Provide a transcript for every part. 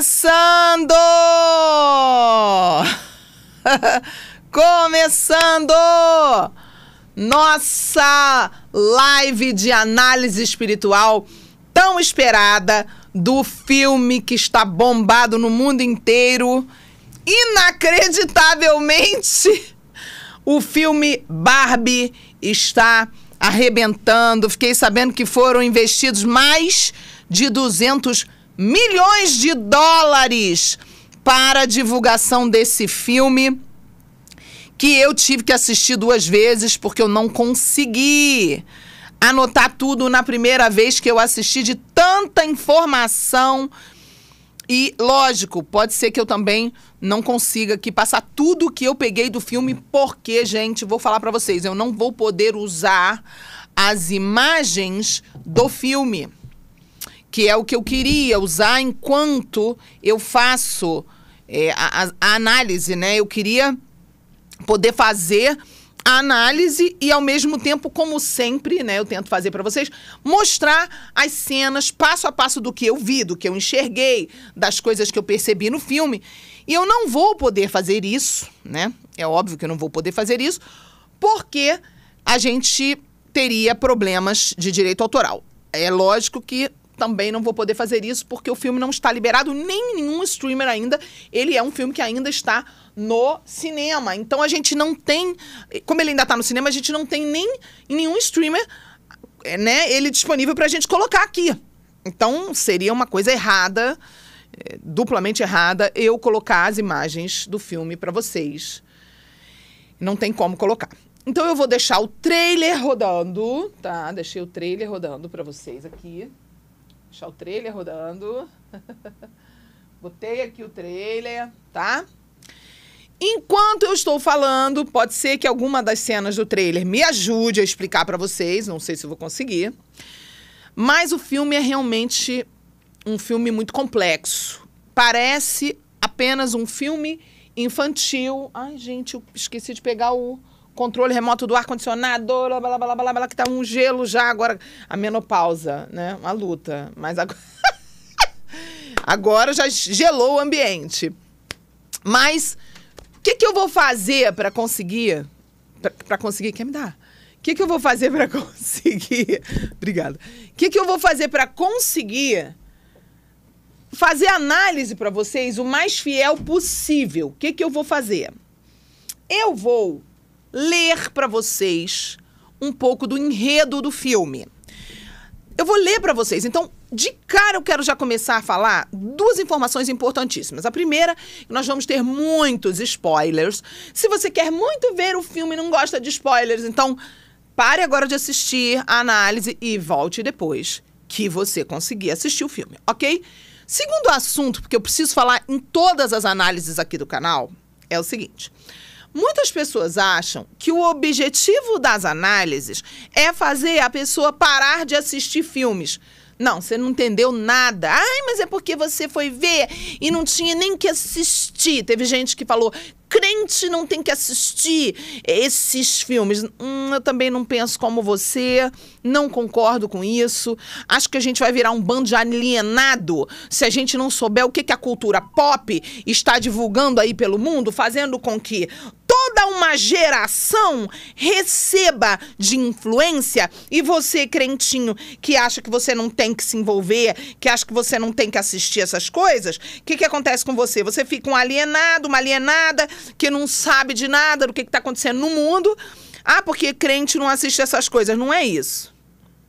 Começando! Começando! Nossa live de análise espiritual tão esperada do filme que está bombado no mundo inteiro. Inacreditavelmente, o filme Barbie está arrebentando. Fiquei sabendo que foram investidos mais de 200 milhões de dólares para a divulgação desse filme que eu tive que assistir duas vezes porque eu não consegui anotar tudo na primeira vez que eu assisti de tanta informação. E, lógico, pode ser que eu também não consiga aqui passar tudo que eu peguei do filme, porque, gente, vou falar para vocês, eu não vou poder usar as imagens do filme que é o que eu queria usar enquanto eu faço é, a, a análise, né? Eu queria poder fazer a análise e ao mesmo tempo, como sempre, né, eu tento fazer para vocês, mostrar as cenas passo a passo do que eu vi, do que eu enxerguei, das coisas que eu percebi no filme. E eu não vou poder fazer isso, né? É óbvio que eu não vou poder fazer isso, porque a gente teria problemas de direito autoral. É lógico que também não vou poder fazer isso porque o filme não está liberado nem em nenhum streamer ainda. Ele é um filme que ainda está no cinema. Então a gente não tem, como ele ainda está no cinema, a gente não tem nem em nenhum streamer, é, né, ele disponível para a gente colocar aqui. Então seria uma coisa errada, é, duplamente errada, eu colocar as imagens do filme para vocês. Não tem como colocar. Então eu vou deixar o trailer rodando, tá? Deixei o trailer rodando para vocês aqui deixar o trailer rodando. Botei aqui o trailer, tá? Enquanto eu estou falando, pode ser que alguma das cenas do trailer me ajude a explicar para vocês, não sei se vou conseguir. Mas o filme é realmente um filme muito complexo. Parece apenas um filme infantil. Ai, gente, eu esqueci de pegar o controle remoto do ar-condicionado, blá, blá, blá, blá, blá, que tá um gelo já agora. A menopausa, né? Uma luta. Mas agora, agora já gelou o ambiente. Mas o que, que eu vou fazer para conseguir? Para conseguir, quer me dar? O que, que eu vou fazer para conseguir? Obrigada. O que, que eu vou fazer para conseguir fazer análise para vocês o mais fiel possível? O que, que eu vou fazer? Eu vou ler para vocês um pouco do enredo do filme. Eu vou ler para vocês. Então, de cara, eu quero já começar a falar duas informações importantíssimas. A primeira, nós vamos ter muitos spoilers. Se você quer muito ver o filme e não gosta de spoilers, então pare agora de assistir a análise e volte depois que você conseguir assistir o filme, ok? Segundo assunto, porque eu preciso falar em todas as análises aqui do canal, é o seguinte. Muitas pessoas acham que o objetivo das análises é fazer a pessoa parar de assistir filmes. Não, você não entendeu nada. Ai, mas é porque você foi ver e não tinha nem que assistir. Teve gente que falou: crente não tem que assistir esses filmes. Hum, eu também não penso como você, não concordo com isso. Acho que a gente vai virar um bando de alienado se a gente não souber o que, que a cultura pop está divulgando aí pelo mundo, fazendo com que toda uma geração receba de influência e você, crentinho, que acha que você não tem que se envolver, que acha que você não tem que assistir essas coisas, o que, que acontece com você? Você fica um alienado, uma alienada que não sabe de nada do que está acontecendo no mundo. Ah, porque crente não assiste essas coisas. Não é isso.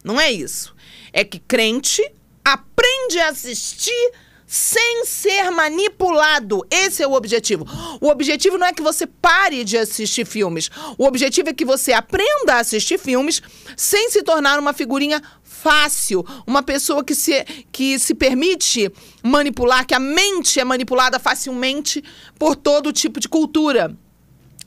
Não é isso. É que crente aprende a assistir sem ser manipulado. Esse é o objetivo. O objetivo não é que você pare de assistir filmes. O objetivo é que você aprenda a assistir filmes sem se tornar uma figurinha fácil, uma pessoa que se, que se permite manipular, que a mente é manipulada facilmente por todo tipo de cultura.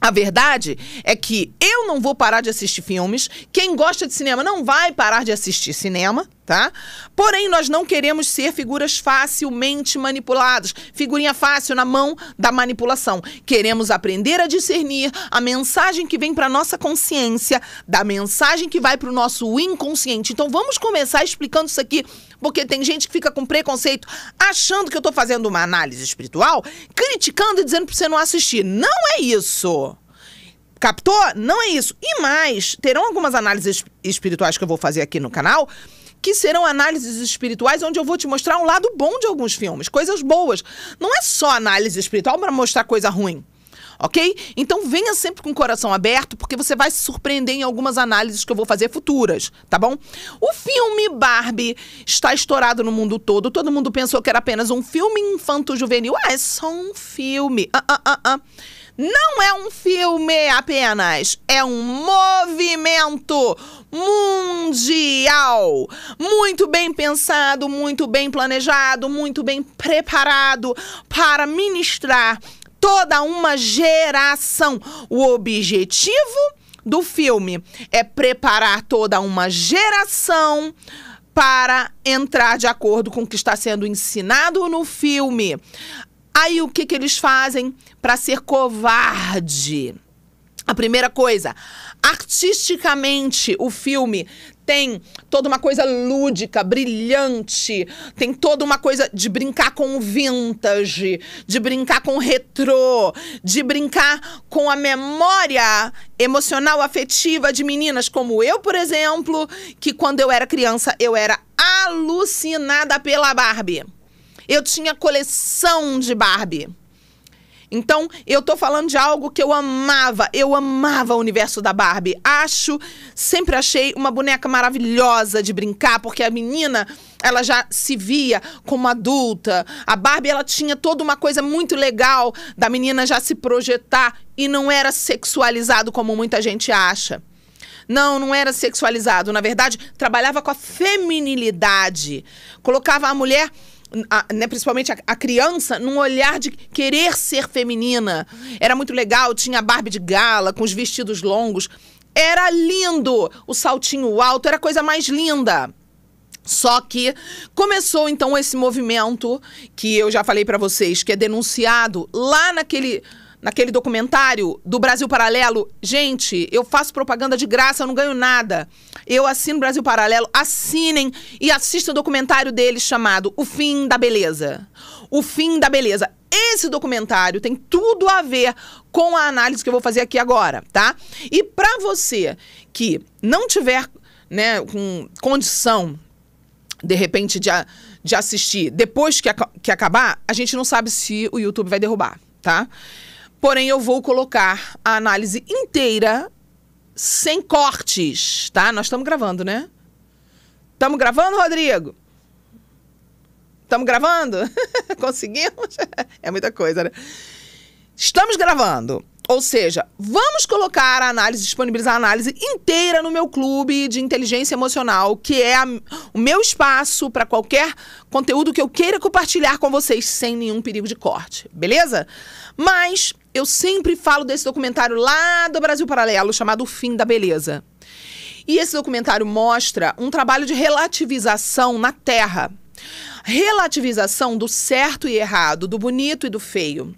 A verdade é que eu não vou parar de assistir filmes. Quem gosta de cinema não vai parar de assistir cinema tá? Porém, nós não queremos ser figuras facilmente manipuladas, figurinha fácil na mão da manipulação. Queremos aprender a discernir a mensagem que vem para nossa consciência, da mensagem que vai para o nosso inconsciente. Então, vamos começar explicando isso aqui, porque tem gente que fica com preconceito, achando que eu estou fazendo uma análise espiritual, criticando e dizendo para você não assistir. Não é isso. Captou? Não é isso. E mais, terão algumas análises espirituais que eu vou fazer aqui no canal que serão análises espirituais, onde eu vou te mostrar um lado bom de alguns filmes, coisas boas. Não é só análise espiritual para mostrar coisa ruim. Ok? Então venha sempre com o coração aberto, porque você vai se surpreender em algumas análises que eu vou fazer futuras, tá bom? O filme Barbie está estourado no mundo todo. Todo mundo pensou que era apenas um filme infanto-juvenil. Ah, é só um filme. Ah, ah, ah, ah não é um filme apenas, é um movimento mundial. Muito bem pensado, muito bem planejado, muito bem preparado para ministrar toda uma geração. O objetivo do filme é preparar toda uma geração para entrar de acordo com o que está sendo ensinado no filme Aí o que, que eles fazem para ser covarde? A primeira coisa, artisticamente o filme tem toda uma coisa lúdica, brilhante, tem toda uma coisa de brincar com o vintage, de brincar com o retrô, de brincar com a memória emocional afetiva de meninas como eu, por exemplo, que quando eu era criança eu era alucinada pela Barbie. Eu tinha coleção de Barbie. Então, eu tô falando de algo que eu amava. Eu amava o universo da Barbie. Acho, sempre achei uma boneca maravilhosa de brincar, porque a menina, ela já se via como adulta. A Barbie, ela tinha toda uma coisa muito legal da menina já se projetar e não era sexualizado como muita gente acha. Não, não era sexualizado. Na verdade, trabalhava com a feminilidade. Colocava a mulher a, né, principalmente a, a, criança, num olhar de querer ser feminina. Era muito legal, tinha a Barbie de gala, com os vestidos longos. Era lindo o saltinho alto, era a coisa mais linda. Só que começou então esse movimento que eu já falei para vocês, que é denunciado lá naquele naquele documentário do Brasil Paralelo. Gente, eu faço propaganda de graça, eu não ganho nada. Eu assino Brasil Paralelo, assinem e assistam o documentário dele chamado O Fim da Beleza. O Fim da Beleza. Esse documentário tem tudo a ver com a análise que eu vou fazer aqui agora, tá? E para você que não tiver, né, com condição de repente de, a, de assistir depois que, a, que acabar, a gente não sabe se o YouTube vai derrubar, tá? Porém, eu vou colocar a análise inteira sem cortes, tá? Nós estamos gravando, né? Estamos gravando, Rodrigo? Estamos gravando? Conseguimos? é muita coisa, né? Estamos gravando. Ou seja, vamos colocar a análise, disponibilizar a análise inteira no meu clube de inteligência emocional, que é a, o meu espaço para qualquer conteúdo que eu queira compartilhar com vocês sem nenhum perigo de corte, beleza? Mas eu sempre falo desse documentário lá do Brasil Paralelo, chamado O Fim da Beleza. E esse documentário mostra um trabalho de relativização na Terra. Relativização do certo e errado, do bonito e do feio.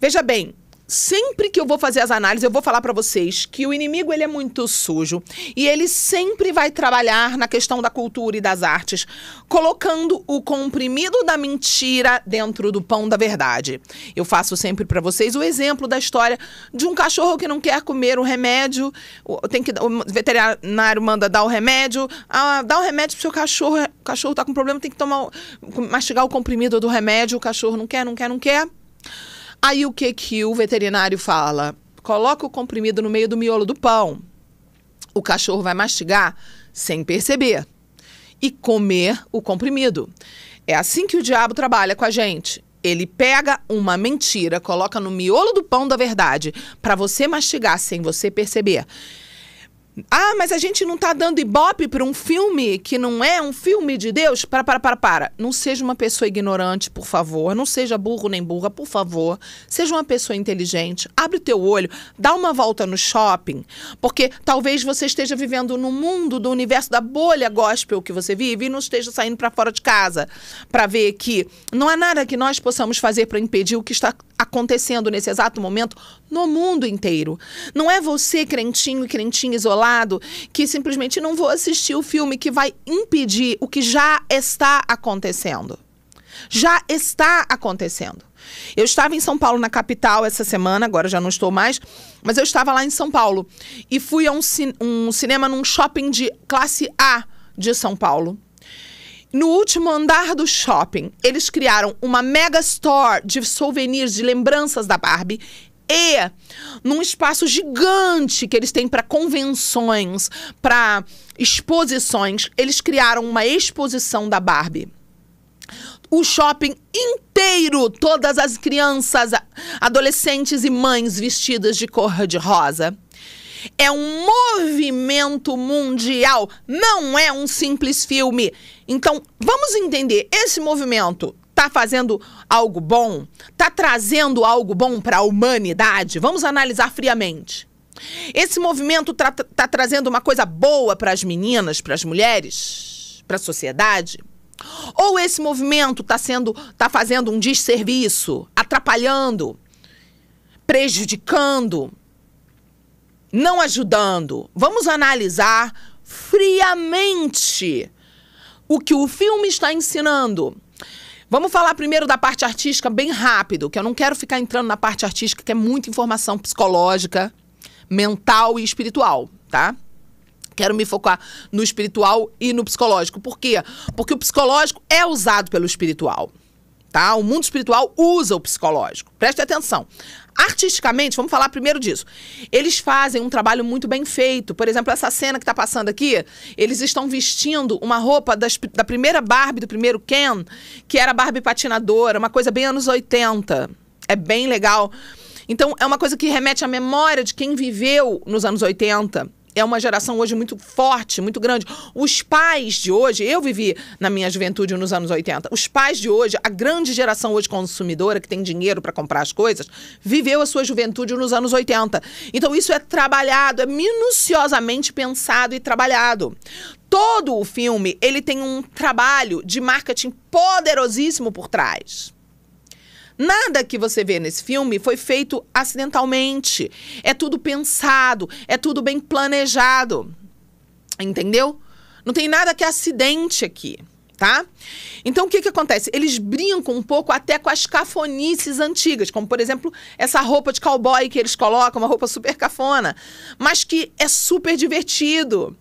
Veja bem, sempre que eu vou fazer as análises, eu vou falar para vocês que o inimigo ele é muito sujo e ele sempre vai trabalhar na questão da cultura e das artes, colocando o comprimido da mentira dentro do pão da verdade. Eu faço sempre para vocês o exemplo da história de um cachorro que não quer comer o remédio, tem que o veterinário manda dar o remédio, ah, dá o remédio pro seu cachorro, o cachorro tá com problema, tem que tomar mastigar o comprimido do remédio, o cachorro não quer, não quer, não quer. Aí o que que o veterinário fala? Coloca o comprimido no meio do miolo do pão. O cachorro vai mastigar sem perceber e comer o comprimido. É assim que o diabo trabalha com a gente. Ele pega uma mentira, coloca no miolo do pão da verdade para você mastigar sem você perceber. Ah, mas a gente não está dando ibope para um filme que não é um filme de Deus? Para, para, para, para. Não seja uma pessoa ignorante, por favor. Não seja burro nem burra, por favor. Seja uma pessoa inteligente. Abre o teu olho, dá uma volta no shopping, porque talvez você esteja vivendo no mundo do universo da bolha gospel que você vive e não esteja saindo para fora de casa para ver que não há nada que nós possamos fazer para impedir o que está acontecendo nesse exato momento no mundo inteiro. Não é você, crentinho e crentinha isolado, que simplesmente não vou assistir o filme que vai impedir o que já está acontecendo. Já está acontecendo. Eu estava em São Paulo, na capital, essa semana, agora já não estou mais, mas eu estava lá em São Paulo e fui a um, um cinema num shopping de classe A de São Paulo no último andar do shopping, eles criaram uma mega store de souvenirs, de lembranças da Barbie e num espaço gigante que eles têm para convenções, para exposições, eles criaram uma exposição da Barbie. O shopping inteiro, todas as crianças, adolescentes e mães vestidas de cor de rosa. É um movimento mundial, não é um simples filme. Então, vamos entender, esse movimento está fazendo algo bom? Está trazendo algo bom para a humanidade? Vamos analisar friamente. Esse movimento está tá trazendo uma coisa boa para as meninas, para as mulheres, para a sociedade? Ou esse movimento está sendo, tá fazendo um desserviço, atrapalhando, prejudicando, não ajudando? Vamos analisar friamente o que o filme está ensinando. Vamos falar primeiro da parte artística, bem rápido, que eu não quero ficar entrando na parte artística, que é muita informação psicológica, mental e espiritual, tá? Quero me focar no espiritual e no psicológico. Por quê? Porque o psicológico é usado pelo espiritual tá? O mundo espiritual usa o psicológico. Preste atenção. Artisticamente, vamos falar primeiro disso. Eles fazem um trabalho muito bem feito. Por exemplo, essa cena que está passando aqui, eles estão vestindo uma roupa das, da primeira Barbie, do primeiro Ken, que era Barbie patinadora, uma coisa bem anos 80. É bem legal. Então, é uma coisa que remete à memória de quem viveu nos anos 80 é uma geração hoje muito forte, muito grande. Os pais de hoje, eu vivi na minha juventude nos anos 80, os pais de hoje, a grande geração hoje consumidora que tem dinheiro para comprar as coisas, viveu a sua juventude nos anos 80. Então isso é trabalhado, é minuciosamente pensado e trabalhado. Todo o filme, ele tem um trabalho de marketing poderosíssimo por trás. Nada que você vê nesse filme foi feito acidentalmente. É tudo pensado, é tudo bem planejado. Entendeu? Não tem nada que é acidente aqui. Tá? Então o que que acontece? Eles brincam um pouco até com as cafonices antigas, como por exemplo essa roupa de cowboy que eles colocam, uma roupa super cafona, mas que é super divertido.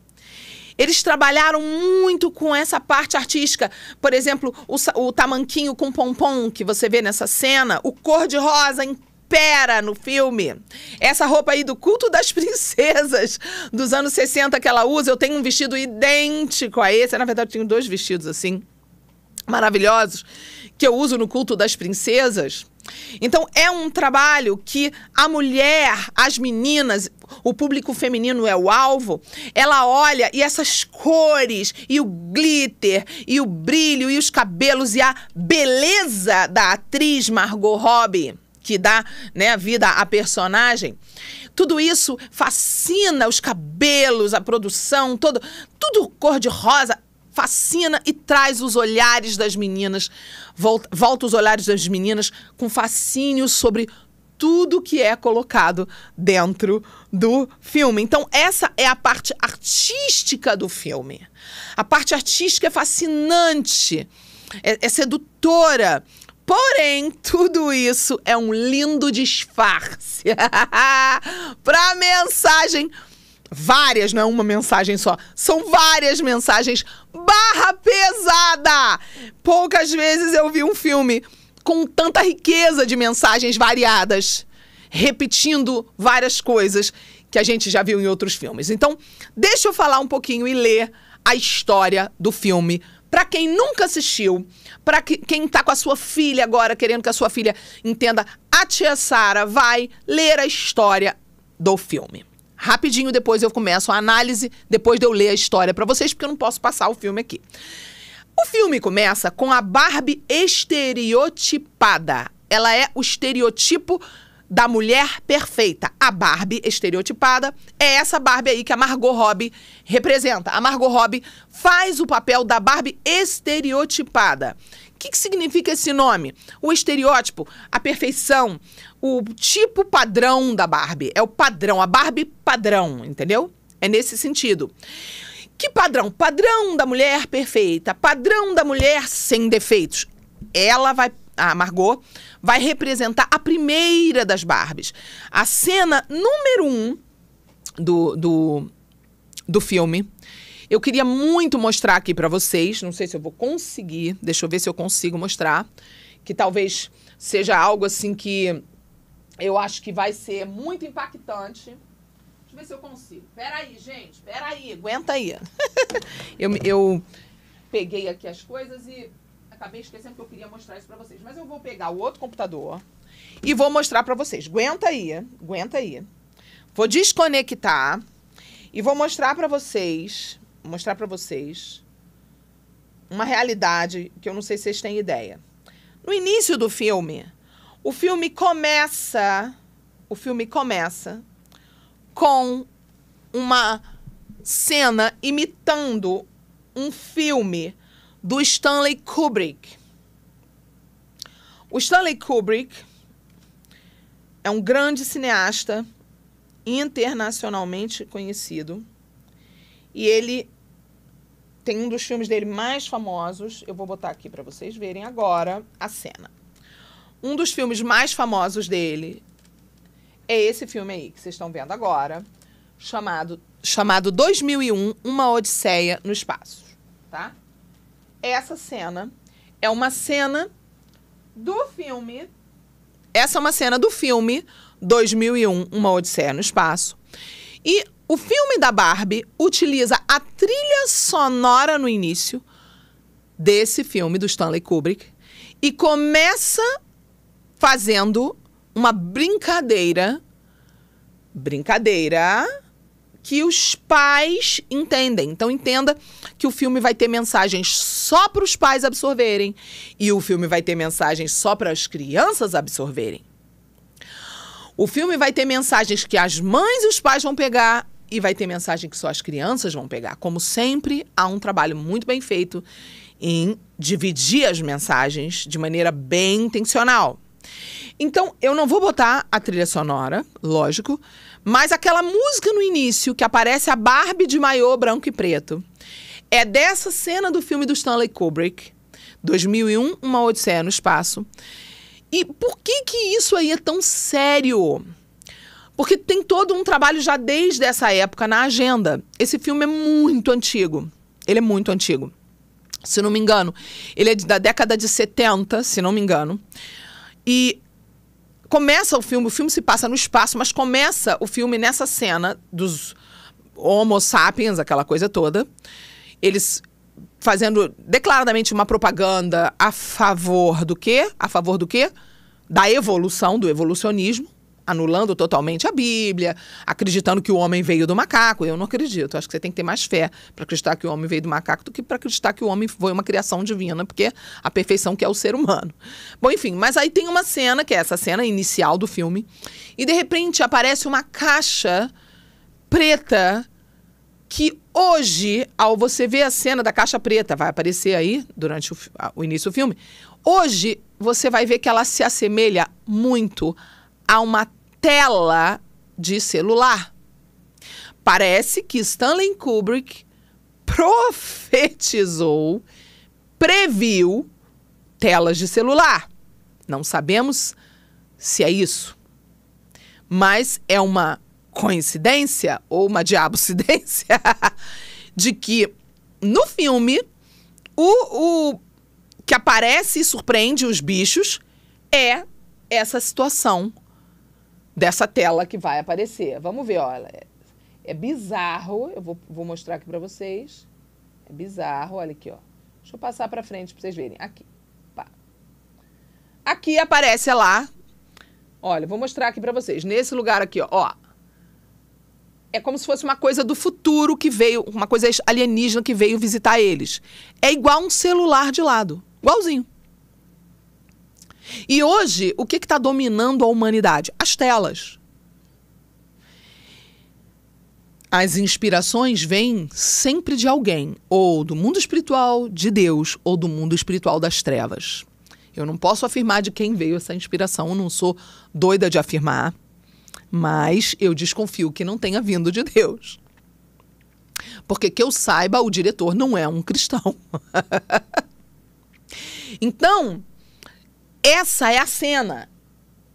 Eles trabalharam muito com essa parte artística. Por exemplo, o, o tamanquinho com pompom que você vê nessa cena, o cor-de-rosa impera no filme. Essa roupa aí do culto das princesas dos anos 60 que ela usa, eu tenho um vestido idêntico a esse. Na verdade, eu tenho dois vestidos assim, maravilhosos, que eu uso no culto das princesas. Então, é um trabalho que a mulher, as meninas o público feminino é o alvo, ela olha e essas cores, e o glitter, e o brilho, e os cabelos, e a beleza da atriz Margot Robbie, que dá né, vida à personagem. Tudo isso fascina os cabelos, a produção, todo, tudo cor de rosa fascina e traz os olhares das meninas, volta, volta os olhares das meninas com fascínio sobre tudo que é colocado dentro do filme. Então, essa é a parte artística do filme. A parte artística é fascinante, é, é sedutora. Porém, tudo isso é um lindo disfarce para a mensagem várias, não é uma mensagem só, são várias mensagens barra pesada. Poucas vezes eu vi um filme com tanta riqueza de mensagens variadas repetindo várias coisas que a gente já viu em outros filmes. Então, deixa eu falar um pouquinho e ler a história do filme para quem nunca assistiu, para que, quem está com a sua filha agora, querendo que a sua filha entenda, a tia Sara vai ler a história do filme. Rapidinho depois eu começo a análise, depois de eu ler a história para vocês, porque eu não posso passar o filme aqui. O filme começa com a Barbie estereotipada. Ela é o estereotipo da mulher perfeita, a Barbie estereotipada, é essa Barbie aí que a Margot Robbie representa. A Margot Robbie faz o papel da Barbie estereotipada. O que, que significa esse nome? O estereótipo, a perfeição, o tipo padrão da Barbie. É o padrão, a Barbie padrão, entendeu? É nesse sentido. Que padrão? Padrão da mulher perfeita, padrão da mulher sem defeitos. Ela vai a Margot, vai representar a primeira das Barbies. A cena número um do, do, do filme. Eu queria muito mostrar aqui para vocês, não sei se eu vou conseguir, deixa eu ver se eu consigo mostrar, que talvez seja algo assim que eu acho que vai ser muito impactante. Deixa eu ver se eu consigo. Peraí, gente, peraí, aguenta aí. eu, eu peguei aqui as coisas e acabei esquecendo que eu queria mostrar isso para vocês. Mas eu vou pegar o outro computador e vou mostrar para vocês. Aguenta aí, aguenta aí. Vou desconectar e vou mostrar para vocês, mostrar para vocês uma realidade que eu não sei se vocês têm ideia. No início do filme, o filme começa, o filme começa com uma cena imitando um filme do Stanley Kubrick. O Stanley Kubrick é um grande cineasta internacionalmente conhecido e ele tem um dos filmes dele mais famosos. Eu vou botar aqui para vocês verem agora a cena. Um dos filmes mais famosos dele é esse filme aí que vocês estão vendo agora, chamado chamado 2001, Uma Odisseia no Espaço, tá? essa cena é uma cena do filme. Essa é uma cena do filme 2001, Uma Odisseia no Espaço. E o filme da Barbie utiliza a trilha sonora no início desse filme do Stanley Kubrick e começa fazendo uma brincadeira. Brincadeira que os pais entendem. Então entenda que o filme vai ter mensagens só para os pais absorverem e o filme vai ter mensagens só para as crianças absorverem. O filme vai ter mensagens que as mães e os pais vão pegar e vai ter mensagem que só as crianças vão pegar. Como sempre, há um trabalho muito bem feito em dividir as mensagens de maneira bem intencional. Então, eu não vou botar a trilha sonora, lógico, mas aquela música no início que aparece a Barbie de maiô branco e preto é dessa cena do filme do Stanley Kubrick, 2001, Uma Odisseia no Espaço. E por que que isso aí é tão sério? Porque tem todo um trabalho já desde essa época na agenda. Esse filme é muito antigo. Ele é muito antigo. Se não me engano, ele é da década de 70, se não me engano. E começa o filme, o filme se passa no espaço, mas começa o filme nessa cena dos Homo sapiens, aquela coisa toda. Eles fazendo declaradamente uma propaganda a favor do quê? A favor do quê? Da evolução, do evolucionismo anulando totalmente a Bíblia, acreditando que o homem veio do macaco. Eu não acredito. Acho que você tem que ter mais fé para acreditar que o homem veio do macaco do que para acreditar que o homem foi uma criação divina, porque a perfeição que é o ser humano. Bom, enfim, mas aí tem uma cena, que é essa cena inicial do filme, e de repente aparece uma caixa preta que hoje, ao você ver a cena da caixa preta, vai aparecer aí durante o, o início do filme, hoje você vai ver que ela se assemelha muito a uma tela de celular. Parece que Stanley Kubrick profetizou, previu telas de celular. Não sabemos se é isso, mas é uma coincidência ou uma diabocidência de que no filme o, o que aparece e surpreende os bichos é essa situação dessa tela que vai aparecer. Vamos ver, olha. É, é bizarro, eu vou, vou mostrar aqui para vocês. É bizarro, olha aqui, ó. Deixa eu passar para frente para vocês verem. Aqui. Pá. Aqui aparece lá. Olha, vou mostrar aqui para vocês. Nesse lugar aqui, ó. ó. É como se fosse uma coisa do futuro que veio, uma coisa alienígena que veio visitar eles. É igual um celular de lado. Igualzinho. E hoje, o que está dominando a humanidade? As telas. As inspirações vêm sempre de alguém, ou do mundo espiritual de Deus, ou do mundo espiritual das trevas. Eu não posso afirmar de quem veio essa inspiração, não sou doida de afirmar, mas eu desconfio que não tenha vindo de Deus. Porque que eu saiba, o diretor não é um cristão. então, essa é a cena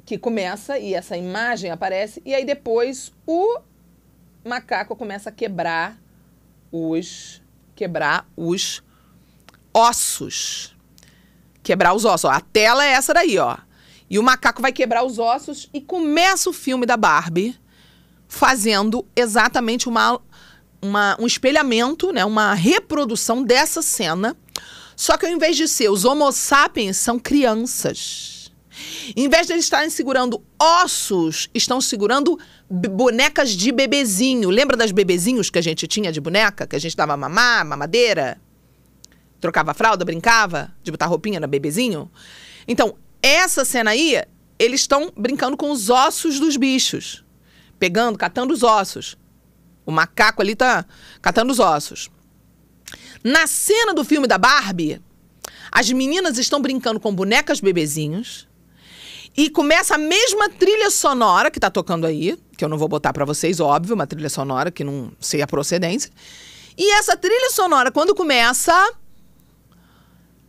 que começa e essa imagem aparece, e aí depois o macaco começa a quebrar os quebrar os ossos. Quebrar os ossos. Ó, a tela é essa daí, ó. E o macaco vai quebrar os ossos e começa o filme da Barbie fazendo exatamente uma, uma um espelhamento, né, uma reprodução dessa cena só que ao invés de ser, os homo sapiens são crianças. Em vez de eles estarem segurando ossos, estão segurando bonecas de bebezinho. Lembra das bebezinhos que a gente tinha de boneca? Que a gente dava mamá, mamadeira? Trocava fralda, brincava de botar roupinha na bebezinho? Então, essa cena aí, eles estão brincando com os ossos dos bichos. Pegando, catando os ossos. O macaco ali tá catando os ossos. Na cena do filme da Barbie, as meninas estão brincando com bonecas bebezinhos e começa a mesma trilha sonora que tá tocando aí, que eu não vou botar para vocês, óbvio, uma trilha sonora que não sei a procedência. E essa trilha sonora, quando começa.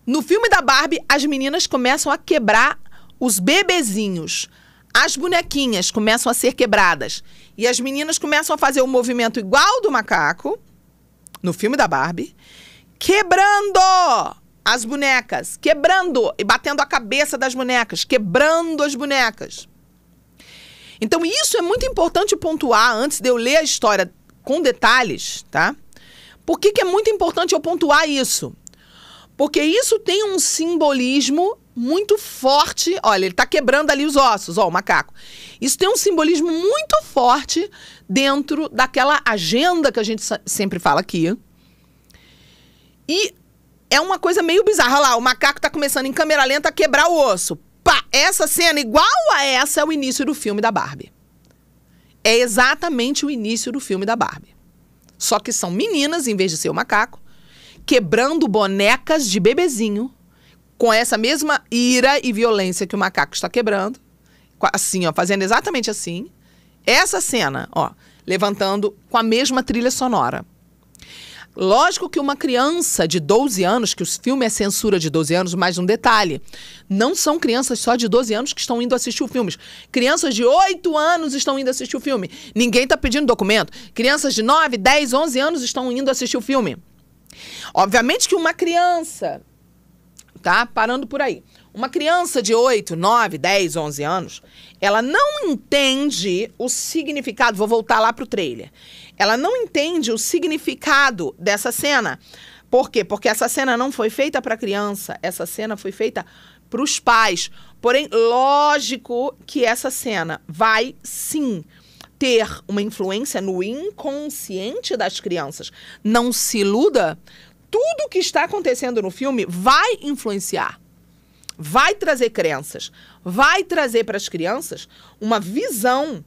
No filme da Barbie, as meninas começam a quebrar os bebezinhos. As bonequinhas começam a ser quebradas. E as meninas começam a fazer o um movimento igual do macaco, no filme da Barbie quebrando as bonecas, quebrando e batendo a cabeça das bonecas, quebrando as bonecas. Então, isso é muito importante pontuar antes de eu ler a história com detalhes, tá? Por que, que é muito importante eu pontuar isso? Porque isso tem um simbolismo muito forte. Olha, ele está quebrando ali os ossos, ó, o macaco. Isso tem um simbolismo muito forte dentro daquela agenda que a gente sempre fala aqui, e é uma coisa meio bizarra. Olha lá, o macaco tá começando em câmera lenta a quebrar o osso. Pá! Essa cena, igual a essa, é o início do filme da Barbie. É exatamente o início do filme da Barbie. Só que são meninas, em vez de ser o macaco, quebrando bonecas de bebezinho com essa mesma ira e violência que o macaco está quebrando. Assim, ó, fazendo exatamente assim. Essa cena, ó, levantando com a mesma trilha sonora. Lógico que uma criança de 12 anos, que o filme é censura de 12 anos, mais um detalhe, não são crianças só de 12 anos que estão indo assistir o filme. Crianças de 8 anos estão indo assistir o filme. Ninguém está pedindo documento. Crianças de 9, 10, 11 anos estão indo assistir o filme. Obviamente que uma criança, tá? Parando por aí. Uma criança de 8, 9, 10, 11 anos, ela não entende o significado. Vou voltar lá para o trailer. Ela não entende o significado dessa cena. Por quê? Porque essa cena não foi feita para criança, essa cena foi feita para os pais. Porém, lógico que essa cena vai sim ter uma influência no inconsciente das crianças. Não se iluda. Tudo que está acontecendo no filme vai influenciar vai trazer crenças, vai trazer para as crianças uma visão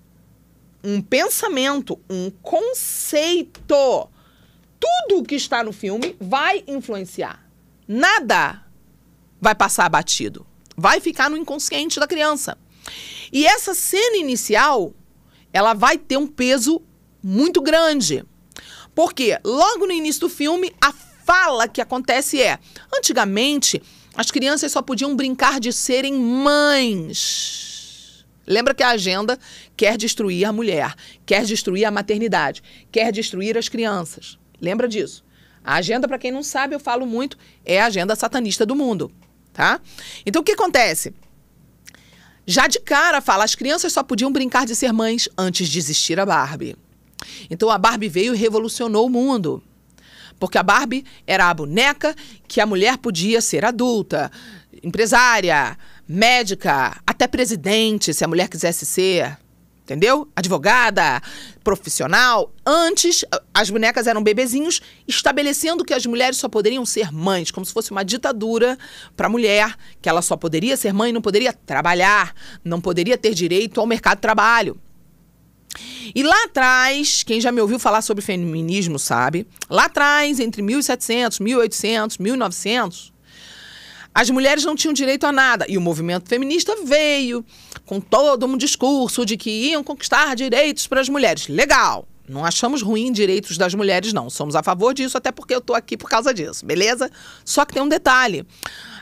um pensamento, um conceito. Tudo que está no filme vai influenciar. Nada vai passar batido. Vai ficar no inconsciente da criança. E essa cena inicial, ela vai ter um peso muito grande. Porque logo no início do filme, a fala que acontece é: antigamente, as crianças só podiam brincar de serem mães. Lembra que a agenda quer destruir a mulher, quer destruir a maternidade, quer destruir as crianças. Lembra disso? A agenda, para quem não sabe, eu falo muito, é a agenda satanista do mundo, tá? Então o que acontece? Já de cara fala, as crianças só podiam brincar de ser mães antes de existir a Barbie. Então a Barbie veio e revolucionou o mundo. Porque a Barbie era a boneca que a mulher podia ser adulta, empresária, médica, até presidente, se a mulher quisesse ser. Entendeu? Advogada, profissional. Antes, as bonecas eram bebezinhos, estabelecendo que as mulheres só poderiam ser mães, como se fosse uma ditadura para a mulher, que ela só poderia ser mãe, não poderia trabalhar, não poderia ter direito ao mercado de trabalho. E lá atrás, quem já me ouviu falar sobre feminismo sabe, lá atrás, entre 1700, 1800, 1900, as mulheres não tinham direito a nada. E o movimento feminista veio com todo um discurso de que iam conquistar direitos para as mulheres. Legal. Não achamos ruim direitos das mulheres, não. Somos a favor disso, até porque eu estou aqui por causa disso, beleza? Só que tem um detalhe: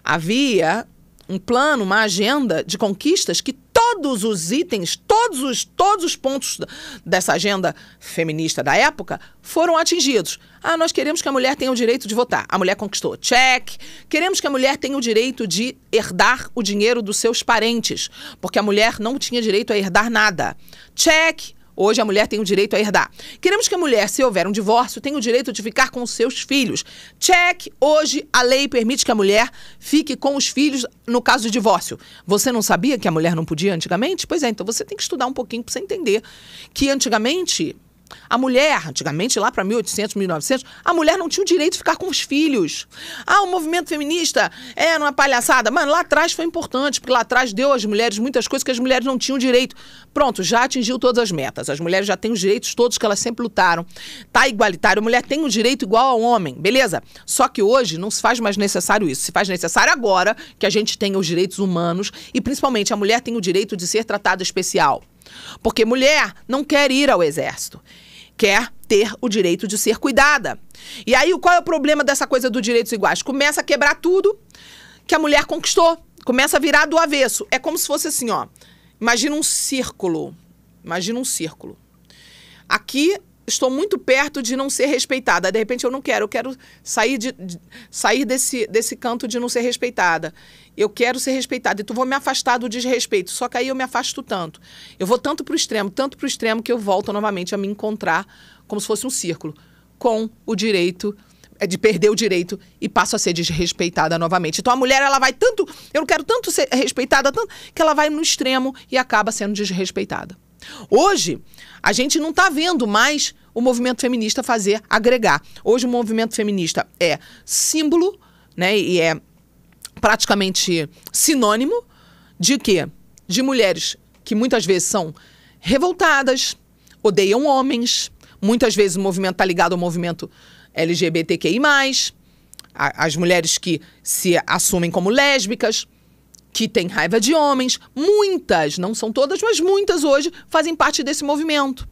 havia um plano, uma agenda de conquistas que todos os itens, todos os, todos os pontos dessa agenda feminista da época foram atingidos. Ah, nós queremos que a mulher tenha o direito de votar. A mulher conquistou cheque. Queremos que a mulher tenha o direito de herdar o dinheiro dos seus parentes, porque a mulher não tinha direito a herdar nada. Cheque. Hoje a mulher tem o direito a herdar. Queremos que a mulher, se houver um divórcio, tenha o direito de ficar com seus filhos. Check! Hoje a lei permite que a mulher fique com os filhos no caso de divórcio. Você não sabia que a mulher não podia antigamente? Pois é, então você tem que estudar um pouquinho para você entender que antigamente a mulher, antigamente, lá para 1800, 1900, a mulher não tinha o direito de ficar com os filhos. Ah, o movimento feminista era é uma palhaçada. Mano, lá atrás foi importante, porque lá atrás deu às mulheres muitas coisas que as mulheres não tinham direito. Pronto, já atingiu todas as metas. As mulheres já têm os direitos todos que elas sempre lutaram. Tá igualitário. A mulher tem um direito igual ao homem, beleza? Só que hoje não se faz mais necessário isso. Se faz necessário agora que a gente tenha os direitos humanos e, principalmente, a mulher tem o direito de ser tratada especial. Porque mulher não quer ir ao exército, quer ter o direito de ser cuidada. E aí, qual é o problema dessa coisa do direitos iguais? Começa a quebrar tudo que a mulher conquistou. Começa a virar do avesso. É como se fosse assim, ó. Imagina um círculo. Imagina um círculo. Aqui estou muito perto de não ser respeitada. De repente eu não quero, eu quero sair, de, de, sair desse, desse canto de não ser respeitada. Eu quero ser respeitada. E então, tu vou me afastar do desrespeito. Só que aí eu me afasto tanto. Eu vou tanto para o extremo, tanto para o extremo, que eu volto novamente a me encontrar como se fosse um círculo com o direito é, de perder o direito e passo a ser desrespeitada novamente. Então a mulher ela vai tanto, eu não quero tanto ser respeitada, tanto que ela vai no extremo e acaba sendo desrespeitada. Hoje, a gente não está vendo mais o movimento feminista fazer agregar. Hoje, o movimento feminista é símbolo, né? E é praticamente sinônimo de quê? De mulheres que muitas vezes são revoltadas, odeiam homens. Muitas vezes o movimento está ligado ao movimento LGBTQI. As mulheres que se assumem como lésbicas que tem raiva de homens, muitas, não são todas, mas muitas hoje fazem parte desse movimento.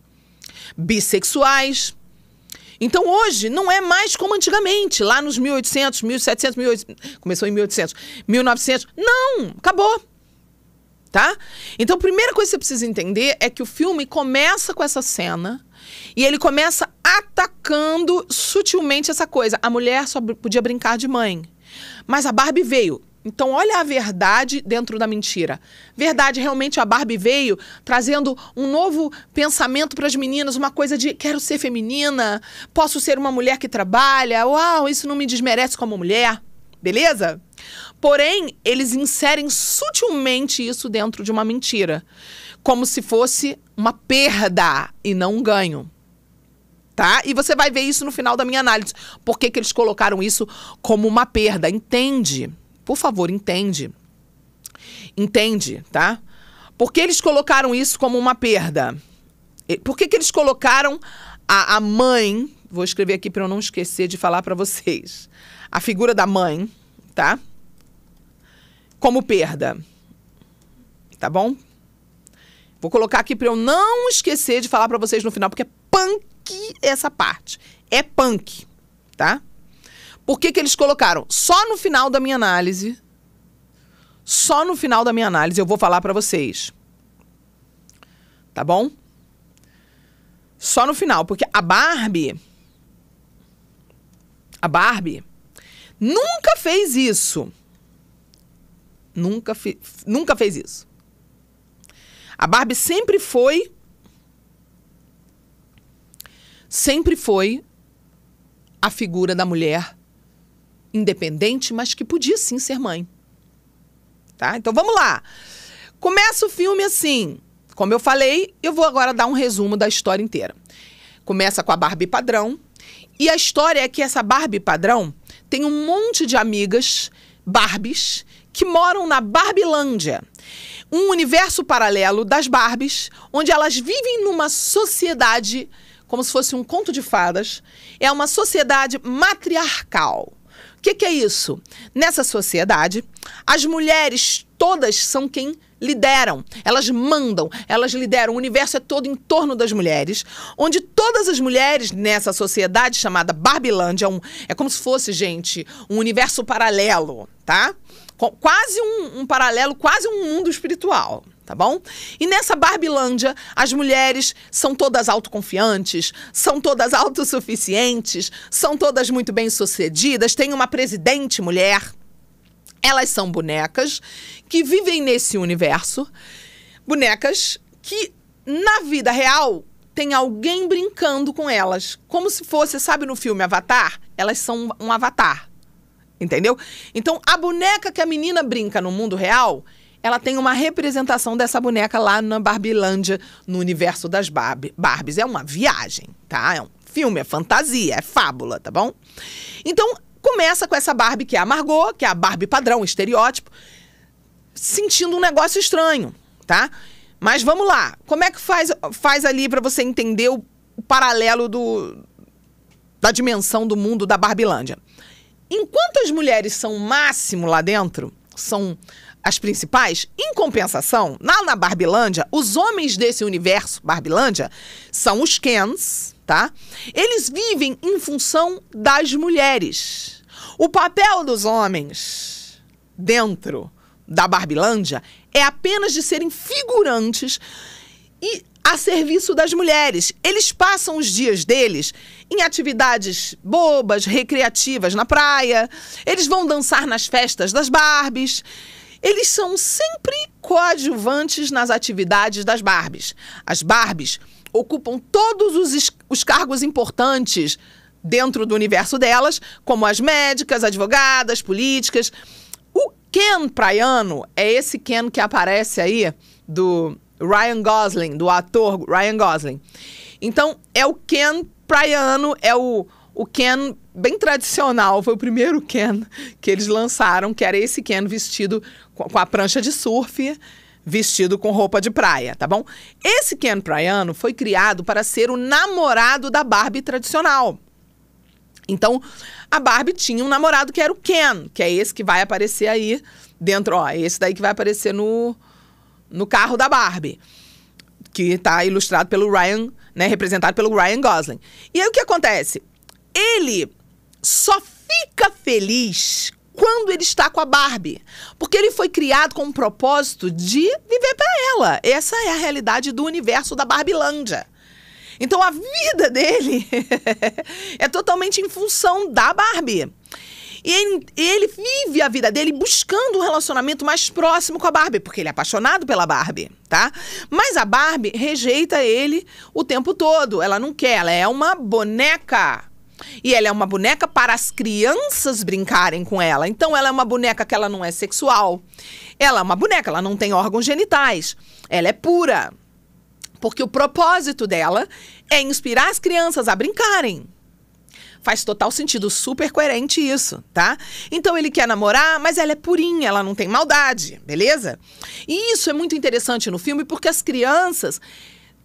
Bissexuais. Então hoje não é mais como antigamente, lá nos 1800, 1700, 1800, começou em 1800, 1900. Não, acabou. Tá? Então, a primeira coisa que você precisa entender é que o filme começa com essa cena e ele começa atacando sutilmente essa coisa. A mulher só podia brincar de mãe. Mas a Barbie veio então, olha a verdade dentro da mentira. Verdade, realmente a Barbie veio trazendo um novo pensamento para as meninas, uma coisa de quero ser feminina, posso ser uma mulher que trabalha, uau, isso não me desmerece como mulher. Beleza? Porém, eles inserem sutilmente isso dentro de uma mentira, como se fosse uma perda e não um ganho. Tá? E você vai ver isso no final da minha análise. Por que, que eles colocaram isso como uma perda? Entende? Por favor, entende. Entende, tá? Por que eles colocaram isso como uma perda? Por que, que eles colocaram a, a mãe? Vou escrever aqui para eu não esquecer de falar para vocês. A figura da mãe, tá? Como perda. Tá bom? Vou colocar aqui para eu não esquecer de falar para vocês no final, porque é punk essa parte. É punk, tá? Por que, que eles colocaram? Só no final da minha análise, só no final da minha análise eu vou falar para vocês. Tá bom? Só no final, porque a Barbie a Barbie nunca fez isso. Nunca, fe nunca fez isso. A Barbie sempre foi sempre foi a figura da mulher independente, mas que podia sim ser mãe. Tá? Então vamos lá. Começa o filme assim. Como eu falei, eu vou agora dar um resumo da história inteira. Começa com a Barbie padrão. E a história é que essa Barbie padrão tem um monte de amigas Barbies que moram na Barbilândia. Um universo paralelo das Barbies, onde elas vivem numa sociedade como se fosse um conto de fadas. É uma sociedade matriarcal que, que é isso? Nessa sociedade, as mulheres todas são quem lideram, elas mandam, elas lideram. O universo é todo em torno das mulheres, onde todas as mulheres nessa sociedade chamada Barbilândia, é um, é como se fosse, gente, um universo paralelo, tá? quase um, um paralelo, quase um mundo espiritual tá bom? E nessa Barbilândia, as mulheres são todas autoconfiantes, são todas autossuficientes, são todas muito bem-sucedidas, tem uma presidente mulher. Elas são bonecas que vivem nesse universo, bonecas que na vida real tem alguém brincando com elas, como se fosse, sabe no filme Avatar? Elas são um avatar. Entendeu? Então, a boneca que a menina brinca no mundo real, ela tem uma representação dessa boneca lá na Barbilândia, no universo das Barbie. Barbies. É uma viagem, tá? É um filme, é fantasia, é fábula, tá bom? Então, começa com essa Barbie que é a Margot, que é a Barbie padrão, estereótipo, sentindo um negócio estranho, tá? Mas vamos lá. Como é que faz, faz ali para você entender o, o paralelo do, da dimensão do mundo da Barbilândia? Enquanto as mulheres são máximo lá dentro, são as principais. Em compensação, lá na Barbilândia, os homens desse universo Barbilândia são os Kens, tá? Eles vivem em função das mulheres. O papel dos homens dentro da Barbilândia é apenas de serem figurantes e a serviço das mulheres. Eles passam os dias deles em atividades bobas, recreativas na praia. Eles vão dançar nas festas das Barbies eles são sempre coadjuvantes nas atividades das Barbies. As Barbies ocupam todos os, os cargos importantes dentro do universo delas, como as médicas, advogadas, políticas. O Ken praiano é esse Ken que aparece aí do Ryan Gosling, do ator Ryan Gosling. Então, é o Ken praiano, é o o Ken bem tradicional foi o primeiro Ken que eles lançaram, que era esse Ken vestido com a prancha de surf, vestido com roupa de praia, tá bom? Esse Ken praiano foi criado para ser o namorado da Barbie tradicional. Então, a Barbie tinha um namorado que era o Ken, que é esse que vai aparecer aí dentro, ó, é esse daí que vai aparecer no, no carro da Barbie, que está ilustrado pelo Ryan, né, representado pelo Ryan Gosling. E aí o que acontece? ele só fica feliz quando ele está com a Barbie, porque ele foi criado com o propósito de viver para ela. Essa é a realidade do universo da Barbilândia. Então a vida dele é totalmente em função da Barbie. E ele, ele vive a vida dele buscando um relacionamento mais próximo com a Barbie, porque ele é apaixonado pela Barbie, tá? Mas a Barbie rejeita ele o tempo todo. Ela não quer, ela é uma boneca. E ela é uma boneca para as crianças brincarem com ela. Então ela é uma boneca que ela não é sexual. Ela é uma boneca, ela não tem órgãos genitais. Ela é pura. Porque o propósito dela é inspirar as crianças a brincarem. Faz total sentido, super coerente isso, tá? Então ele quer namorar, mas ela é purinha, ela não tem maldade, beleza? E isso é muito interessante no filme porque as crianças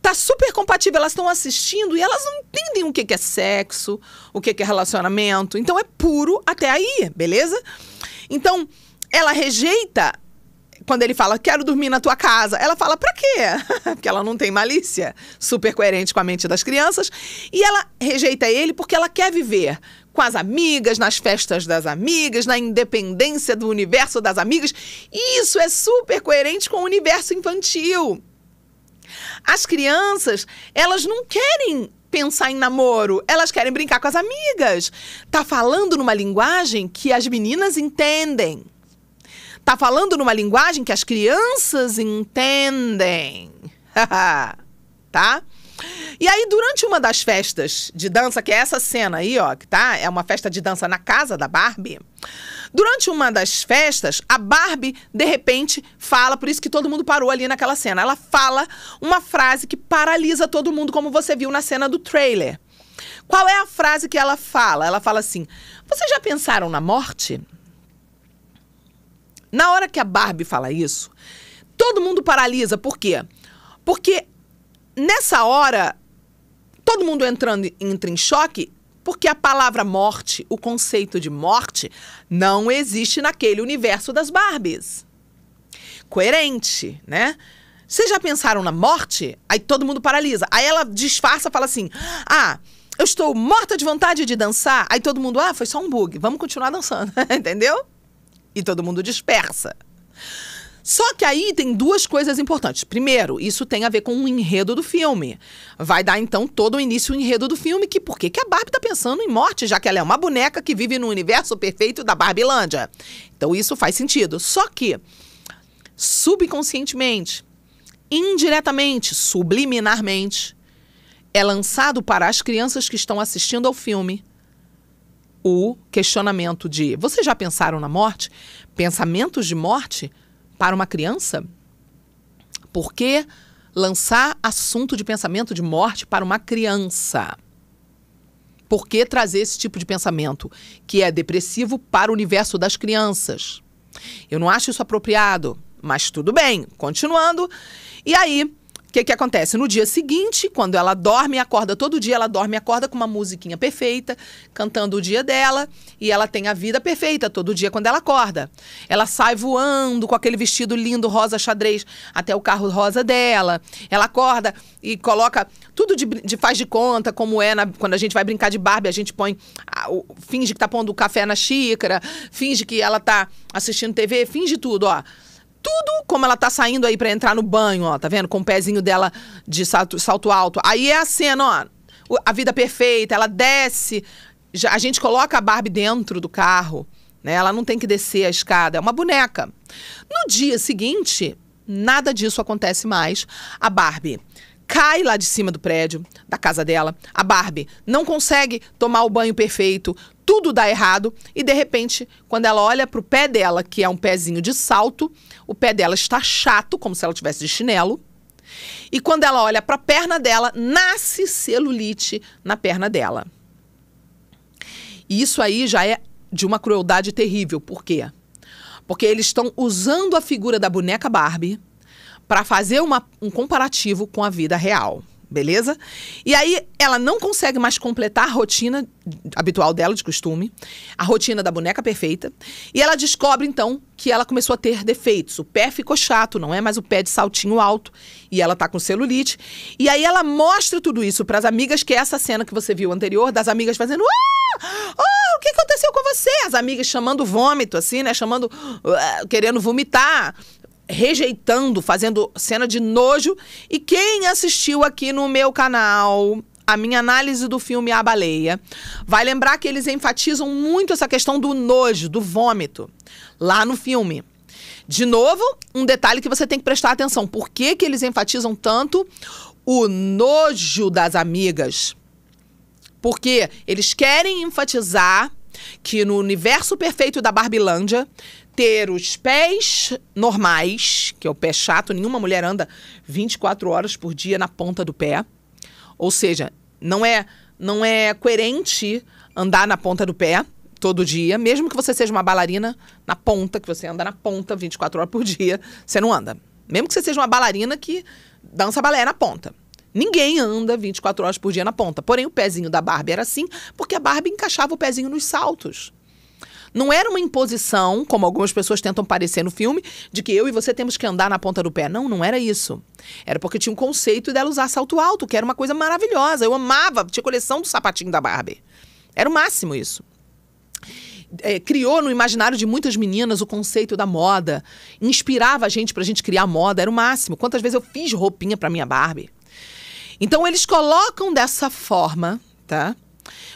tá super compatível, elas estão assistindo e elas não entendem o que, que é sexo, o que, que é relacionamento. Então é puro até aí, beleza? Então, ela rejeita quando ele fala, quero dormir na tua casa. Ela fala, pra quê? porque ela não tem malícia. Super coerente com a mente das crianças. E ela rejeita ele porque ela quer viver com as amigas, nas festas das amigas, na independência do universo das amigas. E isso é super coerente com o universo infantil. As crianças, elas não querem pensar em namoro, elas querem brincar com as amigas. Tá falando numa linguagem que as meninas entendem. Tá falando numa linguagem que as crianças entendem. tá? E aí, durante uma das festas de dança, que é essa cena aí, ó, que tá? É uma festa de dança na casa da Barbie. Durante uma das festas, a Barbie, de repente, fala, por isso que todo mundo parou ali naquela cena. Ela fala uma frase que paralisa todo mundo, como você viu na cena do trailer. Qual é a frase que ela fala? Ela fala assim: Vocês já pensaram na morte? Na hora que a Barbie fala isso, todo mundo paralisa. Por quê? Porque nessa hora, todo mundo entrando, entra em choque porque a palavra morte, o conceito de morte, não existe naquele universo das Barbies. Coerente, né? Vocês já pensaram na morte? Aí todo mundo paralisa. Aí ela disfarça, fala assim: ah. Eu estou morta de vontade de dançar. Aí todo mundo, ah, foi só um bug. Vamos continuar dançando, entendeu? E todo mundo dispersa. Só que aí tem duas coisas importantes. Primeiro, isso tem a ver com o enredo do filme. Vai dar então todo o início o enredo do filme, que por que a Barbie está pensando em morte, já que ela é uma boneca que vive no universo perfeito da Barbilândia. Então isso faz sentido. Só que subconscientemente, indiretamente, subliminarmente, é lançado para as crianças que estão assistindo ao filme o questionamento de: vocês já pensaram na morte? Pensamentos de morte para uma criança? Por que lançar assunto de pensamento de morte para uma criança? Por que trazer esse tipo de pensamento que é depressivo para o universo das crianças? Eu não acho isso apropriado, mas tudo bem, continuando. E aí, o que, que acontece? No dia seguinte, quando ela dorme e acorda todo dia, ela dorme e acorda com uma musiquinha perfeita, cantando o dia dela, e ela tem a vida perfeita todo dia quando ela acorda. Ela sai voando com aquele vestido lindo rosa xadrez até o carro rosa dela. Ela acorda e coloca tudo de, de faz de conta, como é na, quando a gente vai brincar de Barbie, a gente põe. A, o, finge que tá pondo café na xícara, finge que ela tá assistindo TV, finge tudo, ó tudo como ela tá saindo aí para entrar no banho, ó, tá vendo? Com o pezinho dela de salto, salto alto. Aí é a cena, ó, a vida perfeita, ela desce, a gente coloca a Barbie dentro do carro, né? Ela não tem que descer a escada, é uma boneca. No dia seguinte, nada disso acontece mais. A Barbie cai lá de cima do prédio, da casa dela. A Barbie não consegue tomar o banho perfeito, tudo dá errado e de repente, quando ela olha pro pé dela, que é um pezinho de salto, o pé dela está chato, como se ela tivesse de chinelo. E quando ela olha para a perna dela, nasce celulite na perna dela. E isso aí já é de uma crueldade terrível. Por quê? Porque eles estão usando a figura da boneca Barbie para fazer uma, um comparativo com a vida real beleza? E aí ela não consegue mais completar a rotina habitual dela, de costume, a rotina da boneca perfeita. E ela descobre, então, que ela começou a ter defeitos. O pé ficou chato, não é mais o pé de saltinho alto. E ela tá com celulite. E aí ela mostra tudo isso para as amigas, que é essa cena que você viu anterior, das amigas fazendo. Ah! Oh, o que aconteceu com você? As amigas chamando vômito, assim, né? Chamando. Uh, querendo vomitar rejeitando, fazendo cena de nojo. E quem assistiu aqui no meu canal a minha análise do filme A Baleia, vai lembrar que eles enfatizam muito essa questão do nojo, do vômito, lá no filme. De novo, um detalhe que você tem que prestar atenção. Por que, que eles enfatizam tanto o nojo das amigas? Porque eles querem enfatizar que no universo perfeito da Barbilândia, ter os pés normais, que é o pé chato, nenhuma mulher anda 24 horas por dia na ponta do pé. Ou seja, não é não é coerente andar na ponta do pé todo dia, mesmo que você seja uma bailarina na ponta, que você anda na ponta 24 horas por dia, você não anda. Mesmo que você seja uma bailarina que dança balé na ponta. Ninguém anda 24 horas por dia na ponta. Porém, o pezinho da Barbie era assim, porque a Barbie encaixava o pezinho nos saltos. Não era uma imposição, como algumas pessoas tentam parecer no filme, de que eu e você temos que andar na ponta do pé. Não, não era isso. Era porque tinha um conceito dela usar salto alto, que era uma coisa maravilhosa. Eu amava, tinha coleção do sapatinho da Barbie. Era o máximo isso. É, criou no imaginário de muitas meninas o conceito da moda, inspirava a gente para a gente criar moda, era o máximo. Quantas vezes eu fiz roupinha para minha Barbie? Então eles colocam dessa forma, tá?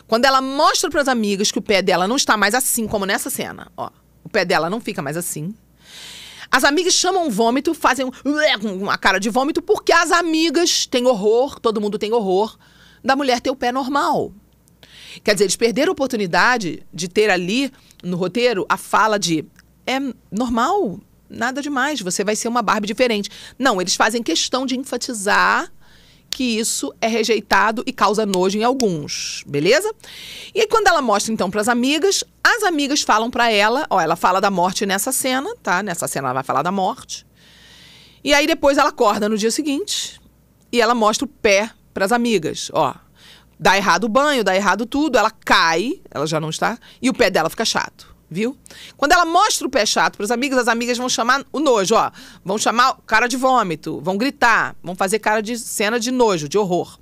Quando ela mostra para as amigas que o pé dela não está mais assim, como nessa cena, ó, o pé dela não fica mais assim. As amigas chamam o vômito, fazem uma cara de vômito, porque as amigas têm horror, todo mundo tem horror, da mulher ter o pé normal. Quer dizer, eles perderam a oportunidade de ter ali no roteiro a fala de é normal, nada demais, você vai ser uma Barbie diferente. Não, eles fazem questão de enfatizar que isso é rejeitado e causa nojo em alguns, beleza? E aí, quando ela mostra então para as amigas, as amigas falam para ela, ó, ela fala da morte nessa cena, tá? Nessa cena ela vai falar da morte. E aí depois ela acorda no dia seguinte e ela mostra o pé para as amigas, ó. Dá errado o banho, dá errado tudo, ela cai, ela já não está, e o pé dela fica chato viu? Quando ela mostra o pé chato para os amigos, as amigas vão chamar o nojo, ó. Vão chamar cara de vômito, vão gritar, vão fazer cara de cena de nojo, de horror.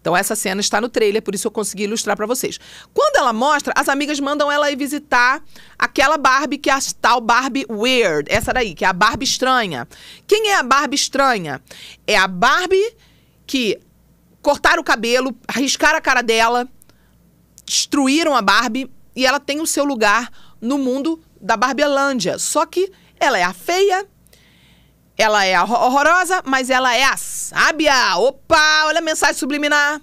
Então essa cena está no trailer, por isso eu consegui ilustrar para vocês. Quando ela mostra, as amigas mandam ela ir visitar aquela Barbie que é a tal Barbie Weird, essa daí, que é a Barbie estranha. Quem é a Barbie estranha? É a Barbie que cortaram o cabelo, arriscaram a cara dela, destruíram a Barbie e ela tem o seu lugar no mundo da Barbelândia. Só que ela é a feia, ela é a horrorosa, mas ela é a sábia. Opa, olha a mensagem subliminar.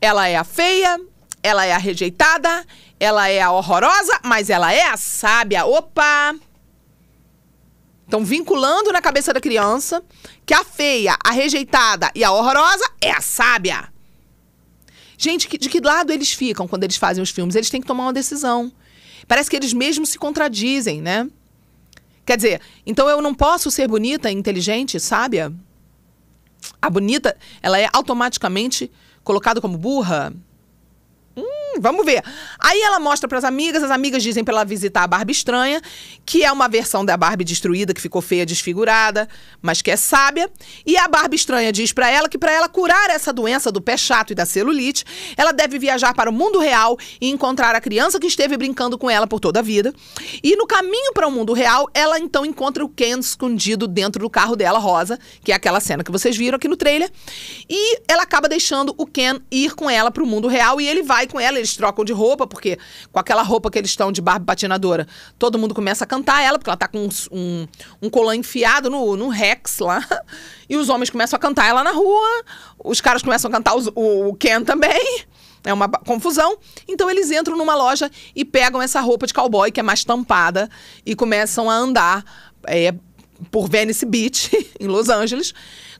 Ela é a feia, ela é a rejeitada, ela é a horrorosa, mas ela é a sábia. Opa! Estão vinculando na cabeça da criança que a feia, a rejeitada e a horrorosa é a sábia. Gente, de que lado eles ficam quando eles fazem os filmes? Eles têm que tomar uma decisão. Parece que eles mesmos se contradizem, né? Quer dizer, então eu não posso ser bonita, inteligente, sábia? A bonita, ela é automaticamente colocada como burra? Hum, vamos ver. Aí ela mostra para as amigas, as amigas dizem para ela visitar a Barbie estranha, que é uma versão da Barbie destruída, que ficou feia, desfigurada, mas que é sábia. E a Barbie estranha diz para ela que para ela curar essa doença do pé chato e da celulite, ela deve viajar para o mundo real e encontrar a criança que esteve brincando com ela por toda a vida. E no caminho para o mundo real, ela então encontra o Ken escondido dentro do carro dela rosa, que é aquela cena que vocês viram aqui no trailer. E ela acaba deixando o Ken ir com ela para o mundo real e ele vai com ela, eles trocam de roupa, porque com aquela roupa que eles estão de barba patinadora, todo mundo começa a cantar ela, porque ela tá com um, um, enfiado no, no Rex lá. E os homens começam a cantar ela na rua, os caras começam a cantar os, o, o Ken também. É uma confusão. Então eles entram numa loja e pegam essa roupa de cowboy, que é mais tampada, e começam a andar é, por Venice Beach, em Los Angeles,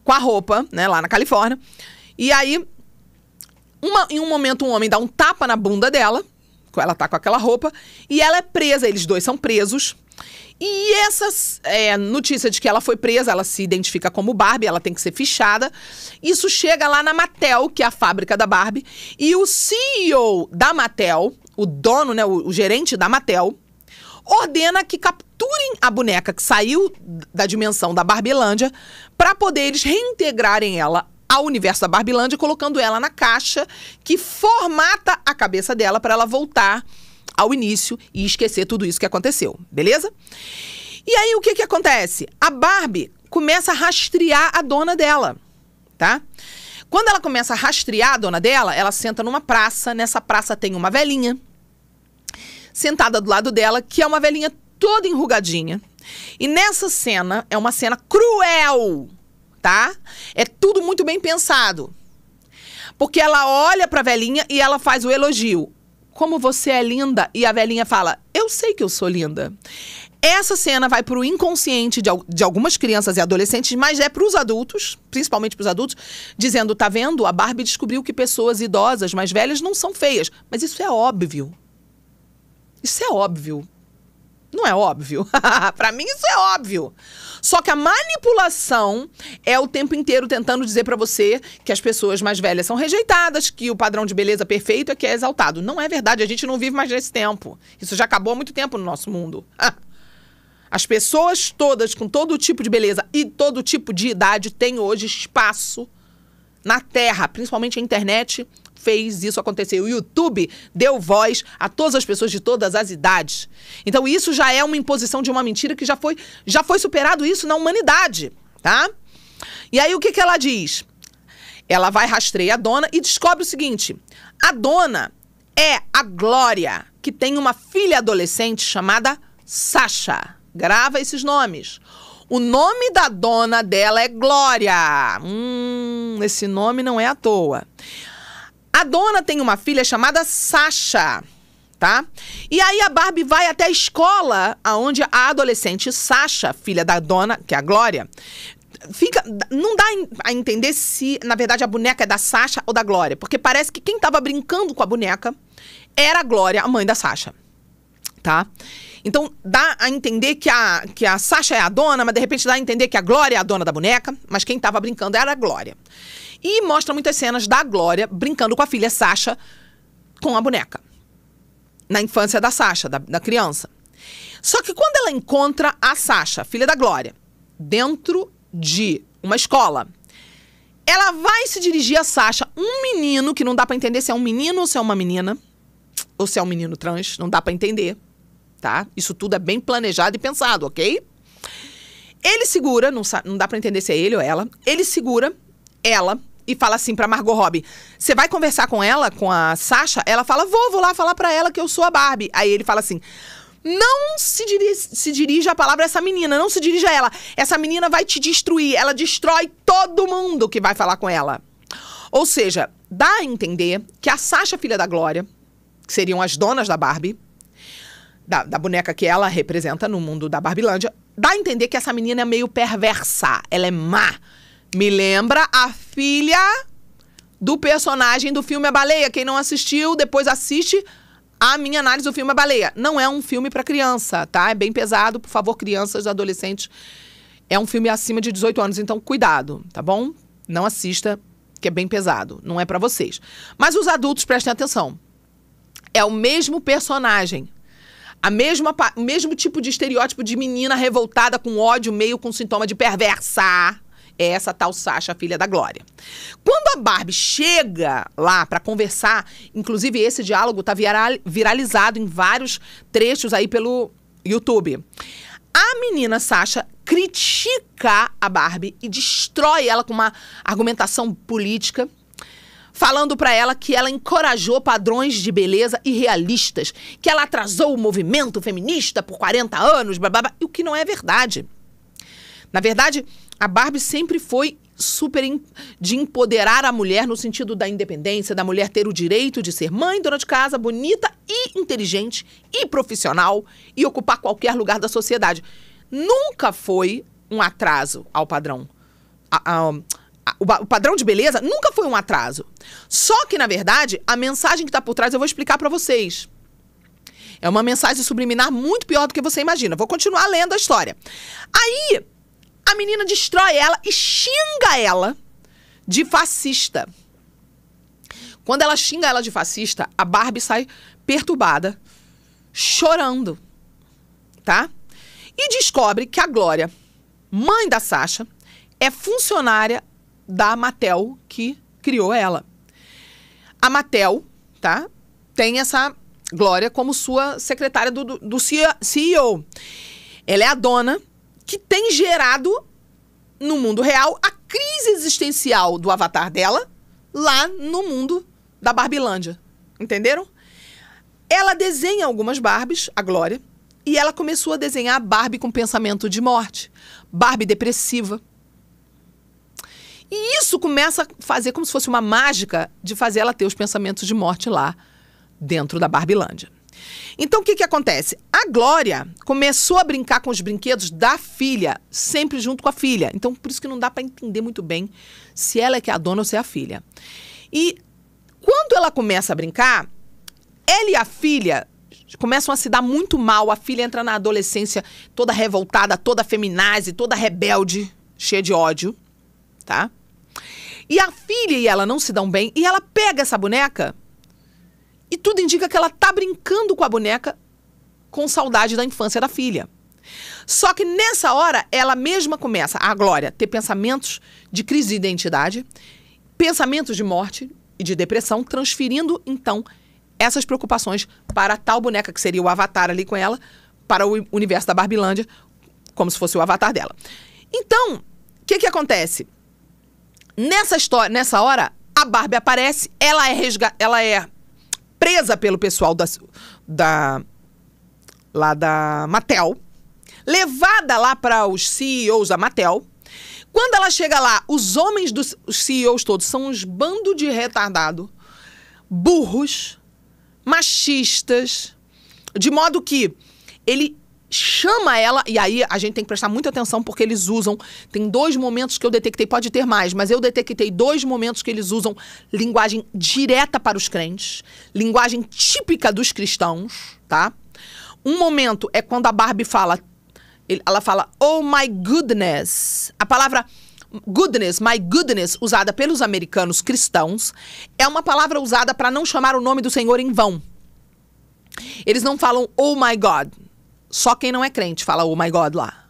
com a roupa, né, lá na Califórnia. E aí uma, em um momento, um homem dá um tapa na bunda dela, ela tá com aquela roupa, e ela é presa, eles dois são presos. E essa é, notícia de que ela foi presa, ela se identifica como Barbie, ela tem que ser fichada. Isso chega lá na Mattel, que é a fábrica da Barbie, e o CEO da Mattel, o dono, né, o, o gerente da Mattel, ordena que capturem a boneca que saiu da dimensão da Barbilândia para poder eles reintegrarem ela ao universo da Barbilândia, colocando ela na caixa que formata a cabeça dela para ela voltar ao início e esquecer tudo isso que aconteceu, beleza? E aí o que que acontece? A Barbie começa a rastrear a dona dela, tá? Quando ela começa a rastrear a dona dela, ela senta numa praça, nessa praça tem uma velhinha sentada do lado dela, que é uma velhinha toda enrugadinha. E nessa cena é uma cena cruel, tá? É tudo muito bem pensado. Porque ela olha para a velhinha e ela faz o elogio. Como você é linda. E a velhinha fala: Eu sei que eu sou linda. Essa cena vai para o inconsciente de, de, algumas crianças e adolescentes, mas é para os adultos, principalmente para os adultos, dizendo: tá vendo? A Barbie descobriu que pessoas idosas, mais velhas, não são feias. Mas isso é óbvio. Isso é óbvio. Não é óbvio. para mim, isso é óbvio. Só que a manipulação é o tempo inteiro tentando dizer para você que as pessoas mais velhas são rejeitadas, que o padrão de beleza perfeito é que é exaltado. Não é verdade, a gente não vive mais nesse tempo. Isso já acabou há muito tempo no nosso mundo. As pessoas todas, com todo tipo de beleza e todo tipo de idade, têm hoje espaço na Terra, principalmente a internet, fez isso acontecer. O YouTube deu voz a todas as pessoas de todas as idades. Então isso já é uma imposição de uma mentira que já foi, já foi superado isso na humanidade, tá? E aí o que, que ela diz? Ela vai rastreia a dona e descobre o seguinte: a dona é a Glória, que tem uma filha adolescente chamada Sasha. Grava esses nomes. O nome da dona dela é Glória. Hum, esse nome não é à toa. A dona tem uma filha chamada Sasha, tá? E aí a Barbie vai até a escola, aonde a adolescente Sasha, filha da dona, que é a Glória, fica não dá a entender se na verdade a boneca é da Sasha ou da Glória, porque parece que quem tava brincando com a boneca era a Glória, a mãe da Sasha. Tá? Então dá a entender que a, que a Sasha é a dona, mas de repente dá a entender que a Glória é a dona da boneca, mas quem tava brincando era a Glória. E mostra muitas cenas da Glória brincando com a filha Sasha com a boneca. Na infância da Sasha, da, da criança. Só que quando ela encontra a Sasha, filha da Glória, dentro de uma escola, ela vai se dirigir a Sasha, um menino que não dá para entender se é um menino ou se é uma menina, ou se é um menino trans, não dá para entender, tá? Isso tudo é bem planejado e pensado, ok? Ele segura, não, não dá para entender se é ele ou ela, ele segura ela e fala assim pra Margot Robbie: Você vai conversar com ela, com a Sasha? Ela fala: Vou, vou lá falar pra ela que eu sou a Barbie. Aí ele fala assim. Não se, diri se dirija a palavra a essa menina, não se dirija a ela. Essa menina vai te destruir, ela destrói todo mundo que vai falar com ela. Ou seja, dá a entender que a Sasha, filha da Glória, que seriam as donas da Barbie, da, da, boneca que ela representa no mundo da Barbilândia, dá a entender que essa menina é meio perversa, ela é má. Me lembra a filha do personagem do filme A Baleia. Quem não assistiu, depois assiste a minha análise do filme A Baleia. Não é um filme para criança, tá? É bem pesado, por favor, crianças, adolescentes. É um filme acima de 18 anos, então cuidado, tá bom? Não assista, que é bem pesado, não é para vocês. Mas os adultos prestem atenção. É o mesmo personagem. A mesma, o mesmo tipo de estereótipo de menina revoltada com ódio, meio com sintoma de perversa é essa tal Sasha, filha da Glória. Quando a Barbie chega lá para conversar, inclusive esse diálogo tá viralizado em vários trechos aí pelo YouTube. A menina Sasha critica a Barbie e destrói ela com uma argumentação política falando para ela que ela encorajou padrões de beleza irrealistas, que ela atrasou o movimento feminista por 40 anos, blá, blá, blá, e o que não é verdade. Na verdade, a Barbie sempre foi super de empoderar a mulher no sentido da independência, da mulher ter o direito de ser mãe, dona de casa, bonita e inteligente e profissional e ocupar qualquer lugar da sociedade. Nunca foi um atraso ao padrão. A, a, o padrão de beleza nunca foi um atraso. Só que, na verdade, a mensagem que está por trás eu vou explicar para vocês. É uma mensagem subliminar muito pior do que você imagina. Vou continuar lendo a história. Aí, a menina destrói ela e xinga ela de fascista. Quando ela xinga ela de fascista, a Barbie sai perturbada, chorando, tá? E descobre que a Glória, mãe da Sasha, é funcionária da Matel que criou ela. A Matel, tá? Tem essa Glória como sua secretária do, do, do CEO. Ela é a dona que tem gerado no mundo real a crise existencial do avatar dela lá no mundo da Barbilândia. Entenderam? Ela desenha algumas Barbies, a Glória, e ela começou a desenhar Barbie com pensamento de morte, Barbie depressiva. E isso começa a fazer como se fosse uma mágica de fazer ela ter os pensamentos de morte lá dentro da Barbilândia. Então o que, que acontece? A Glória começou a brincar com os brinquedos da filha, sempre junto com a filha. Então por isso que não dá para entender muito bem se ela é que é a dona ou se é a filha. E quando ela começa a brincar, ela e a filha começam a se dar muito mal. A filha entra na adolescência toda revoltada, toda feminazi, toda rebelde, cheia de ódio, tá? E a filha e ela não se dão bem e ela pega essa boneca e tudo indica que ela tá brincando com a boneca com saudade da infância da filha. Só que nessa hora, ela mesma começa, a Glória, ter pensamentos de crise de identidade, pensamentos de morte e de depressão, transferindo então essas preocupações para a tal boneca que seria o avatar ali com ela, para o universo da Barbilândia, como se fosse o avatar dela. Então, o que, que acontece? Nessa história, nessa hora, a Barbie aparece, ela é, ela é presa pelo pessoal da, da lá da Matel, levada lá para os CEOs da Matel. Quando ela chega lá, os homens dos os CEOs todos são uns bando de retardado, burros, machistas, de modo que ele chama ela, e aí a gente tem que prestar muita atenção porque eles usam. Tem dois momentos que eu detectei, pode ter mais, mas eu detectei dois momentos que eles usam linguagem direta para os crentes, linguagem típica dos cristãos, tá? Um momento é quando a Barbie fala, ela fala, oh my goodness. A palavra goodness, my goodness, usada pelos americanos cristãos, é uma palavra usada para não chamar o nome do Senhor em vão. Eles não falam oh my God, só quem não é crente fala oh my God lá.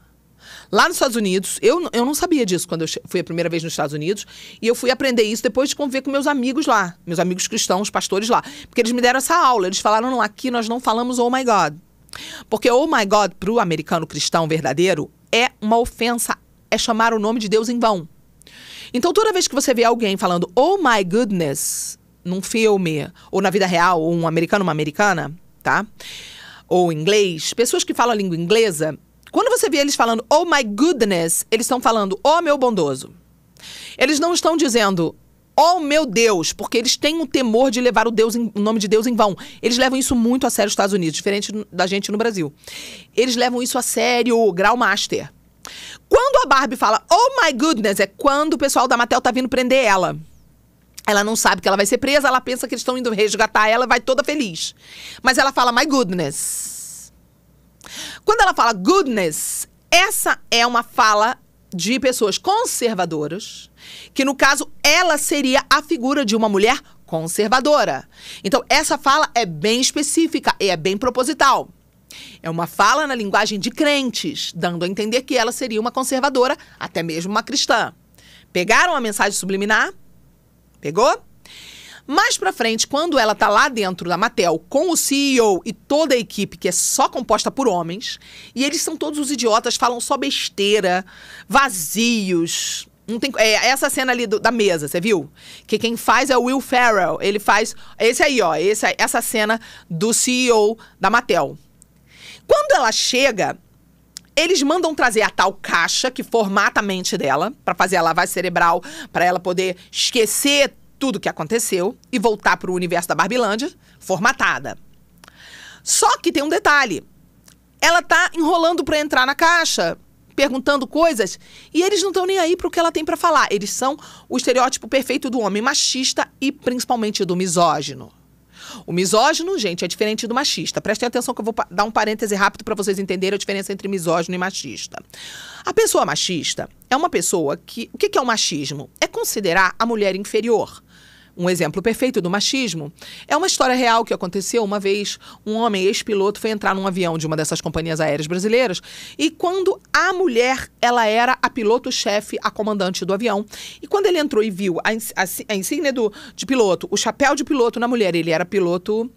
Lá nos Estados Unidos, eu, eu não sabia disso quando eu fui a primeira vez nos Estados Unidos, e eu fui aprender isso depois de conviver com meus amigos lá, meus amigos cristãos, pastores lá. Porque eles me deram essa aula, eles falaram, não, aqui nós não falamos oh my God. Porque oh my God, para o americano cristão verdadeiro, é uma ofensa, é chamar o nome de Deus em vão. Então, toda vez que você vê alguém falando oh my goodness num filme, ou na vida real, ou um americano, uma americana, tá? ou inglês, pessoas que falam a língua inglesa, quando você vê eles falando oh my goodness, eles estão falando oh meu bondoso. Eles não estão dizendo oh meu Deus, porque eles têm um temor de levar o, Deus em, o nome de Deus em vão. Eles levam isso muito a sério nos Estados Unidos, diferente da gente no Brasil. Eles levam isso a sério, grau master. Quando a Barbie fala oh my goodness, é quando o pessoal da Mattel tá vindo prender ela. Ela não sabe que ela vai ser presa, ela pensa que eles estão indo resgatar ela, vai toda feliz. Mas ela fala, my goodness. Quando ela fala goodness, essa é uma fala de pessoas conservadoras, que no caso ela seria a figura de uma mulher conservadora. Então, essa fala é bem específica e é bem proposital. É uma fala na linguagem de crentes, dando a entender que ela seria uma conservadora, até mesmo uma cristã. Pegaram a mensagem subliminar? Pegou? Mais para frente, quando ela tá lá dentro da Mattel com o CEO e toda a equipe que é só composta por homens, e eles são todos os idiotas, falam só besteira, vazios. Não tem, é, essa cena ali do, da mesa, você viu? Que quem faz é o Will Ferrell. Ele faz esse aí, ó, esse, essa cena do CEO da Mattel. Quando ela chega, eles mandam trazer a tal caixa que formata a mente dela, para fazer a lavagem cerebral, para ela poder esquecer tudo que aconteceu e voltar para o universo da Barbilândia formatada. Só que tem um detalhe. Ela tá enrolando para entrar na caixa, perguntando coisas, e eles não estão nem aí para o que ela tem para falar. Eles são o estereótipo perfeito do homem machista e principalmente do misógino. O misógino, gente, é diferente do machista. Prestem atenção que eu vou dar um parêntese rápido para vocês entenderem a diferença entre misógino e machista. A pessoa machista é uma pessoa que. O que é o machismo? É considerar a mulher inferior. Um exemplo perfeito do machismo é uma história real que aconteceu uma vez. Um homem ex-piloto foi entrar num avião de uma dessas companhias aéreas brasileiras e quando a mulher, ela era a piloto-chefe, a comandante do avião. E quando ele entrou e viu a, a, a insígnia do, de piloto, o chapéu de piloto na mulher, ele era piloto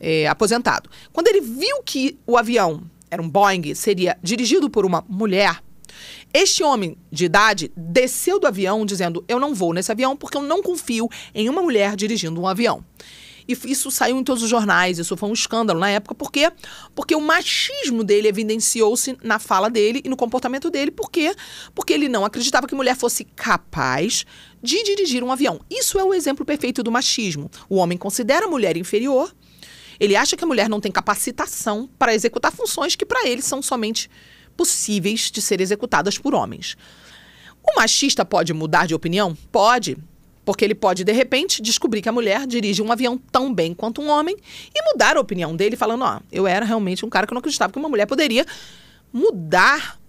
é, aposentado. Quando ele viu que o avião era um Boeing, seria dirigido por uma mulher, este homem de idade desceu do avião dizendo: Eu não vou nesse avião porque eu não confio em uma mulher dirigindo um avião. E isso saiu em todos os jornais, isso foi um escândalo na época, por quê? Porque o machismo dele evidenciou-se na fala dele e no comportamento dele, por quê? Porque ele não acreditava que mulher fosse capaz de dirigir um avião. Isso é o exemplo perfeito do machismo. O homem considera a mulher inferior, ele acha que a mulher não tem capacitação para executar funções que para ele são somente possíveis de ser executadas por homens. O machista pode mudar de opinião? Pode. Porque ele pode, de repente, descobrir que a mulher dirige um avião tão bem quanto um homem e mudar a opinião dele, falando: Ó, oh, eu era realmente um cara que não acreditava que uma mulher poderia mudar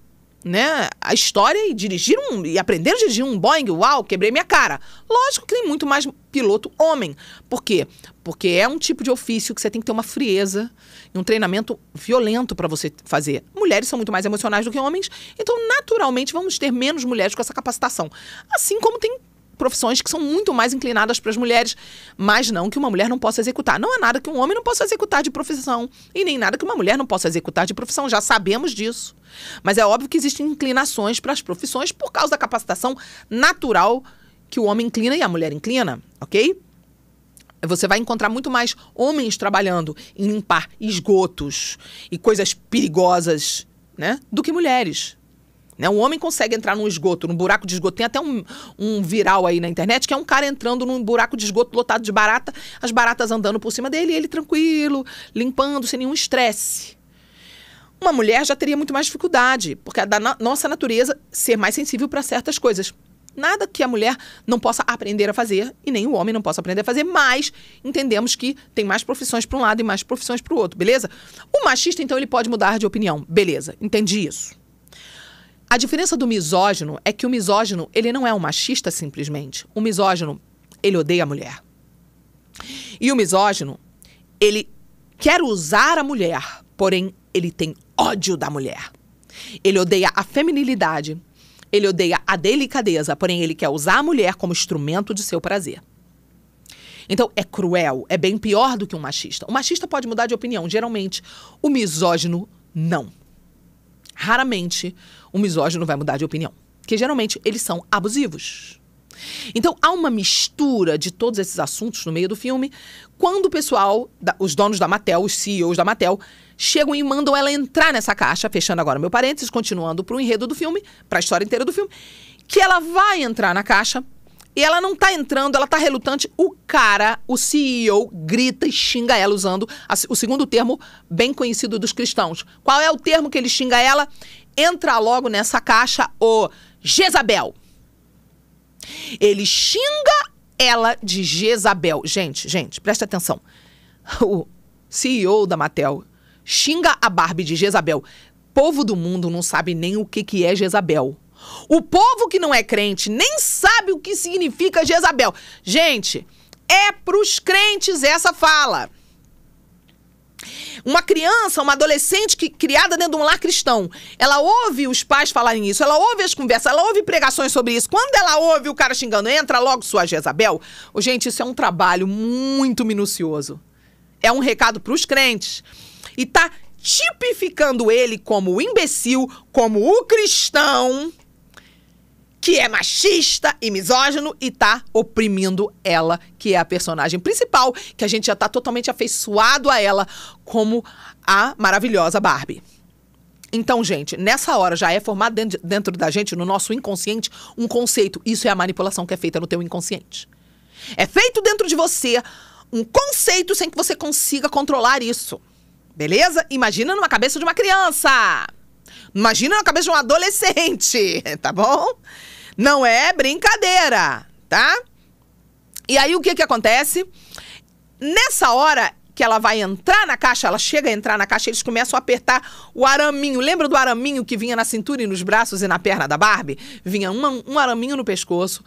né, a história e dirigir um e aprender a dirigir um Boeing, uau, quebrei minha cara. Lógico que tem muito mais piloto homem. Por quê? Porque é um tipo de ofício que você tem que ter uma frieza e um treinamento violento para você fazer. Mulheres são muito mais emocionais do que homens, então naturalmente vamos ter menos mulheres com essa capacitação. Assim como tem profissões que são muito mais inclinadas para as mulheres, mas não que uma mulher não possa executar. Não há nada que um homem não possa executar de profissão e nem nada que uma mulher não possa executar de profissão, já sabemos disso. Mas é óbvio que existem inclinações para as profissões por causa da capacitação natural que o homem inclina e a mulher inclina, ok? Você vai encontrar muito mais homens trabalhando em limpar esgotos e coisas perigosas, né? Do que mulheres. Né? homem consegue entrar num esgoto, num buraco de esgoto. Tem até um, um viral aí na internet que é um cara entrando num buraco de esgoto lotado de barata, as baratas andando por cima dele, ele tranquilo, limpando, sem nenhum estresse. Uma mulher já teria muito mais dificuldade, porque é da na nossa natureza ser mais sensível para certas coisas. Nada que a mulher não possa aprender a fazer e nem o homem não possa aprender a fazer, mas entendemos que tem mais profissões para um lado e mais profissões para o outro, beleza? O machista, então, ele pode mudar de opinião, beleza, entendi isso. A diferença do misógino é que o misógino, ele não é um machista simplesmente. O misógino, ele odeia a mulher. E o misógino, ele quer usar a mulher, porém ele tem ódio da mulher. Ele odeia a feminilidade, ele odeia a delicadeza, porém ele quer usar a mulher como instrumento de seu prazer. Então, é cruel, é bem pior do que um machista. O machista pode mudar de opinião, geralmente. O misógino, não. Raramente o misógino vai mudar de opinião. Porque geralmente eles são abusivos. Então há uma mistura de todos esses assuntos no meio do filme, quando o pessoal, os donos da Mattel, os CEOs da Mattel, chegam e mandam ela entrar nessa caixa, fechando agora meu parênteses, continuando para o enredo do filme, para a história inteira do filme, que ela vai entrar na caixa e ela não tá entrando, ela tá relutante. O cara, o CEO, grita e xinga ela usando a, o segundo termo bem conhecido dos cristãos. Qual é o termo que ele xinga ela? entra logo nessa caixa o Jezabel. Ele xinga ela de Jezabel. Gente, gente, presta atenção. O CEO da Mattel xinga a Barbie de Jezabel. Povo do mundo não sabe nem o que, que é Jezabel. O povo que não é crente nem sabe o que significa Jezabel. Gente, é para os crentes essa fala. Uma criança, uma adolescente que, criada dentro de um lar cristão, ela ouve os pais falarem isso, ela ouve as conversas, ela ouve pregações sobre isso. Quando ela ouve o cara xingando, entra logo sua Jezabel. Oh, gente, isso é um trabalho muito minucioso. É um recado para os crentes. E tá tipificando ele como o imbecil, como o cristão que é machista e misógino e tá oprimindo ela, que é a personagem principal, que a gente já tá totalmente afeiçoado a ela como a maravilhosa Barbie. Então, gente, nessa hora já é formado dentro, da gente, no nosso inconsciente, um conceito. Isso é a manipulação que é feita no teu inconsciente. É feito dentro de você um conceito sem que você consiga controlar isso. Beleza? Imagina numa cabeça de uma criança. Imagina na cabeça de um adolescente, tá bom? Não é brincadeira, tá? E aí o que que acontece? Nessa hora que ela vai entrar na caixa, ela chega a entrar na caixa, eles começam a apertar o araminho. Lembra do araminho que vinha na cintura e nos braços e na perna da Barbie? Vinha uma, um araminho no pescoço,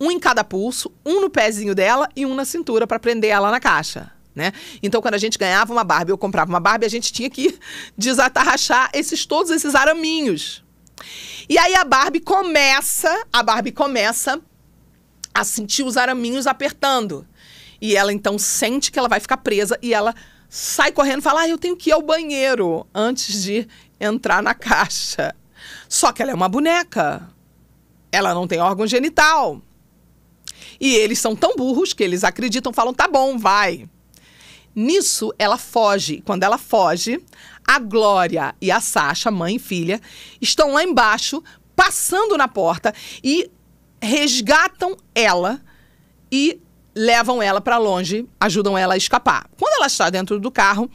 um em cada pulso, um no pezinho dela e um na cintura para prender ela na caixa. Né? Então, quando a gente ganhava uma Barbie ou comprava uma Barbie, a gente tinha que desatarrachar esses, todos esses araminhos. E aí a Barbie começa, a Barbie começa a sentir os araminhos apertando. E ela então sente que ela vai ficar presa e ela sai correndo e fala: ah, eu tenho que ir ao banheiro antes de entrar na caixa. Só que ela é uma boneca. Ela não tem órgão genital. E eles são tão burros que eles acreditam, falam: tá bom, vai. Nisso, ela foge. Quando ela foge, a Glória e a Sasha, mãe e filha, estão lá embaixo, passando na porta e resgatam ela e levam ela para longe, ajudam ela a escapar. Quando ela está dentro do carro,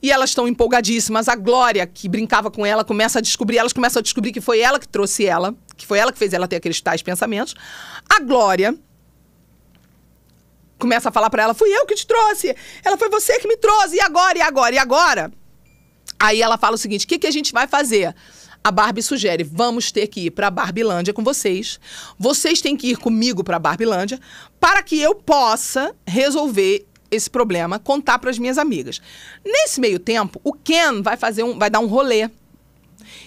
e elas estão empolgadíssimas. A Glória, que brincava com ela, começa a descobrir, elas começam a descobrir que foi ela que trouxe ela, que foi ela que fez ela ter aqueles tais pensamentos. A Glória começa a falar para ela: "Fui eu que te trouxe. Ela foi você que me trouxe. E agora? E agora? E agora?" Aí ela fala o seguinte: o que, que a gente vai fazer? A Barbie sugere: vamos ter que ir para Barbilândia com vocês. Vocês têm que ir comigo para Barbilândia para que eu possa resolver esse problema, contar para as minhas amigas. Nesse meio tempo, o Ken vai fazer um, vai dar um rolê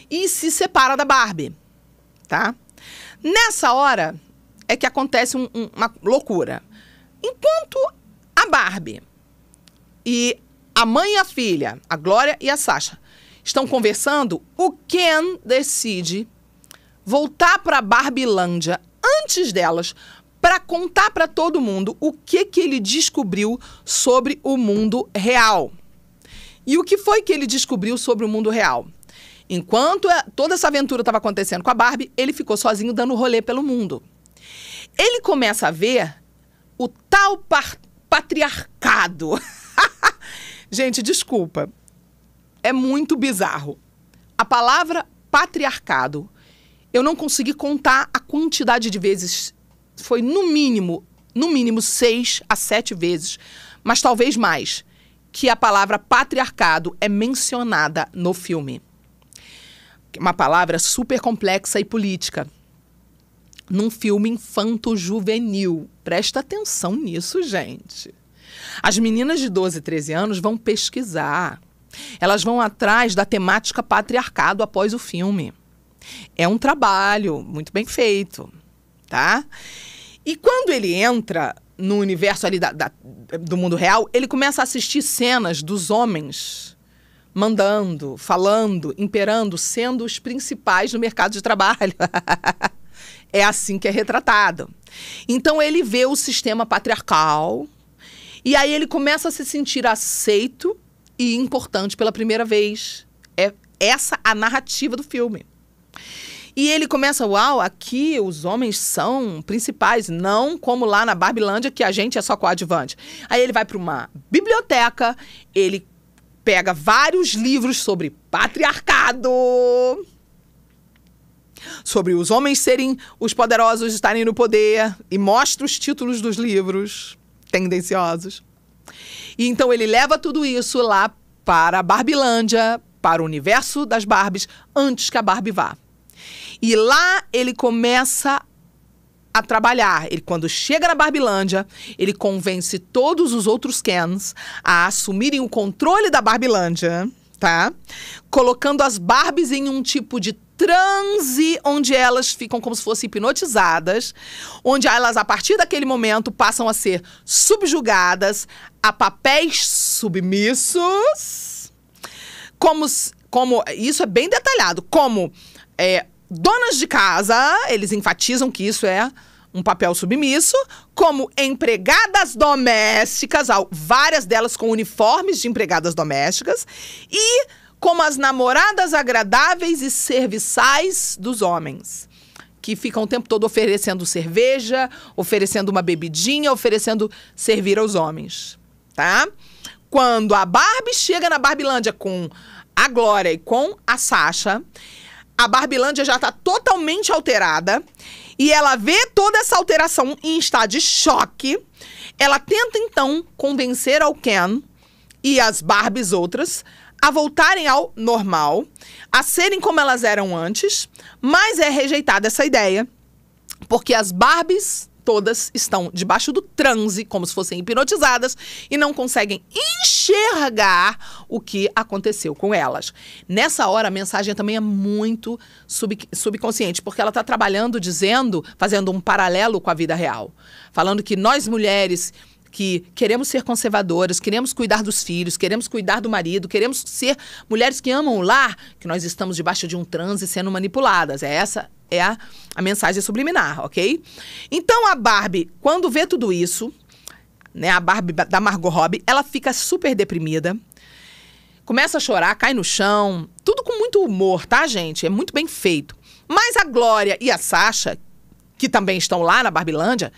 e se separa da Barbie, tá? Nessa hora é que acontece um, um, uma loucura. Enquanto a Barbie e a mãe e a filha, a Glória e a Sasha, estão conversando. O Ken decide voltar para Barbilândia antes delas para contar para todo mundo o que que ele descobriu sobre o mundo real. E o que foi que ele descobriu sobre o mundo real? Enquanto é, toda essa aventura estava acontecendo com a Barbie, ele ficou sozinho dando rolê pelo mundo. Ele começa a ver o tal patriarcado Gente, desculpa. É muito bizarro. A palavra patriarcado, eu não consegui contar a quantidade de vezes. Foi no mínimo, no mínimo seis a sete vezes, mas talvez mais, que a palavra patriarcado é mencionada no filme. Uma palavra super complexa e política num filme infanto-juvenil. Presta atenção nisso, gente. As meninas de 12, 13 anos vão pesquisar. Elas vão atrás da temática patriarcado após o filme. É um trabalho muito bem feito, tá? E quando ele entra no universo ali da, da, do mundo real, ele começa a assistir cenas dos homens mandando, falando, imperando, sendo os principais no mercado de trabalho. é assim que é retratado. Então ele vê o sistema patriarcal e aí ele começa a se sentir aceito e importante pela primeira vez. É essa a narrativa do filme. E ele começa, uau, aqui os homens são principais, não como lá na Barbilândia, que a gente é só coadjuvante. Aí ele vai para uma biblioteca, ele pega vários livros sobre patriarcado, sobre os homens serem os poderosos estarem no poder, e mostra os títulos dos livros tendenciosos. E então ele leva tudo isso lá para a Barbilândia, para o universo das Barbies, antes que a Barbie vá. E lá ele começa a trabalhar. Ele, quando chega na Barbilândia, ele convence todos os outros Kens a assumirem o controle da Barbilândia, tá? Colocando as Barbies em um tipo de transe onde elas ficam como se fossem hipnotizadas, onde elas, a partir daquele momento, passam a ser subjugadas a papéis submissos, como, como isso é bem detalhado, como é, donas de casa, eles enfatizam que isso é um papel submisso, como empregadas domésticas, várias delas com uniformes de empregadas domésticas, e como as namoradas agradáveis e serviçais dos homens que ficam o tempo todo oferecendo cerveja, oferecendo uma bebidinha, oferecendo servir aos homens, tá? Quando a Barbie chega na Barbilândia com a Glória e com a Sasha, a Barbilândia já está totalmente alterada e ela vê toda essa alteração e está de choque. Ela tenta então convencer ao Ken e as Barbies outras a voltarem ao normal, a serem como elas eram antes, mas é rejeitada essa ideia, porque as Barbies todas estão debaixo do transe, como se fossem hipnotizadas, e não conseguem enxergar o que aconteceu com elas. Nessa hora, a mensagem também é muito sub subconsciente, porque ela está trabalhando, dizendo, fazendo um paralelo com a vida real. Falando que nós mulheres que queremos ser conservadoras, queremos cuidar dos filhos, queremos cuidar do marido, queremos ser mulheres que amam o lar, que nós estamos debaixo de um transe sendo manipuladas. É essa é a, a mensagem subliminar, ok? Então a Barbie, quando vê tudo isso, né, a Barbie da Margot Robbie, ela fica super deprimida, começa a chorar, cai no chão, tudo com muito humor, tá, gente? É muito bem feito. Mas a Glória e a Sasha, que também estão lá na Barbilândia,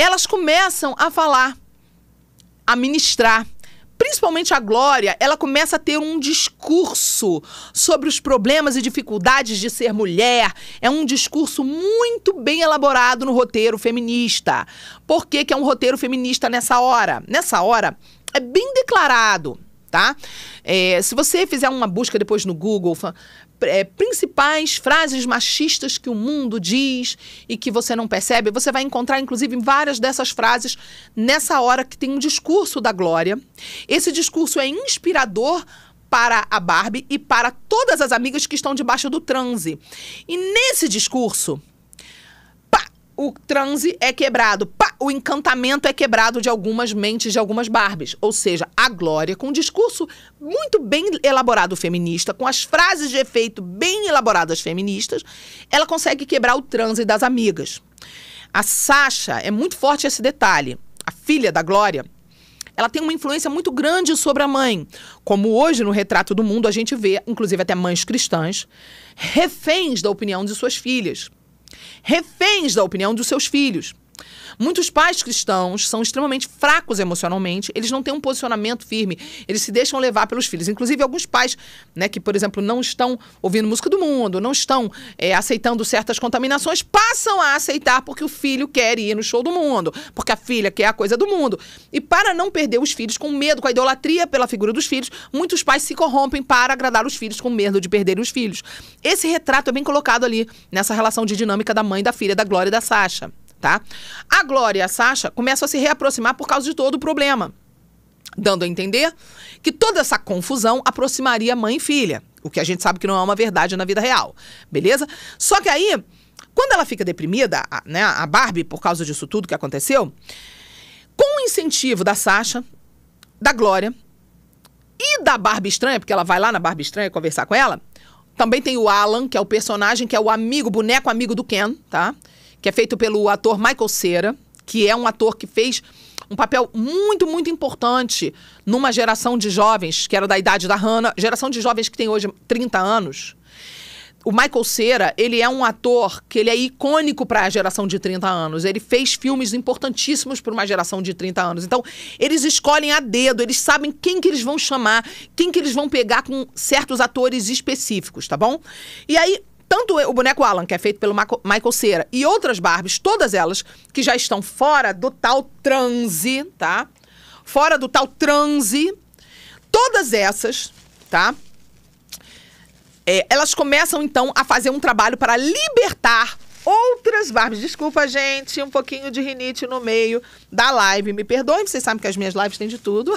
elas começam a falar, a ministrar. Principalmente a Glória, ela começa a ter um discurso sobre os problemas e dificuldades de ser mulher. É um discurso muito bem elaborado no roteiro feminista. Por que, que é um roteiro feminista nessa hora? Nessa hora, é bem declarado tá? É, se você fizer uma busca depois no Google, é, principais frases machistas que o mundo diz e que você não percebe. Você vai encontrar, inclusive, várias dessas frases nessa hora que tem um discurso da Glória. Esse discurso é inspirador para a Barbie e para todas as amigas que estão debaixo do transe. E nesse discurso, o transe é quebrado, pá, o encantamento é quebrado de algumas mentes de algumas Barbies. Ou seja, a Glória, com um discurso muito bem elaborado feminista, com as frases de efeito bem elaboradas feministas, ela consegue quebrar o transe das amigas. A Sasha, é muito forte esse detalhe, a filha da Glória, ela tem uma influência muito grande sobre a mãe. Como hoje, no retrato do mundo, a gente vê, inclusive até mães cristãs, reféns da opinião de suas filhas reféns da opinião dos seus filhos. Muitos pais cristãos são extremamente fracos emocionalmente, eles não têm um posicionamento firme, eles se deixam levar pelos filhos. Inclusive, alguns pais, né, que, por exemplo, não estão ouvindo música do mundo, não estão é, aceitando certas contaminações, passam a aceitar porque o filho quer ir no show do mundo, porque a filha quer a coisa do mundo. E para não perder os filhos com medo, com a idolatria pela figura dos filhos, muitos pais se corrompem para agradar os filhos com medo de perderem os filhos. Esse retrato é bem colocado ali nessa relação de dinâmica da mãe, da filha, da Glória e da Sasha tá? A Glória e a Sasha começam a se reaproximar por causa de todo o problema, dando a entender que toda essa confusão aproximaria mãe e filha, o que a gente sabe que não é uma verdade na vida real, beleza? Só que aí, quando ela fica deprimida, a, né, a Barbie, por causa disso tudo que aconteceu, com o incentivo da Sasha, da Glória e da Barbie Estranha, porque ela vai lá na Barbie Estranha conversar com ela, também tem o Alan, que é o personagem, que é o amigo, boneco amigo do Ken, tá? que é feito pelo ator Michael Cera, que é um ator que fez um papel muito, muito importante numa geração de jovens, que era da idade da Hannah, geração de jovens que tem hoje 30 anos. O Michael Cera, ele é um ator que ele é icônico para a geração de 30 anos. Ele fez filmes importantíssimos para uma geração de 30 anos. Então, eles escolhem a dedo, eles sabem quem que eles vão chamar, quem que eles vão pegar com certos atores específicos, tá bom? E aí tanto o boneco Alan, que é feito pelo Michael Cera, e outras Barbies, todas elas que já estão fora do tal transe, tá? Fora do tal transe, todas essas, tá? É, elas começam então a fazer um trabalho para libertar outras Barbies. Desculpa, gente, um pouquinho de rinite no meio da live. Me perdoem, vocês sabem que as minhas lives têm de tudo.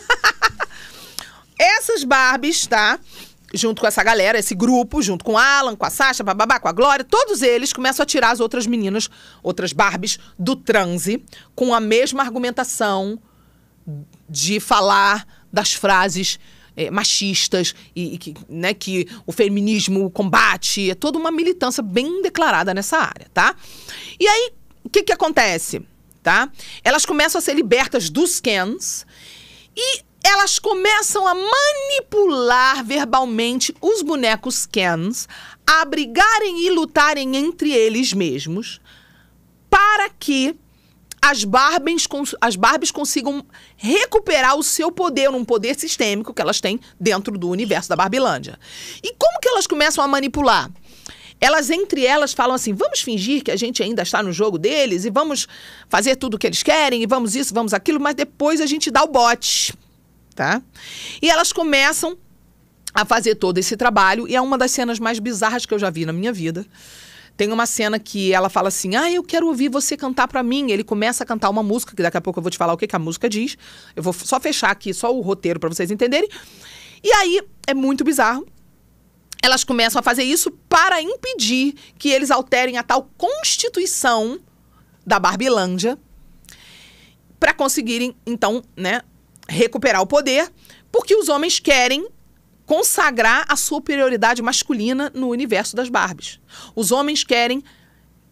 Essas Barbies, tá? junto com essa galera, esse grupo, junto com Alan, com a Sasha, bababá, com a Glória, todos eles começam a tirar as outras meninas, outras Barbies, do transe, com a mesma argumentação de falar das frases é, machistas e, e, que, né, que o feminismo combate. É toda uma militância bem declarada nessa área, tá? E aí, o que, que acontece? Tá? Elas começam a ser libertas dos Kens e elas começam a manipular verbalmente os bonecos Kens a brigarem e lutarem entre eles mesmos para que as Barbies, as Barbies consigam recuperar o seu poder, um poder sistêmico que elas têm dentro do universo da Barbilândia. E como que elas começam a manipular? Elas, entre elas, falam assim: vamos fingir que a gente ainda está no jogo deles e vamos fazer tudo o que eles querem e vamos isso, vamos aquilo, mas depois a gente dá o bote tá? E elas começam a fazer todo esse trabalho e é uma das cenas mais bizarras que eu já vi na minha vida. Tem uma cena que ela fala assim: "Ah, eu quero ouvir você cantar para mim". Ele começa a cantar uma música que daqui a pouco eu vou te falar o que, que a música diz. Eu vou só fechar aqui só o roteiro para vocês entenderem. E aí é muito bizarro. Elas começam a fazer isso para impedir que eles alterem a tal constituição da Barbilândia para conseguirem então, né, recuperar o poder, porque os homens querem consagrar a superioridade masculina no universo das Barbies. Os homens querem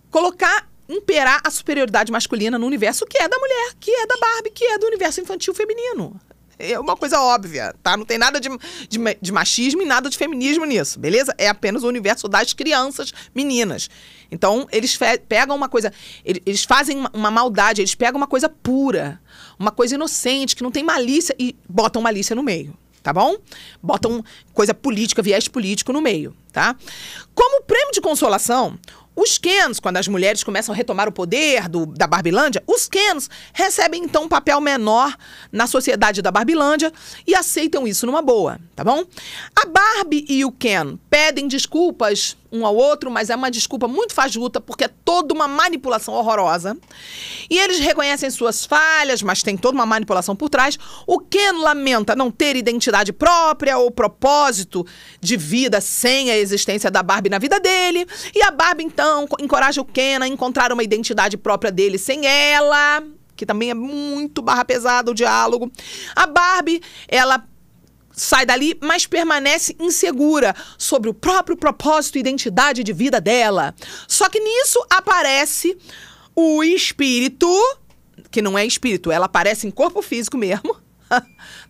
colocar, imperar a superioridade masculina no universo que é da mulher, que é da Barbie, que é do universo infantil feminino. É uma coisa óbvia, tá? Não tem nada de, de, de machismo e nada de feminismo nisso, beleza? É apenas o universo das crianças meninas. Então, eles pegam uma coisa. Eles, eles fazem uma, uma maldade, eles pegam uma coisa pura uma coisa inocente, que não tem malícia, e botam malícia no meio, tá bom? Botam coisa política, viés político no meio, tá? Como prêmio de consolação, os Kenos, quando as mulheres começam a retomar o poder do, da Barbilândia, os Kenos recebem então um papel menor na sociedade da Barbilândia e aceitam isso numa boa, tá bom? A Barbie e o Ken pedem desculpas um ao outro, mas é uma desculpa muito fajuta, porque é toda uma manipulação horrorosa. E eles reconhecem suas falhas, mas tem toda uma manipulação por trás. O Ken lamenta não ter identidade própria ou propósito de vida sem a existência da Barbie na vida dele. E a Barbie, então, encoraja o Ken a encontrar uma identidade própria dele sem ela que também é muito barra pesada o diálogo. A Barbie, ela sai dali, mas permanece insegura sobre o próprio propósito e identidade de vida dela. Só que nisso aparece o espírito, que não é espírito, ela aparece em corpo físico mesmo,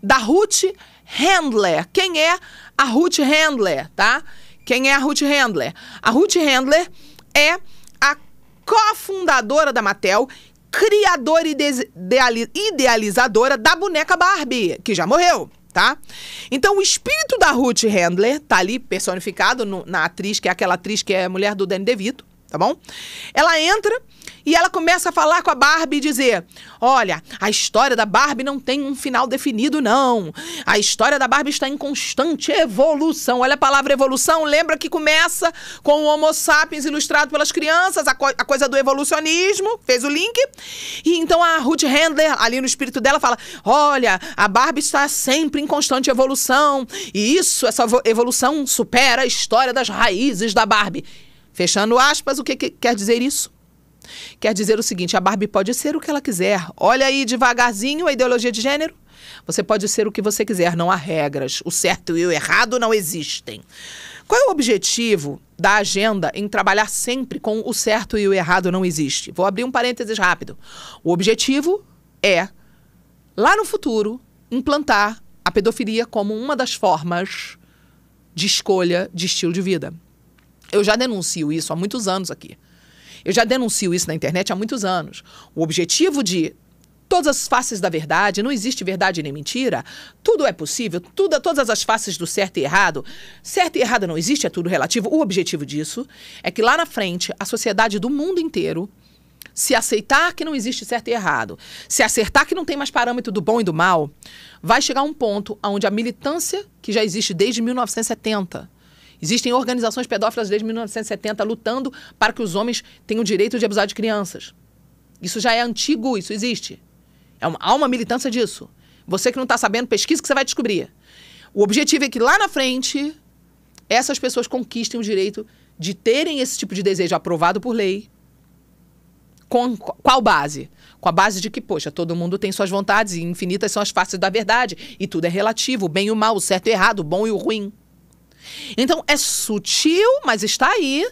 da Ruth Handler. Quem é a Ruth Handler, tá? Quem é a Ruth Handler? A Ruth Handler é a cofundadora da Mattel, criadora e idealizadora da boneca Barbie, que já morreu tá? Então o espírito da Ruth Handler tá ali personificado no, na atriz, que é aquela atriz que é mulher do Danny DeVito, tá bom? Ela entra e ela começa a falar com a Barbie e dizer: Olha, a história da Barbie não tem um final definido, não. A história da Barbie está em constante evolução. Olha a palavra evolução, lembra que começa com o Homo sapiens ilustrado pelas crianças, a, co a coisa do evolucionismo, fez o link. E então a Ruth Handler, ali no espírito dela, fala: Olha, a Barbie está sempre em constante evolução. E isso, essa evolução supera a história das raízes da Barbie. Fechando aspas, o que, que quer dizer isso? Quer dizer o seguinte: a Barbie pode ser o que ela quiser. Olha aí devagarzinho a ideologia de gênero. Você pode ser o que você quiser, não há regras. O certo e o errado não existem. Qual é o objetivo da agenda em trabalhar sempre com o certo e o errado não existe? Vou abrir um parênteses rápido. O objetivo é, lá no futuro, implantar a pedofilia como uma das formas de escolha de estilo de vida. Eu já denuncio isso há muitos anos aqui. Eu já denuncio isso na internet há muitos anos. O objetivo de todas as faces da verdade, não existe verdade nem mentira. Tudo é possível, tudo, todas as faces do certo e errado. Certo e errado não existe, é tudo relativo. O objetivo disso é que lá na frente a sociedade do mundo inteiro se aceitar que não existe certo e errado, se acertar que não tem mais parâmetro do bom e do mal, vai chegar um ponto onde a militância que já existe desde 1970 Existem organizações pedófilas desde 1970 lutando para que os homens tenham o direito de abusar de crianças. Isso já é antigo, isso existe. É uma, há uma militância disso. Você que não está sabendo, pesquisa que você vai descobrir. O objetivo é que lá na frente essas pessoas conquistem o direito de terem esse tipo de desejo aprovado por lei. Com qual base? Com a base de que, poxa, todo mundo tem suas vontades e infinitas são as faces da verdade e tudo é relativo, o bem e o mal, o certo e o errado, o bom e o ruim. Então, é sutil, mas está aí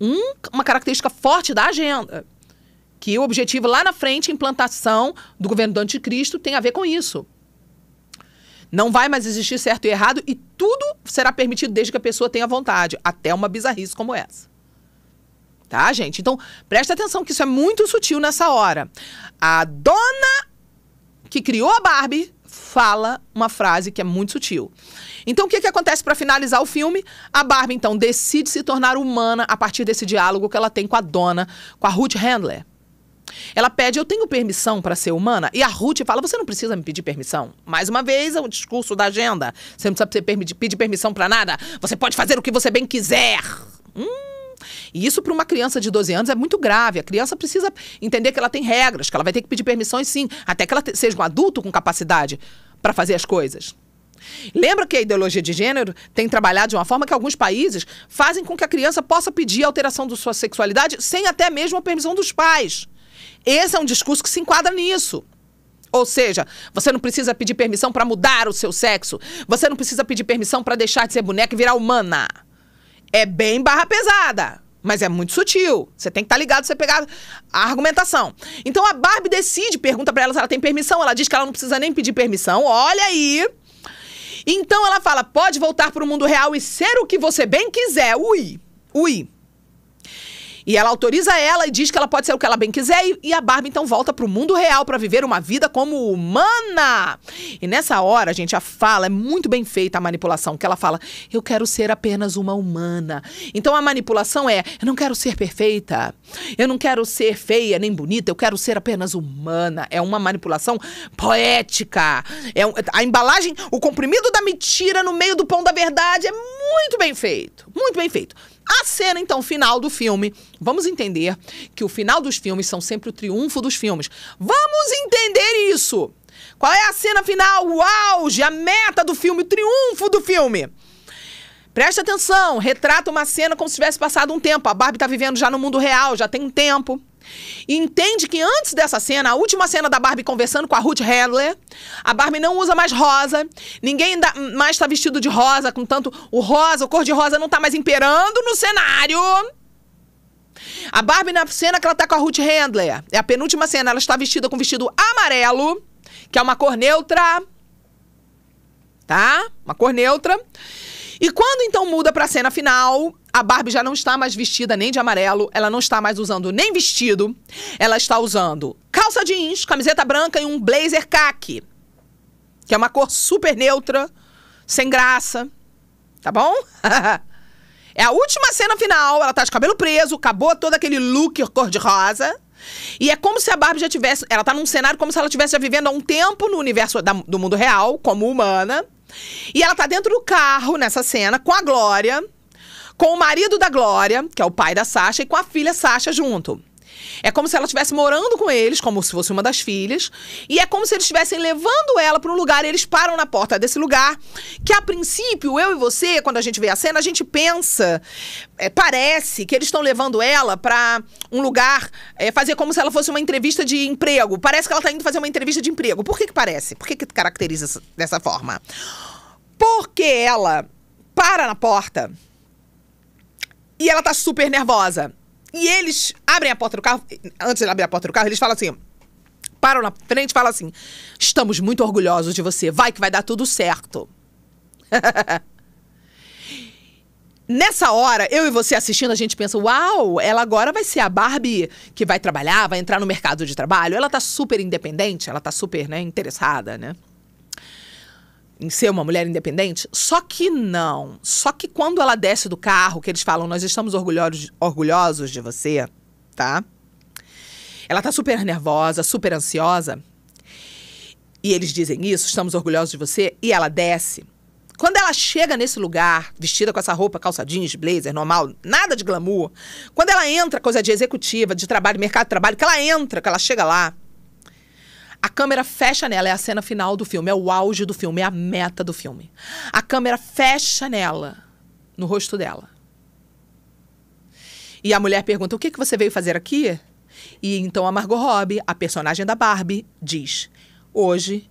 um, uma característica forte da agenda. Que o objetivo lá na frente, a implantação do governo do anticristo, tem a ver com isso. Não vai mais existir certo e errado e tudo será permitido desde que a pessoa tenha vontade, até uma bizarrice como essa. Tá, gente? Então, presta atenção que isso é muito sutil nessa hora. A dona que criou a Barbie fala uma frase que é muito sutil. Então o que, que acontece para finalizar o filme? A Barbie então decide se tornar humana a partir desse diálogo que ela tem com a dona, com a Ruth Handler. Ela pede, eu tenho permissão para ser humana? E a Ruth fala, você não precisa me pedir permissão. Mais uma vez, é o discurso da agenda. Você não precisa pedir permissão para nada. Você pode fazer o que você bem quiser. Hum. E isso para uma criança de 12 anos é muito grave. A criança precisa entender que ela tem regras, que ela vai ter que pedir permissões sim, até que ela seja um adulto com capacidade para fazer as coisas. Lembra que a ideologia de gênero tem trabalhado de uma forma que alguns países fazem com que a criança possa pedir a alteração da sua sexualidade sem até mesmo a permissão dos pais. Esse é um discurso que se enquadra nisso. Ou seja, você não precisa pedir permissão para mudar o seu sexo. Você não precisa pedir permissão para deixar de ser boneca e virar humana. É bem barra pesada, mas é muito sutil. Você tem que estar tá ligado, você pegar a argumentação. Então a Barbie decide, pergunta para ela se ela tem permissão. Ela diz que ela não precisa nem pedir permissão. Olha aí então ela fala: pode voltar para o mundo real e ser o que você bem quiser. Ui, ui. E ela autoriza ela e diz que ela pode ser o que ela bem quiser. E, a Barbie então volta pro mundo real para viver uma vida como humana. E nessa hora, gente, a fala é muito bem feita a manipulação, que ela fala: "Eu quero ser apenas uma humana". Então a manipulação é: "Eu não quero ser perfeita. Eu não quero ser feia nem bonita, eu quero ser apenas humana". É uma manipulação poética. É a embalagem, o comprimido da mentira no meio do pão da verdade é muito bem feito. Muito bem feito. A cena, então, final do filme. Vamos entender que o final dos filmes são sempre o triunfo dos filmes. Vamos entender isso! Qual é a cena final, o auge, a meta do filme, o triunfo do filme? Presta atenção, retrata uma cena como se tivesse passado um tempo. A Barbie está vivendo já no mundo real, já tem um tempo. E entende que antes dessa cena, a última cena da Barbie conversando com a Ruth Handler, a Barbie não usa mais rosa, ninguém ainda mais está vestido de rosa, com tanto o rosa, o cor de rosa não está mais imperando no cenário. A Barbie na cena que ela está com a Ruth Handler, é a penúltima cena, ela está vestida com vestido amarelo, que é uma cor neutra, tá? Uma cor neutra. E quando então muda para a cena final, a Barbie já não está mais vestida nem de amarelo, ela não está mais usando nem vestido, ela está usando calça jeans, camiseta branca e um blazer khaki, que é uma cor super neutra, sem graça, tá bom? é a última cena final, ela tá de cabelo preso, acabou todo aquele look cor de rosa. E é como se a Barbie já tivesse. Ela tá num cenário como se ela estivesse já vivendo há um tempo no universo da, do mundo real, como humana. E ela tá dentro do carro nessa cena com a Glória, com o marido da Glória, que é o pai da Sasha, e com a filha Sasha junto. É como se ela estivesse morando com eles, como se fosse uma das filhas, e é como se eles estivessem levando ela para um lugar e eles param na porta desse lugar, que a princípio, eu e você, quando a gente vê a cena, a gente pensa, é, parece que eles estão levando ela para um lugar, é, fazer como se ela fosse uma entrevista de emprego. Parece que ela está indo fazer uma entrevista de emprego. Por que que parece? Por que que caracteriza dessa forma? Porque ela para na porta e ela tá super nervosa. E eles abrem a porta do carro, antes de abrir a porta do carro, eles falam assim: param na frente e falam assim: estamos muito orgulhosos de você, vai que vai dar tudo certo. Nessa hora, eu e você assistindo, a gente pensa: uau, ela agora vai ser a Barbie que vai trabalhar, vai entrar no mercado de trabalho. Ela tá super independente, ela tá super né, interessada, né? em ser uma mulher independente? Só que não. Só que quando ela desce do carro, que eles falam, nós estamos orgulhosos, orgulhosos de você, tá? Ela tá super nervosa, super ansiosa. E eles dizem isso, estamos orgulhosos de você. E ela desce. Quando ela chega nesse lugar, vestida com essa roupa, calça jeans, blazer, normal, nada de glamour. Quando ela entra, coisa de executiva, de trabalho, mercado de trabalho, que ela entra, que ela chega lá. A câmera fecha nela, é a cena final do filme, é o auge do filme, é a meta do filme. A câmera fecha nela, no rosto dela. E a mulher pergunta: O que, que você veio fazer aqui? E então a Margot Robbie, a personagem da Barbie, diz: Hoje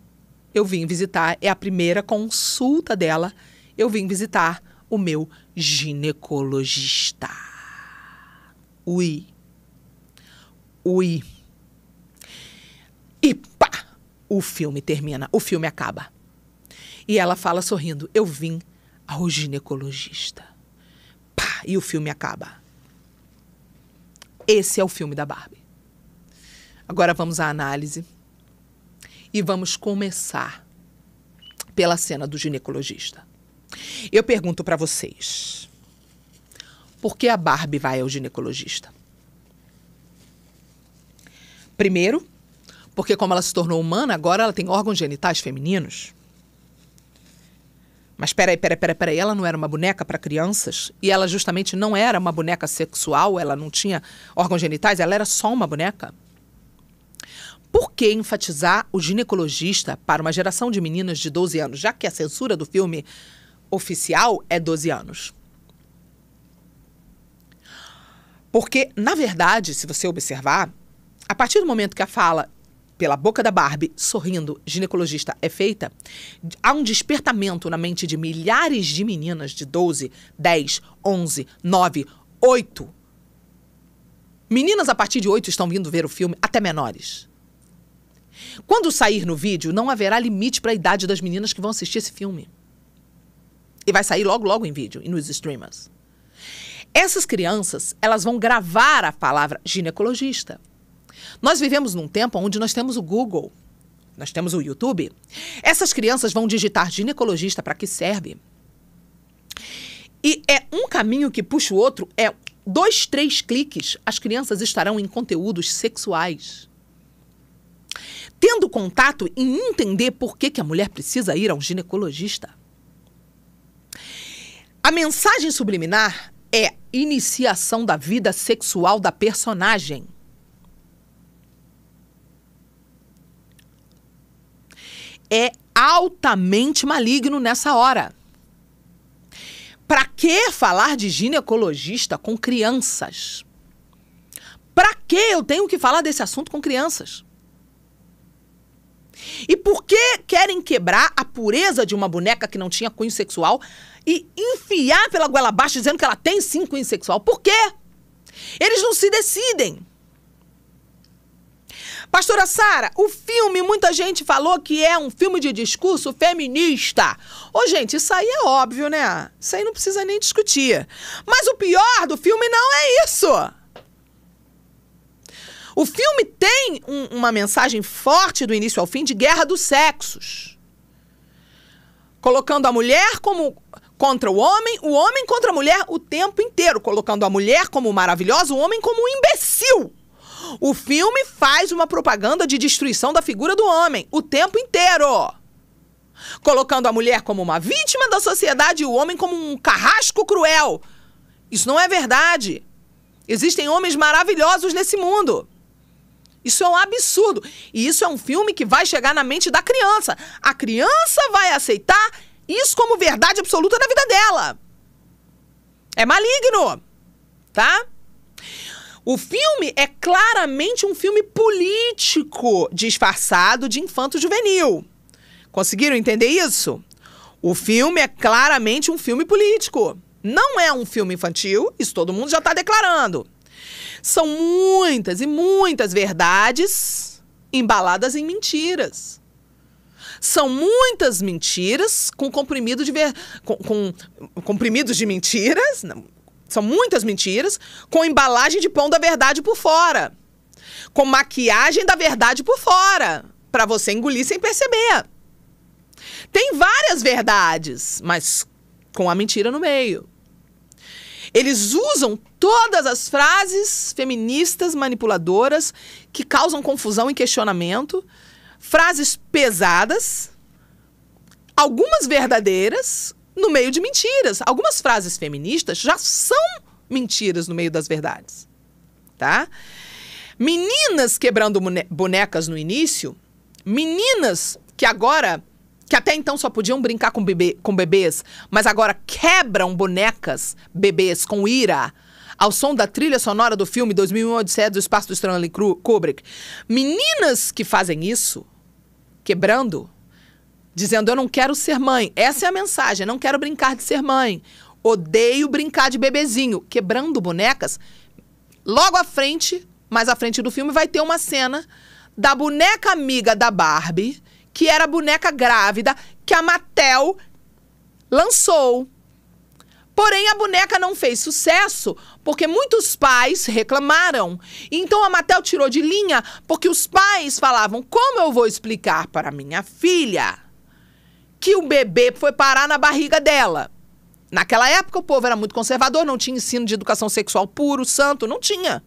eu vim visitar, é a primeira consulta dela, eu vim visitar o meu ginecologista. Ui. Ui. E pá! O filme termina, o filme acaba. E ela fala sorrindo: Eu vim ao ginecologista. Pá! E o filme acaba. Esse é o filme da Barbie. Agora vamos à análise. E vamos começar pela cena do ginecologista. Eu pergunto para vocês: por que a Barbie vai ao ginecologista? Primeiro, porque, como ela se tornou humana, agora ela tem órgãos genitais femininos. Mas peraí, peraí, peraí, peraí, ela não era uma boneca para crianças? E ela justamente não era uma boneca sexual, ela não tinha órgãos genitais, ela era só uma boneca? Por que enfatizar o ginecologista para uma geração de meninas de 12 anos, já que a censura do filme oficial é 12 anos? Porque, na verdade, se você observar, a partir do momento que a fala pela boca da Barbie, sorrindo, ginecologista é feita, há um despertamento na mente de milhares de meninas de 12, 10, 11, 9, 8. Meninas a partir de 8 estão vindo ver o filme, até menores. Quando sair no vídeo, não haverá limite para a idade das meninas que vão assistir esse filme. E vai sair logo, logo em vídeo e nos streamers. Essas crianças, elas vão gravar a palavra ginecologista nós vivemos num tempo onde nós temos o Google, nós temos o YouTube. Essas crianças vão digitar ginecologista para que serve. E é um caminho que puxa o outro, é dois, três cliques, as crianças estarão em conteúdos sexuais. Tendo contato e entender por que, que a mulher precisa ir a um ginecologista. A mensagem subliminar é iniciação da vida sexual da personagem. é altamente maligno nessa hora. Para que falar de ginecologista com crianças? Para que eu tenho que falar desse assunto com crianças? E por que querem quebrar a pureza de uma boneca que não tinha cunho sexual e enfiar pela goela abaixo dizendo que ela tem sim cunho sexual? Por quê? Eles não se decidem. Pastora Sara, o filme, muita gente falou que é um filme de discurso feminista. Ô, gente, isso aí é óbvio, né? Isso aí não precisa nem discutir. Mas o pior do filme não é isso. O filme tem um, uma mensagem forte do início ao fim de guerra dos sexos. Colocando a mulher como contra o homem, o homem contra a mulher o tempo inteiro, colocando a mulher como maravilhosa, o homem como um imbecil. O filme faz uma propaganda de destruição da figura do homem o tempo inteiro. Colocando a mulher como uma vítima da sociedade e o homem como um carrasco cruel. Isso não é verdade. Existem homens maravilhosos nesse mundo. Isso é um absurdo. E isso é um filme que vai chegar na mente da criança. A criança vai aceitar isso como verdade absoluta da vida dela. É maligno, tá? O filme é claramente um filme político disfarçado de infanto-juvenil. Conseguiram entender isso? O filme é claramente um filme político. Não é um filme infantil, isso todo mundo já está declarando. São muitas e muitas verdades embaladas em mentiras. São muitas mentiras com comprimido de ver... com, com comprimidos de mentiras, não, são muitas mentiras, com embalagem de pão da verdade por fora. Com maquiagem da verdade por fora, para você engolir sem perceber. Tem várias verdades, mas com a mentira no meio. Eles usam todas as frases feministas manipuladoras que causam confusão e questionamento, frases pesadas, algumas verdadeiras, no meio de mentiras. Algumas frases feministas já são mentiras no meio das verdades, tá? Meninas quebrando bonecas no início, meninas que agora que até então só podiam brincar com, bebê, com bebês, mas agora quebram bonecas, bebês com ira, ao som da trilha sonora do filme 2001 Odisseia do Espaço do Stanley Kubrick. Meninas que fazem isso, quebrando dizendo: Eu não quero ser mãe. Essa é a mensagem, não quero brincar de ser mãe. Odeio brincar de bebezinho. Quebrando bonecas. Logo à frente, mais à frente do filme, vai ter uma cena da boneca amiga da Barbie, que era a boneca grávida, que a Mattel lançou. Porém, a boneca não fez sucesso porque muitos pais reclamaram. Então a Mattel tirou de linha porque os pais falavam: como eu vou explicar para minha filha que o bebê foi parar na barriga dela. Naquela época o povo era muito conservador, não tinha ensino de educação sexual puro, santo, não tinha.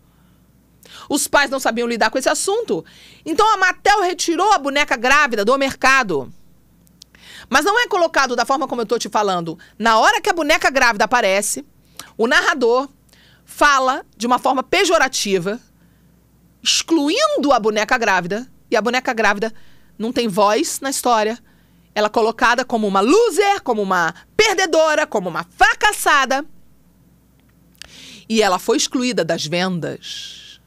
Os pais não sabiam lidar com esse assunto. Então a Matel retirou a boneca grávida do mercado. Mas não é colocado da forma como eu estou te falando. Na hora que a boneca grávida aparece, o narrador fala de uma forma pejorativa, excluindo a boneca grávida, e a boneca grávida não tem voz na história, ela é colocada como uma loser, como uma perdedora, como uma fracassada. E ela foi excluída das vendas.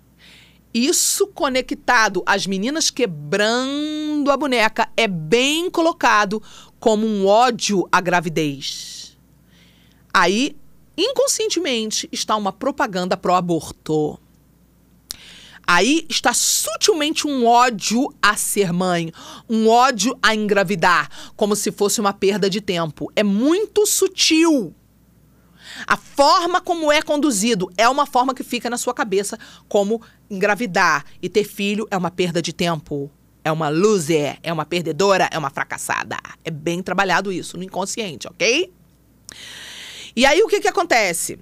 Isso conectado às meninas quebrando a boneca é bem colocado como um ódio à gravidez. Aí, inconscientemente, está uma propaganda pró-aborto. Aí está sutilmente um ódio a ser mãe, um ódio a engravidar, como se fosse uma perda de tempo. É muito sutil. A forma como é conduzido é uma forma que fica na sua cabeça como engravidar e ter filho é uma perda de tempo. É uma loser, é uma perdedora, é uma fracassada. É bem trabalhado isso no inconsciente, ok? E aí o que, que acontece?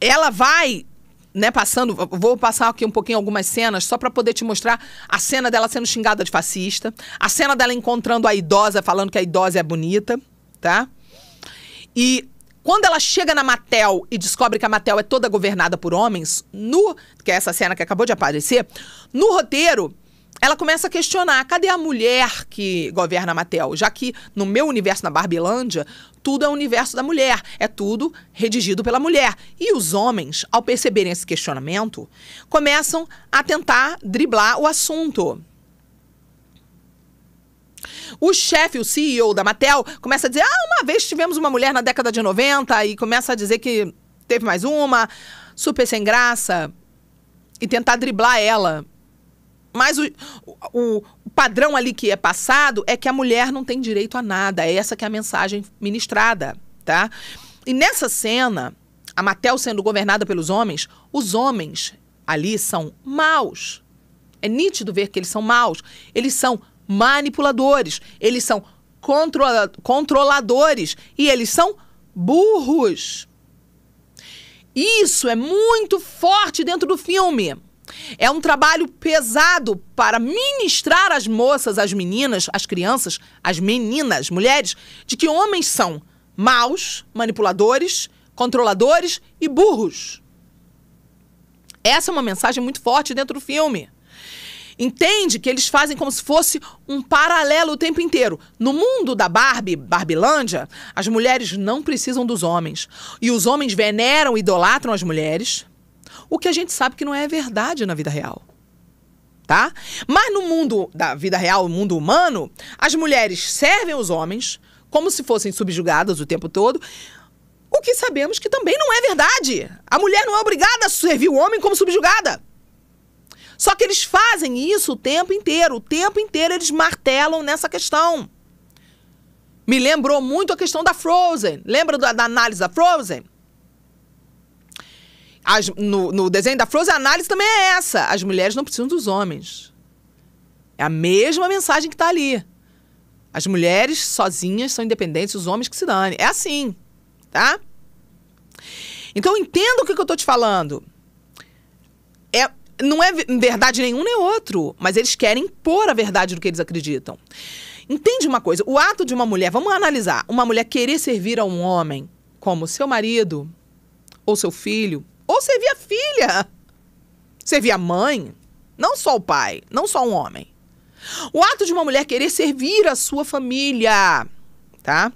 Ela vai né, passando, vou passar aqui um pouquinho algumas cenas só para poder te mostrar a cena dela sendo xingada de fascista, a cena dela encontrando a idosa falando que a idosa é bonita, tá? E quando ela chega na Matel e descobre que a Matel é toda governada por homens, no que é essa cena que acabou de aparecer, no roteiro ela começa a questionar: cadê a mulher que governa a Matel? Já que no meu universo, na Barbilândia, tudo é o universo da mulher, é tudo redigido pela mulher. E os homens, ao perceberem esse questionamento, começam a tentar driblar o assunto. O chefe, o CEO da Matel, começa a dizer: ah, uma vez tivemos uma mulher na década de 90 e começa a dizer que teve mais uma, super sem graça, e tentar driblar ela mas o, o, o, padrão ali que é passado é que a mulher não tem direito a nada. É essa que é a mensagem ministrada, tá? E nessa cena, a Matel sendo governada pelos homens, os homens ali são maus. É nítido ver que eles são maus. Eles são manipuladores, eles são controla controladores e eles são burros. Isso é muito forte dentro do filme. É um trabalho pesado para ministrar às moças, às meninas, às crianças, às meninas, mulheres, de que homens são maus, manipuladores, controladores e burros. Essa é uma mensagem muito forte dentro do filme. Entende que eles fazem como se fosse um paralelo o tempo inteiro. No mundo da Barbie, Barbilândia, as mulheres não precisam dos homens. E os homens veneram e idolatram as mulheres o que a gente sabe que não é verdade na vida real. Tá? Mas no mundo da vida real, no mundo humano, as mulheres servem os homens como se fossem subjugadas o tempo todo, o que sabemos que também não é verdade. A mulher não é obrigada a servir o homem como subjugada. Só que eles fazem isso o tempo inteiro, o tempo inteiro eles martelam nessa questão. Me lembrou muito a questão da Frozen. Lembra da, da análise da Frozen? As, no, no, desenho da Frozen, a análise também é essa. As mulheres não precisam dos homens. É a mesma mensagem que está ali. As mulheres sozinhas são independentes, os homens que se dane. É assim, tá? Então entenda o que, que eu estou te falando. É, não é verdade nenhum nem outro, mas eles querem impor a verdade do que eles acreditam. Entende uma coisa? O ato de uma mulher, vamos analisar, uma mulher querer servir a um homem como seu marido ou seu filho, ou servir a filha, servir a mãe, não só o pai, não só um homem. O ato de uma mulher querer servir a sua família, tá?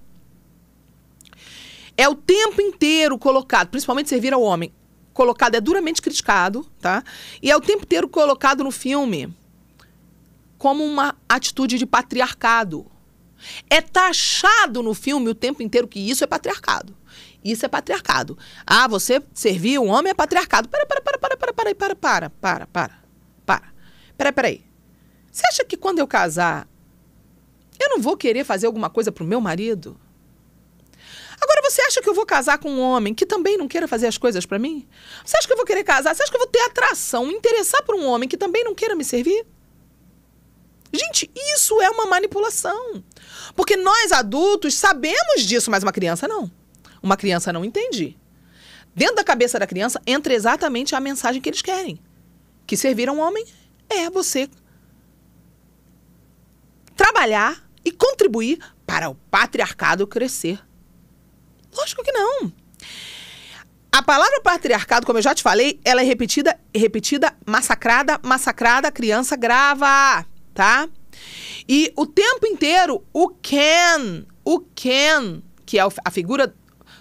É o tempo inteiro colocado, principalmente servir ao homem, colocado é duramente criticado, tá? E é o tempo inteiro colocado no filme como uma atitude de patriarcado. É taxado no filme o tempo inteiro que isso é patriarcado. Isso é patriarcado. Ah, você servir um homem é patriarcado. Para, para, para, para, para, para, para, para, para, para, para. Peraí, peraí. Você acha que quando eu casar, eu não vou querer fazer alguma coisa pro meu marido? Agora, você acha que eu vou casar com um homem que também não queira fazer as coisas para mim? Você acha que eu vou querer casar? Você acha que eu vou ter atração, interessar por um homem que também não queira me servir? Gente, isso é uma manipulação. Porque nós adultos sabemos disso, mas uma criança não. Uma criança não entende. Dentro da cabeça da criança entra exatamente a mensagem que eles querem. Que servir a um homem é você trabalhar e contribuir para o patriarcado crescer. Lógico que não. A palavra patriarcado, como eu já te falei, ela é repetida, repetida, massacrada, massacrada, criança grava, tá? E o tempo inteiro, o Ken, o Ken, que é a figura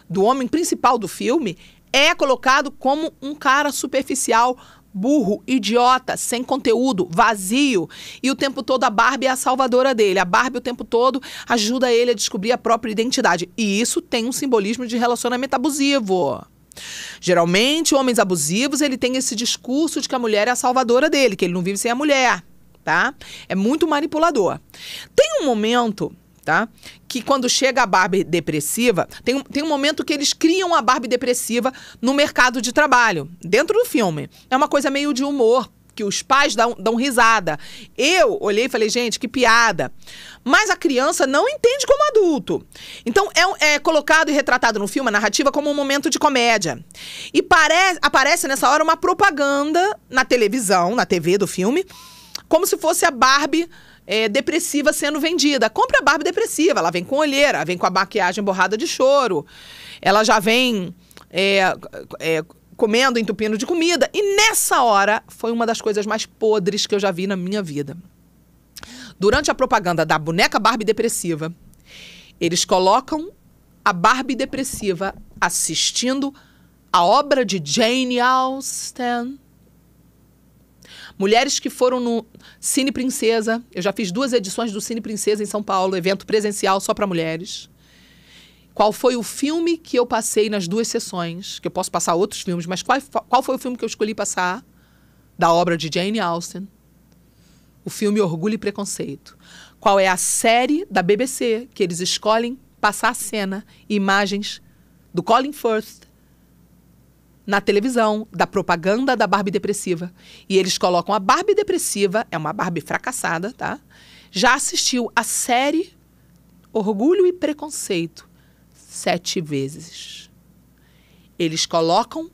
do homem principal do filme, é colocado como um cara superficial, burro, idiota, sem conteúdo, vazio. E o tempo todo a Barbie é a salvadora dele. A Barbie o tempo todo ajuda ele a descobrir a própria identidade. E isso tem um simbolismo de relacionamento abusivo. Geralmente, homens abusivos, ele tem esse discurso de que a mulher é a salvadora dele, que ele não vive sem a mulher, tá? É muito manipulador. Tem um momento, tá? que quando chega a Barbie depressiva, tem, um, tem um momento que eles criam a Barbie depressiva no mercado de trabalho, dentro do filme. É uma coisa meio de humor, que os pais dão, dão risada. Eu olhei e falei, gente, que piada. Mas a criança não entende como adulto. Então é, é colocado e retratado no filme a narrativa como um momento de comédia. E pare, aparece nessa hora uma propaganda na televisão, na TV do filme, como se fosse a Barbie é, depressiva sendo vendida. Compra a Barbie depressiva, ela vem com olheira, vem com a maquiagem borrada de choro, ela já vem é, é, comendo, entupindo de comida. E nessa hora foi uma das coisas mais podres que eu já vi na minha vida. Durante a propaganda da boneca Barbie depressiva, eles colocam a Barbie depressiva assistindo a obra de Jane Austen Mulheres que foram no Cine Princesa. Eu já fiz duas edições do Cine Princesa em São Paulo, evento presencial só para mulheres. Qual foi o filme que eu passei nas duas sessões? Que eu posso passar outros filmes, mas qual, qual foi o filme que eu escolhi passar? Da obra de Jane Austen. O filme Orgulho e Preconceito. Qual é a série da BBC que eles escolhem passar a cena, imagens do Colin Firth, na televisão, da propaganda da Barbie depressiva. E eles colocam a Barbie depressiva, é uma Barbie fracassada, tá? Já assistiu a série Orgulho e Preconceito sete vezes. Eles colocam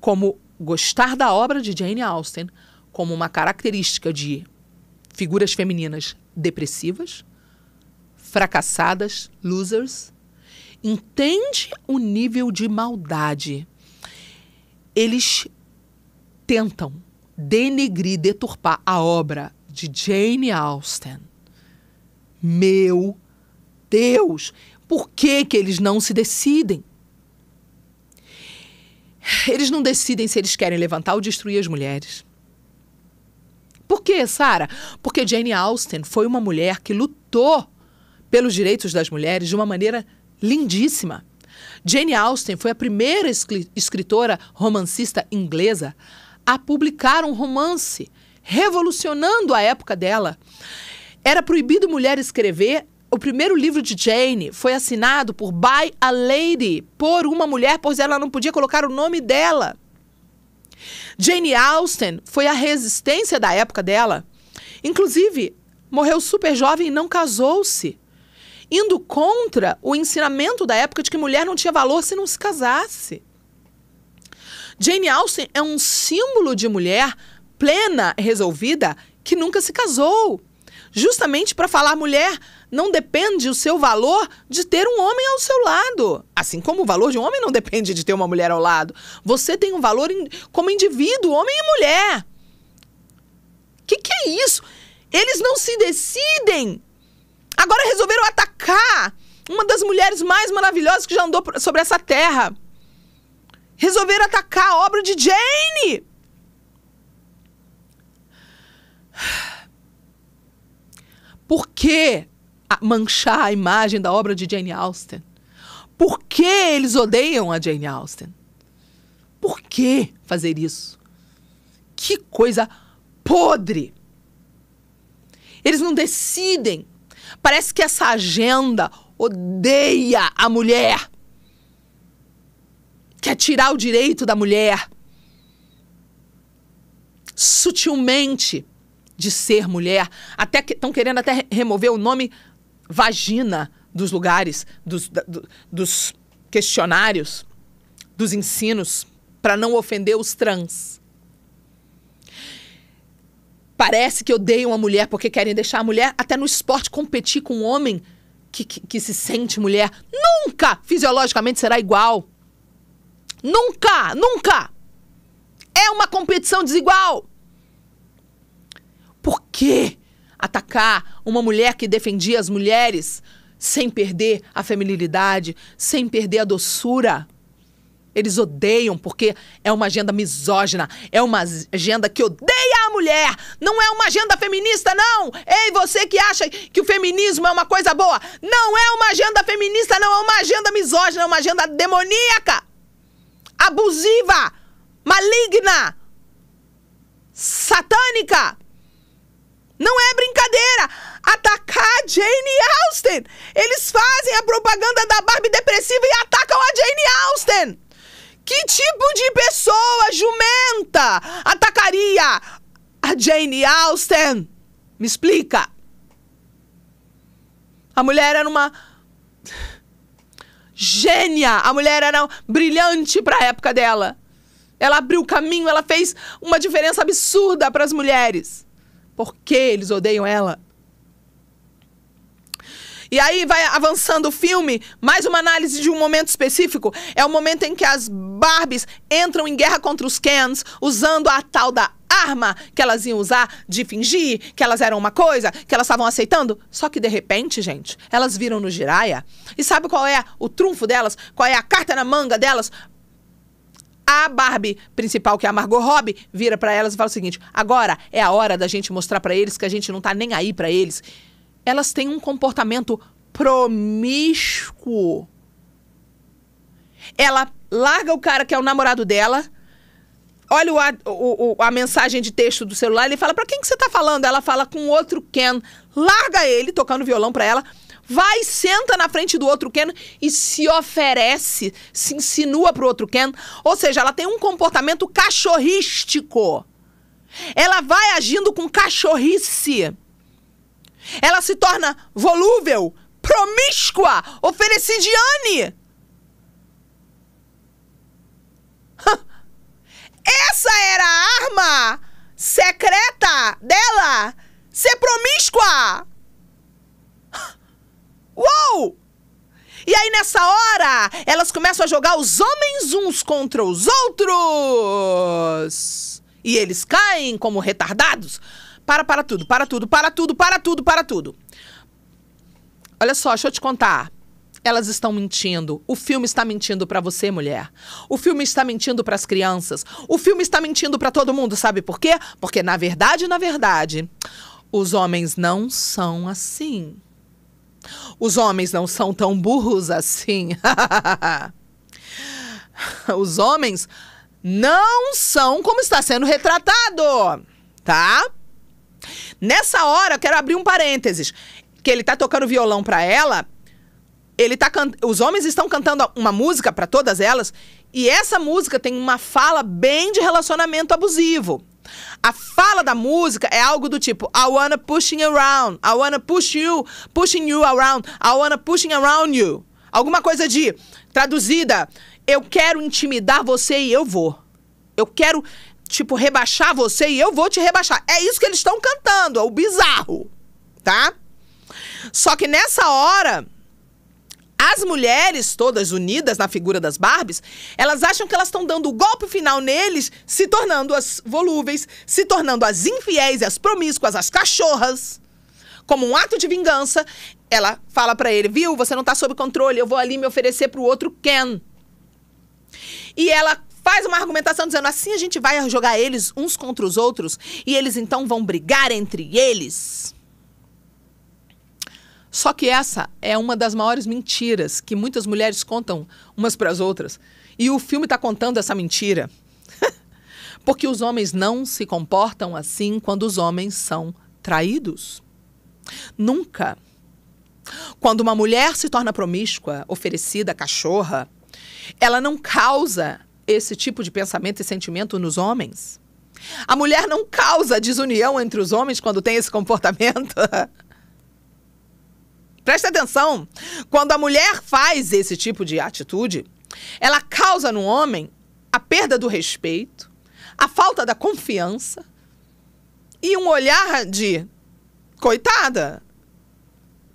como gostar da obra de Jane Austen como uma característica de figuras femininas depressivas, fracassadas, losers. Entende o nível de maldade eles tentam denegrir, deturpar a obra de Jane Austen. Meu Deus, por que, que eles não se decidem? Eles não decidem se eles querem levantar ou destruir as mulheres. Por quê, Sara? Porque Jane Austen foi uma mulher que lutou pelos direitos das mulheres de uma maneira lindíssima. Jane Austen foi a primeira escritora romancista inglesa a publicar um romance, revolucionando a época dela. Era proibido mulher escrever. O primeiro livro de Jane foi assinado por By a Lady, por uma mulher, pois ela não podia colocar o nome dela. Jane Austen foi a resistência da época dela. Inclusive, morreu super jovem e não casou-se indo contra o ensinamento da época de que mulher não tinha valor se não se casasse. Jane Austen é um símbolo de mulher plena, resolvida, que nunca se casou. Justamente para falar mulher, não depende o seu valor de ter um homem ao seu lado. Assim como o valor de um homem não depende de ter uma mulher ao lado. Você tem um valor in, como indivíduo, homem e mulher. O que, que é isso? Eles não se decidem Agora resolveram atacar uma das mulheres mais maravilhosas que já andou sobre essa terra. Resolveram atacar a obra de Jane. Por que manchar a imagem da obra de Jane Austen? Por que eles odeiam a Jane Austen? Por que fazer isso? Que coisa podre! Eles não decidem Parece que essa agenda odeia a mulher. Quer tirar o direito da mulher. Sutilmente de ser mulher. Até que estão querendo até remover o nome vagina dos lugares, dos, da, do, dos questionários, dos ensinos, para não ofender os trans parece que odeiam a mulher porque querem deixar a mulher, até no esporte, competir com um homem que, que, que se sente mulher. Nunca fisiologicamente será igual. Nunca, nunca. É uma competição desigual. Por que atacar uma mulher que defendia as mulheres sem perder a feminilidade, sem perder a doçura? Eles odeiam porque é uma agenda misógina, é uma agenda que odeia a mulher, não é uma agenda feminista, não! Ei, você que acha que o feminismo é uma coisa boa! Não é uma agenda feminista, não! É uma agenda misógina, é uma agenda demoníaca! Abusiva! Maligna! Satânica! Não é brincadeira! Atacar Jane Austen! Eles fazem a propaganda da Barbie depressiva e atacam a Jane Austen! Que tipo de pessoa jumenta atacaria a Jane Austen? Me explica. A mulher era uma gênia. A mulher era brilhante para a época dela. Ela abriu caminho, ela fez uma diferença absurda para as mulheres. Por que eles odeiam ela? E aí vai avançando o filme, mais uma análise de um momento específico. É o momento em que as Barbies entram em guerra contra os Kens, usando a tal da arma que elas iam usar de fingir que elas eram uma coisa, que elas estavam aceitando. Só que de repente, gente, elas viram no Jiraya. E sabe qual é o trunfo delas? Qual é a carta na manga delas? A Barbie principal, que é a Margot Robbie, vira para elas e fala o seguinte: agora é a hora da gente mostrar para eles que a gente não tá nem aí para eles elas têm um comportamento promíscuo. Ela larga o cara que é o namorado dela, olha o, o, o, a mensagem de texto do celular, ele fala: para quem que você tá falando? Ela fala com outro Ken. Larga ele tocando violão para ela. Vai, senta na frente do outro Ken e se oferece, se insinua pro outro Ken. Ou seja, ela tem um comportamento cachorrístico. Ela vai agindo com cachorrice. Ela se torna volúvel, promíscua, oferecidiane. Essa era a arma secreta dela ser promíscua. Uou! E aí, nessa hora, elas começam a jogar os homens uns contra os outros. E eles caem como retardados para, para tudo, para tudo, para tudo, para tudo, para tudo. Olha só, deixa eu te contar. Elas estão mentindo. O filme está mentindo para você, mulher. O filme está mentindo para as crianças. O filme está mentindo para todo mundo, sabe por quê? Porque na verdade, na verdade, os homens não são assim. Os homens não são tão burros assim. os homens não são como está sendo retratado, tá? Nessa hora, eu quero abrir um parênteses. Que ele tá tocando violão para ela, ele tá can... os homens estão cantando uma música para todas elas, e essa música tem uma fala bem de relacionamento abusivo. A fala da música é algo do tipo I wanna pushing around, I wanna push you, pushing you around, I wanna pushing around you. Alguma coisa de traduzida, eu quero intimidar você e eu vou. Eu quero tipo, rebaixar você e eu vou te rebaixar. É isso que eles estão cantando, é o bizarro, tá? Só que nessa hora, as mulheres todas unidas na figura das Barbies, elas acham que elas estão dando o golpe final neles, se tornando as volúveis, se tornando as infiéis, as promíscuas, as cachorras. Como um ato de vingança, ela fala para ele, viu, você não tá sob controle, eu vou ali me oferecer pro outro Ken. E ela faz uma argumentação dizendo assim a gente vai jogar eles uns contra os outros e eles então vão brigar entre eles. Só que essa é uma das maiores mentiras que muitas mulheres contam umas para as outras. E o filme está contando essa mentira. Porque os homens não se comportam assim quando os homens são traídos. Nunca. Quando uma mulher se torna promíscua, oferecida, cachorra, ela não causa esse tipo de pensamento e sentimento nos homens? A mulher não causa desunião entre os homens quando tem esse comportamento? Presta atenção. Quando a mulher faz esse tipo de atitude, ela causa no homem a perda do respeito, a falta da confiança e um olhar de coitada.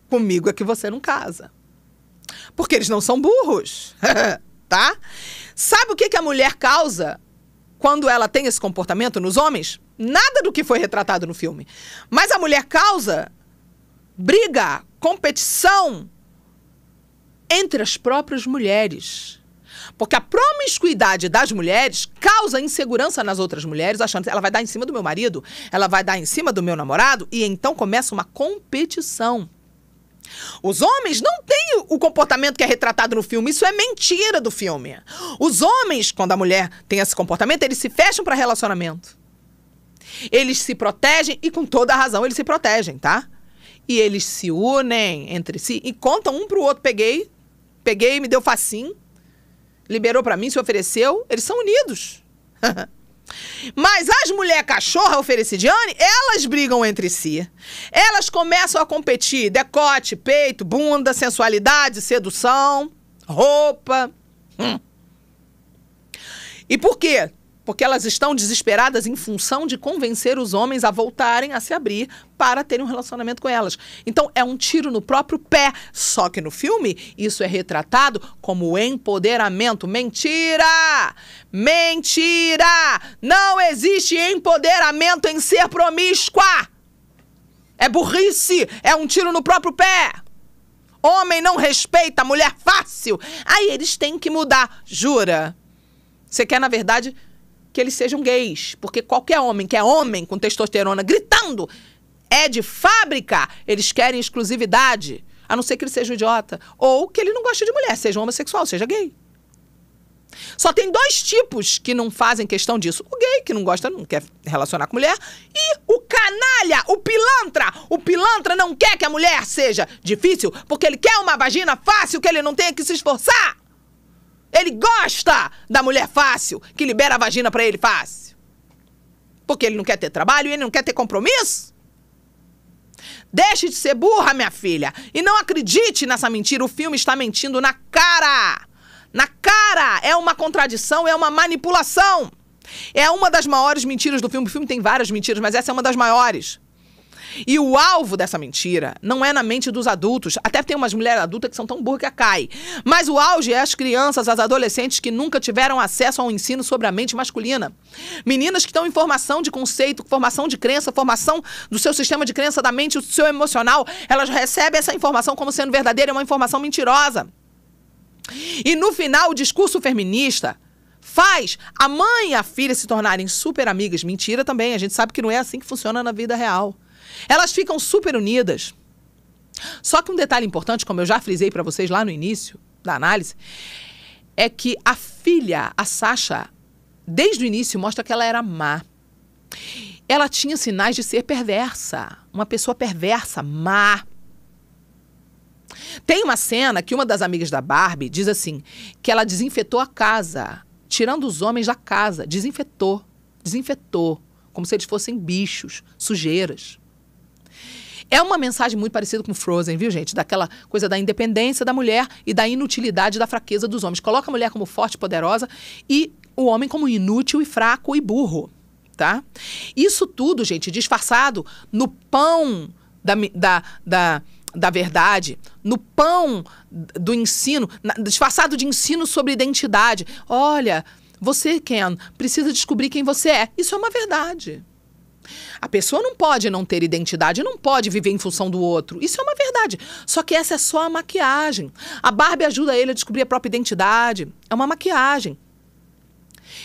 Comigo é que você não casa. Porque eles não são burros. tá? Sabe o que, que a mulher causa quando ela tem esse comportamento nos homens? Nada do que foi retratado no filme. Mas a mulher causa briga, competição entre as próprias mulheres. Porque a promiscuidade das mulheres causa insegurança nas outras mulheres, achando que ela vai dar em cima do meu marido, ela vai dar em cima do meu namorado, e então começa uma competição. Os homens não têm o comportamento que é retratado no filme. Isso é mentira do filme. Os homens, quando a mulher tem esse comportamento, eles se fecham para relacionamento. Eles se protegem e com toda a razão eles se protegem, tá? E eles se unem entre si e contam um pro outro. Peguei, peguei, me deu facinho, liberou para mim, se ofereceu. Eles são unidos. Mas as mulheres cachorra, o Felicidiane, elas brigam entre si. Elas começam a competir: decote, peito, bunda, sensualidade, sedução, roupa. Hum. E por quê? porque elas estão desesperadas em função de convencer os homens a voltarem a se abrir para terem um relacionamento com elas. Então é um tiro no próprio pé. Só que no filme isso é retratado como empoderamento. Mentira! Mentira! Não existe empoderamento em ser promíscua. É burrice, é um tiro no próprio pé. Homem não respeita mulher fácil. Aí eles têm que mudar. Jura? Você quer, na verdade, que eles sejam gays. Porque qualquer homem que é homem com testosterona gritando é de fábrica, eles querem exclusividade. A não ser que ele seja um idiota. Ou que ele não goste de mulher, seja homossexual, seja gay. Só tem dois tipos que não fazem questão disso: o gay, que não gosta, não quer relacionar com mulher, e o canalha, o pilantra. O pilantra não quer que a mulher seja difícil porque ele quer uma vagina fácil que ele não tenha que se esforçar. Ele gosta da mulher fácil, que libera a vagina para ele fácil. Porque ele não quer ter trabalho e ele não quer ter compromisso. Deixe de ser burra, minha filha. E não acredite nessa mentira. O filme está mentindo na cara. Na cara! É uma contradição, é uma manipulação. É uma das maiores mentiras do filme. O filme tem várias mentiras, mas essa é uma das maiores. E o alvo dessa mentira não é na mente dos adultos. Até tem umas mulheres adultas que são tão burras que cai. Mas o auge é as crianças, as adolescentes que nunca tiveram acesso ao ensino sobre a mente masculina. Meninas que estão em formação de conceito, formação de crença, formação do seu sistema de crença da mente, do seu emocional, elas recebem essa informação como sendo verdadeira, é uma informação mentirosa. E no final, o discurso feminista faz a mãe e a filha se tornarem super amigas. Mentira também, a gente sabe que não é assim que funciona na vida real. Elas ficam super unidas. Só que um detalhe importante, como eu já frisei para vocês lá no início da análise, é que a filha, a Sasha, desde o início mostra que ela era má. Ela tinha sinais de ser perversa, uma pessoa perversa, má. Tem uma cena que uma das amigas da Barbie diz assim: que ela desinfetou a casa, tirando os homens da casa, desinfetou, desinfetou, como se eles fossem bichos, sujeiras. É uma mensagem muito parecida com Frozen, viu, gente? Daquela coisa da independência da mulher e da inutilidade da fraqueza dos homens. Coloca a mulher como forte e poderosa e o homem como inútil e fraco e burro, tá? Isso tudo, gente, disfarçado no pão da, da, da da verdade, no pão do ensino, na, disfarçado de ensino sobre identidade. Olha, você, Ken, precisa descobrir quem você é. Isso é uma verdade. A pessoa não pode não ter identidade, não pode viver em função do outro. Isso é uma verdade. Só que essa é só a maquiagem. A Barbie ajuda ele a descobrir a própria identidade. É uma maquiagem.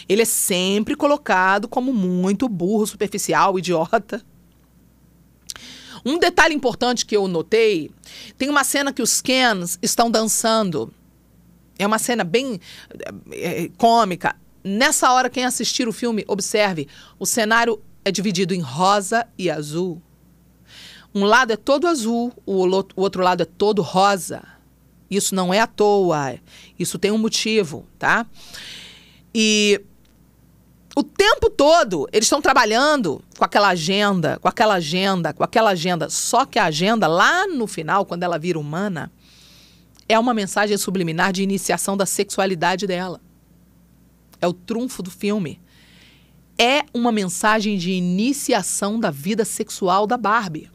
Ele é sempre colocado como muito burro, superficial, idiota. Um detalhe importante que eu notei: tem uma cena que os Kens estão dançando. É uma cena bem é, cômica. Nessa hora, quem assistir o filme, observe: o cenário é dividido em rosa e azul. Um lado é todo azul, o outro lado é todo rosa. Isso não é à toa, isso tem um motivo, tá? E o tempo todo eles estão trabalhando com aquela agenda, com aquela agenda, com aquela agenda. Só que a agenda, lá no final, quando ela vira humana, é uma mensagem subliminar de iniciação da sexualidade dela. É o trunfo do filme é uma mensagem de iniciação da vida sexual da Barbie.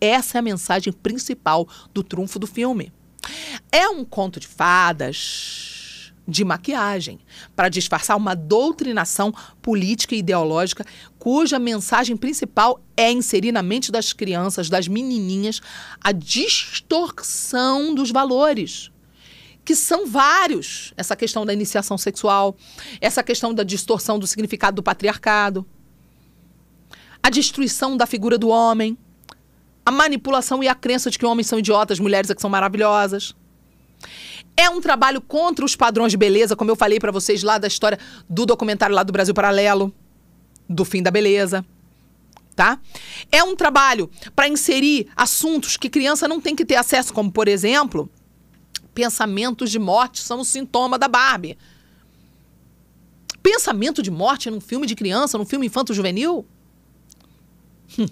Essa é a mensagem principal do trunfo do filme. É um conto de fadas de maquiagem para disfarçar uma doutrinação política e ideológica cuja mensagem principal é inserir na mente das crianças, das menininhas, a distorção dos valores que são vários. Essa questão da iniciação sexual, essa questão da distorção do significado do patriarcado, a destruição da figura do homem, a manipulação e a crença de que homens são idiotas, mulheres é que são maravilhosas. É um trabalho contra os padrões de beleza, como eu falei para vocês lá da história do documentário lá do Brasil Paralelo, do fim da beleza tá? É um trabalho para inserir assuntos que criança não tem que ter acesso, como por exemplo, pensamentos de morte são um sintoma da Barbie. Pensamento de morte num filme de criança, num filme infanto-juvenil? Hum.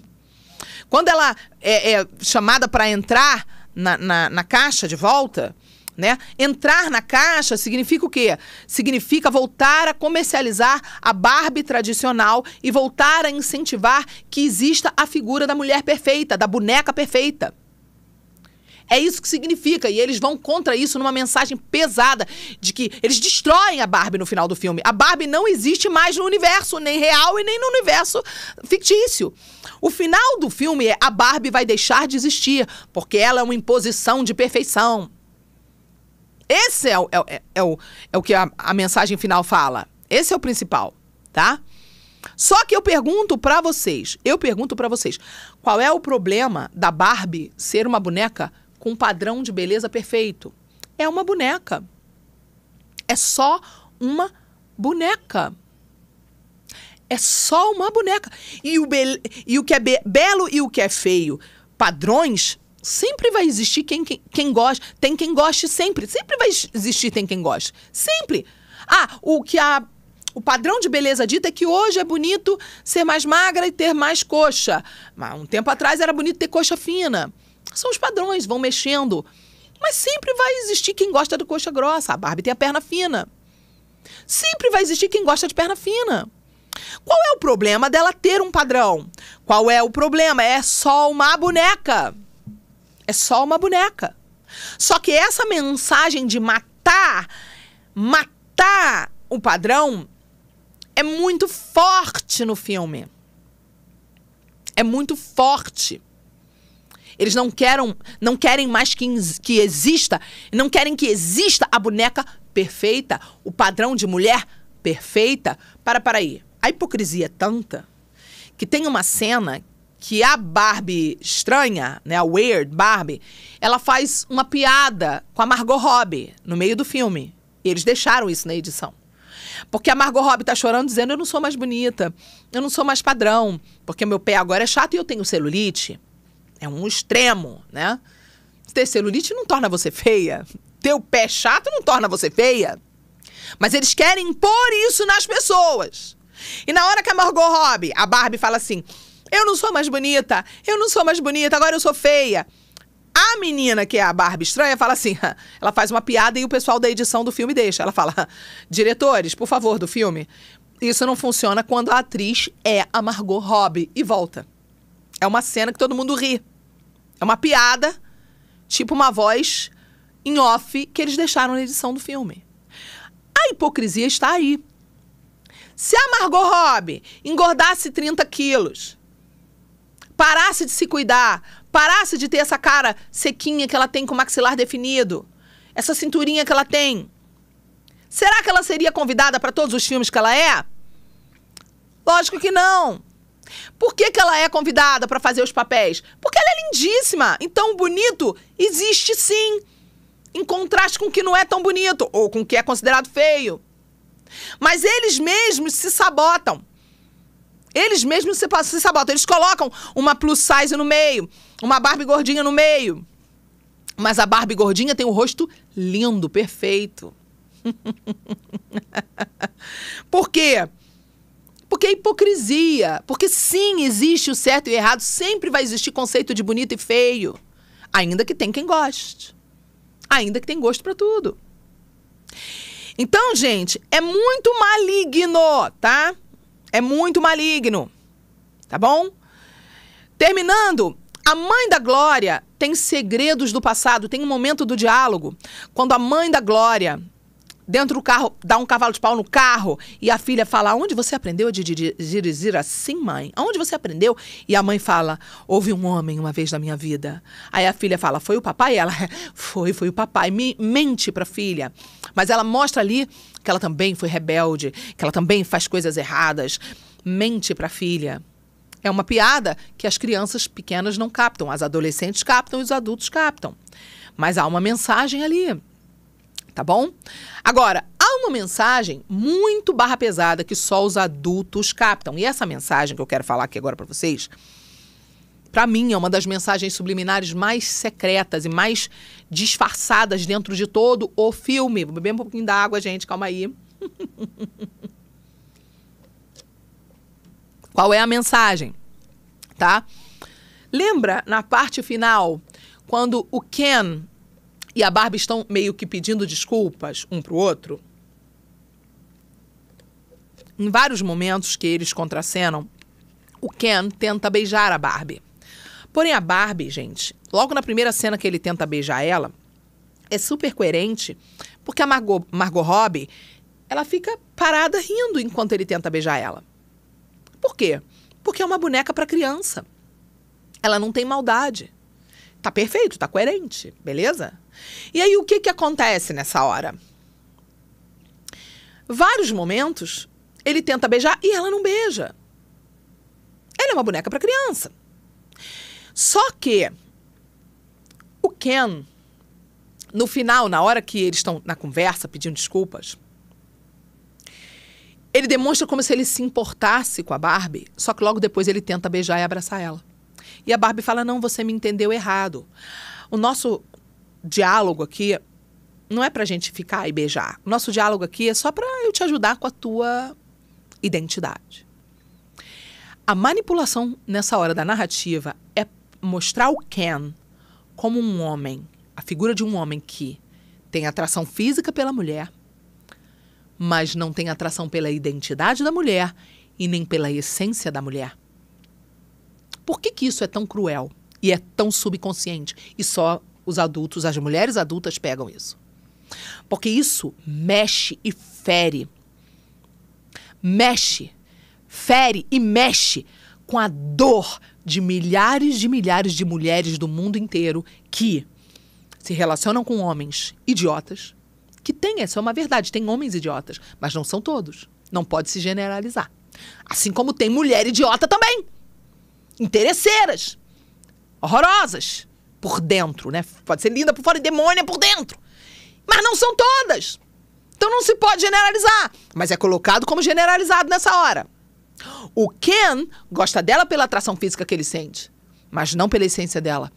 Quando ela é, é chamada para entrar na, na, na caixa de volta, né? Entrar na caixa significa o quê? Significa voltar a comercializar a Barbie tradicional e voltar a incentivar que exista a figura da mulher perfeita, da boneca perfeita. É isso que significa. E eles vão contra isso numa mensagem pesada de que eles destroem a Barbie no final do filme. A Barbie não existe mais no universo, nem real e nem no universo fictício. O final do filme é a Barbie vai deixar de existir, porque ela é uma imposição de perfeição. Esse é o, é, é, é o, é o que a, a mensagem final fala. Esse é o principal, tá? Só que eu pergunto para vocês, eu pergunto para vocês, qual é o problema da Barbie ser uma boneca com um padrão de beleza perfeito. É uma boneca. É só uma boneca. É só uma boneca. E o, be e o que é be belo e o que é feio, padrões, sempre vai existir quem, quem, quem gosta. Tem quem goste sempre. Sempre vai existir tem quem goste. Sempre. Ah, o que a o padrão de beleza dita é que hoje é bonito ser mais magra e ter mais coxa. Mas um tempo atrás era bonito ter coxa fina. São os padrões, vão mexendo. Mas sempre vai existir quem gosta de coxa grossa. A Barbie tem a perna fina. Sempre vai existir quem gosta de perna fina. Qual é o problema dela ter um padrão? Qual é o problema? É só uma boneca. É só uma boneca. Só que essa mensagem de matar, matar o padrão, é muito forte no filme. É muito forte. Eles não querem, não querem mais que, que exista, não querem que exista a boneca perfeita, o padrão de mulher perfeita. Para, para aí. A hipocrisia é tanta que tem uma cena que a Barbie estranha, né, a Weird Barbie, ela faz uma piada com a Margot Robbie no meio do filme. E eles deixaram isso na edição. Porque a Margot Robbie tá chorando dizendo: "Eu não sou mais bonita, eu não sou mais padrão, porque meu pé agora é chato e eu tenho celulite". É um extremo, né? Ter celulite não torna você feia. Ter o pé chato não torna você feia. Mas eles querem impor isso nas pessoas. E na hora que a Margot Robbie, a Barbie, fala assim: Eu não sou mais bonita, eu não sou mais bonita, agora eu sou feia. A menina que é a Barbie estranha fala assim: ela faz uma piada e o pessoal da edição do filme deixa. Ela fala: diretores, por favor, do filme, isso não funciona quando a atriz é a Margot Robbie. E volta. É uma cena que todo mundo ri. É uma piada, tipo uma voz em off que eles deixaram na edição do filme. A hipocrisia está aí. Se a Margot Robbie engordasse 30 quilos, parasse de se cuidar, parasse de ter essa cara sequinha que ela tem com o maxilar definido, essa cinturinha que ela tem, será que ela seria convidada para todos os filmes que ela é? Lógico que não. Por que, que ela é convidada para fazer os papéis? Porque ela é lindíssima. Então, bonito existe sim. Em contraste com o que não é tão bonito ou com o que é considerado feio. Mas eles mesmos se sabotam. Eles mesmos se, se sabotam. Eles colocam uma plus size no meio, uma Barbie gordinha no meio. Mas a Barbie gordinha tem o um rosto lindo, perfeito. Por quê? Porque é hipocrisia. Porque sim, existe o certo e o errado, sempre vai existir conceito de bonito e feio. Ainda que tem quem goste. Ainda que tem gosto para tudo. Então, gente, é muito maligno, tá? É muito maligno. Tá bom? Terminando, a mãe da Glória tem segredos do passado, tem um momento do diálogo, quando a mãe da Glória dentro do carro, dá um cavalo de pau no carro e a filha fala: Onde você aprendeu a dirigir assim, mãe? Onde você aprendeu? E a mãe fala: Houve um homem uma vez na minha vida. Aí a filha fala: Foi o papai? E ela: Foi, foi o papai. Me mente para a filha. Mas ela mostra ali que ela também foi rebelde, que ela também faz coisas erradas. Mente para a filha. É uma piada que as crianças pequenas não captam, as adolescentes captam e os adultos captam. Mas há uma mensagem ali tá bom? Agora, há uma mensagem muito barra pesada que só os adultos captam. E essa mensagem que eu quero falar aqui agora para vocês, para mim é uma das mensagens subliminares mais secretas e mais disfarçadas dentro de todo o filme. Vou beber um pouquinho da água, gente, calma aí. Qual é a mensagem? Tá? Lembra na parte final quando o Ken e a Barbie estão meio que pedindo desculpas um para o outro. Em vários momentos que eles contracenam, o Ken tenta beijar a Barbie. Porém, a Barbie, gente, logo na primeira cena que ele tenta beijar ela, é super coerente, porque a Margot, Margot Robbie, ela fica parada rindo enquanto ele tenta beijar ela. Por quê? Porque é uma boneca para criança. Ela não tem maldade. Tá perfeito, tá coerente, beleza? E aí o que, que acontece nessa hora? Vários momentos ele tenta beijar e ela não beija. Ela é uma boneca para criança. Só que o Ken, no final, na hora que eles estão na conversa pedindo desculpas, ele demonstra como se ele se importasse com a Barbie, só que logo depois ele tenta beijar e abraçar ela. E a Barbie fala: Não, você me entendeu errado. O nosso diálogo aqui não é pra gente ficar e beijar. Nosso diálogo aqui é só pra eu te ajudar com a tua identidade. A manipulação nessa hora da narrativa é mostrar o Ken como um homem, a figura de um homem que tem atração física pela mulher, mas não tem atração pela identidade da mulher e nem pela essência da mulher. Por que, que isso é tão cruel e é tão subconsciente e só os adultos, as mulheres adultas pegam isso. Porque isso mexe e fere. Mexe, fere e mexe com a dor de milhares de milhares de mulheres do mundo inteiro que se relacionam com homens idiotas, que tem, essa é uma verdade, tem homens idiotas, mas não são todos. Não pode se generalizar. Assim como tem mulher idiota também. Interesseiras. Horrorosas por dentro, né? Pode ser linda por fora e demônia por dentro. Mas não são todas. Então não se pode generalizar, mas é colocado como generalizado nessa hora. O Ken gosta dela pela atração física que ele sente, mas não pela essência dela,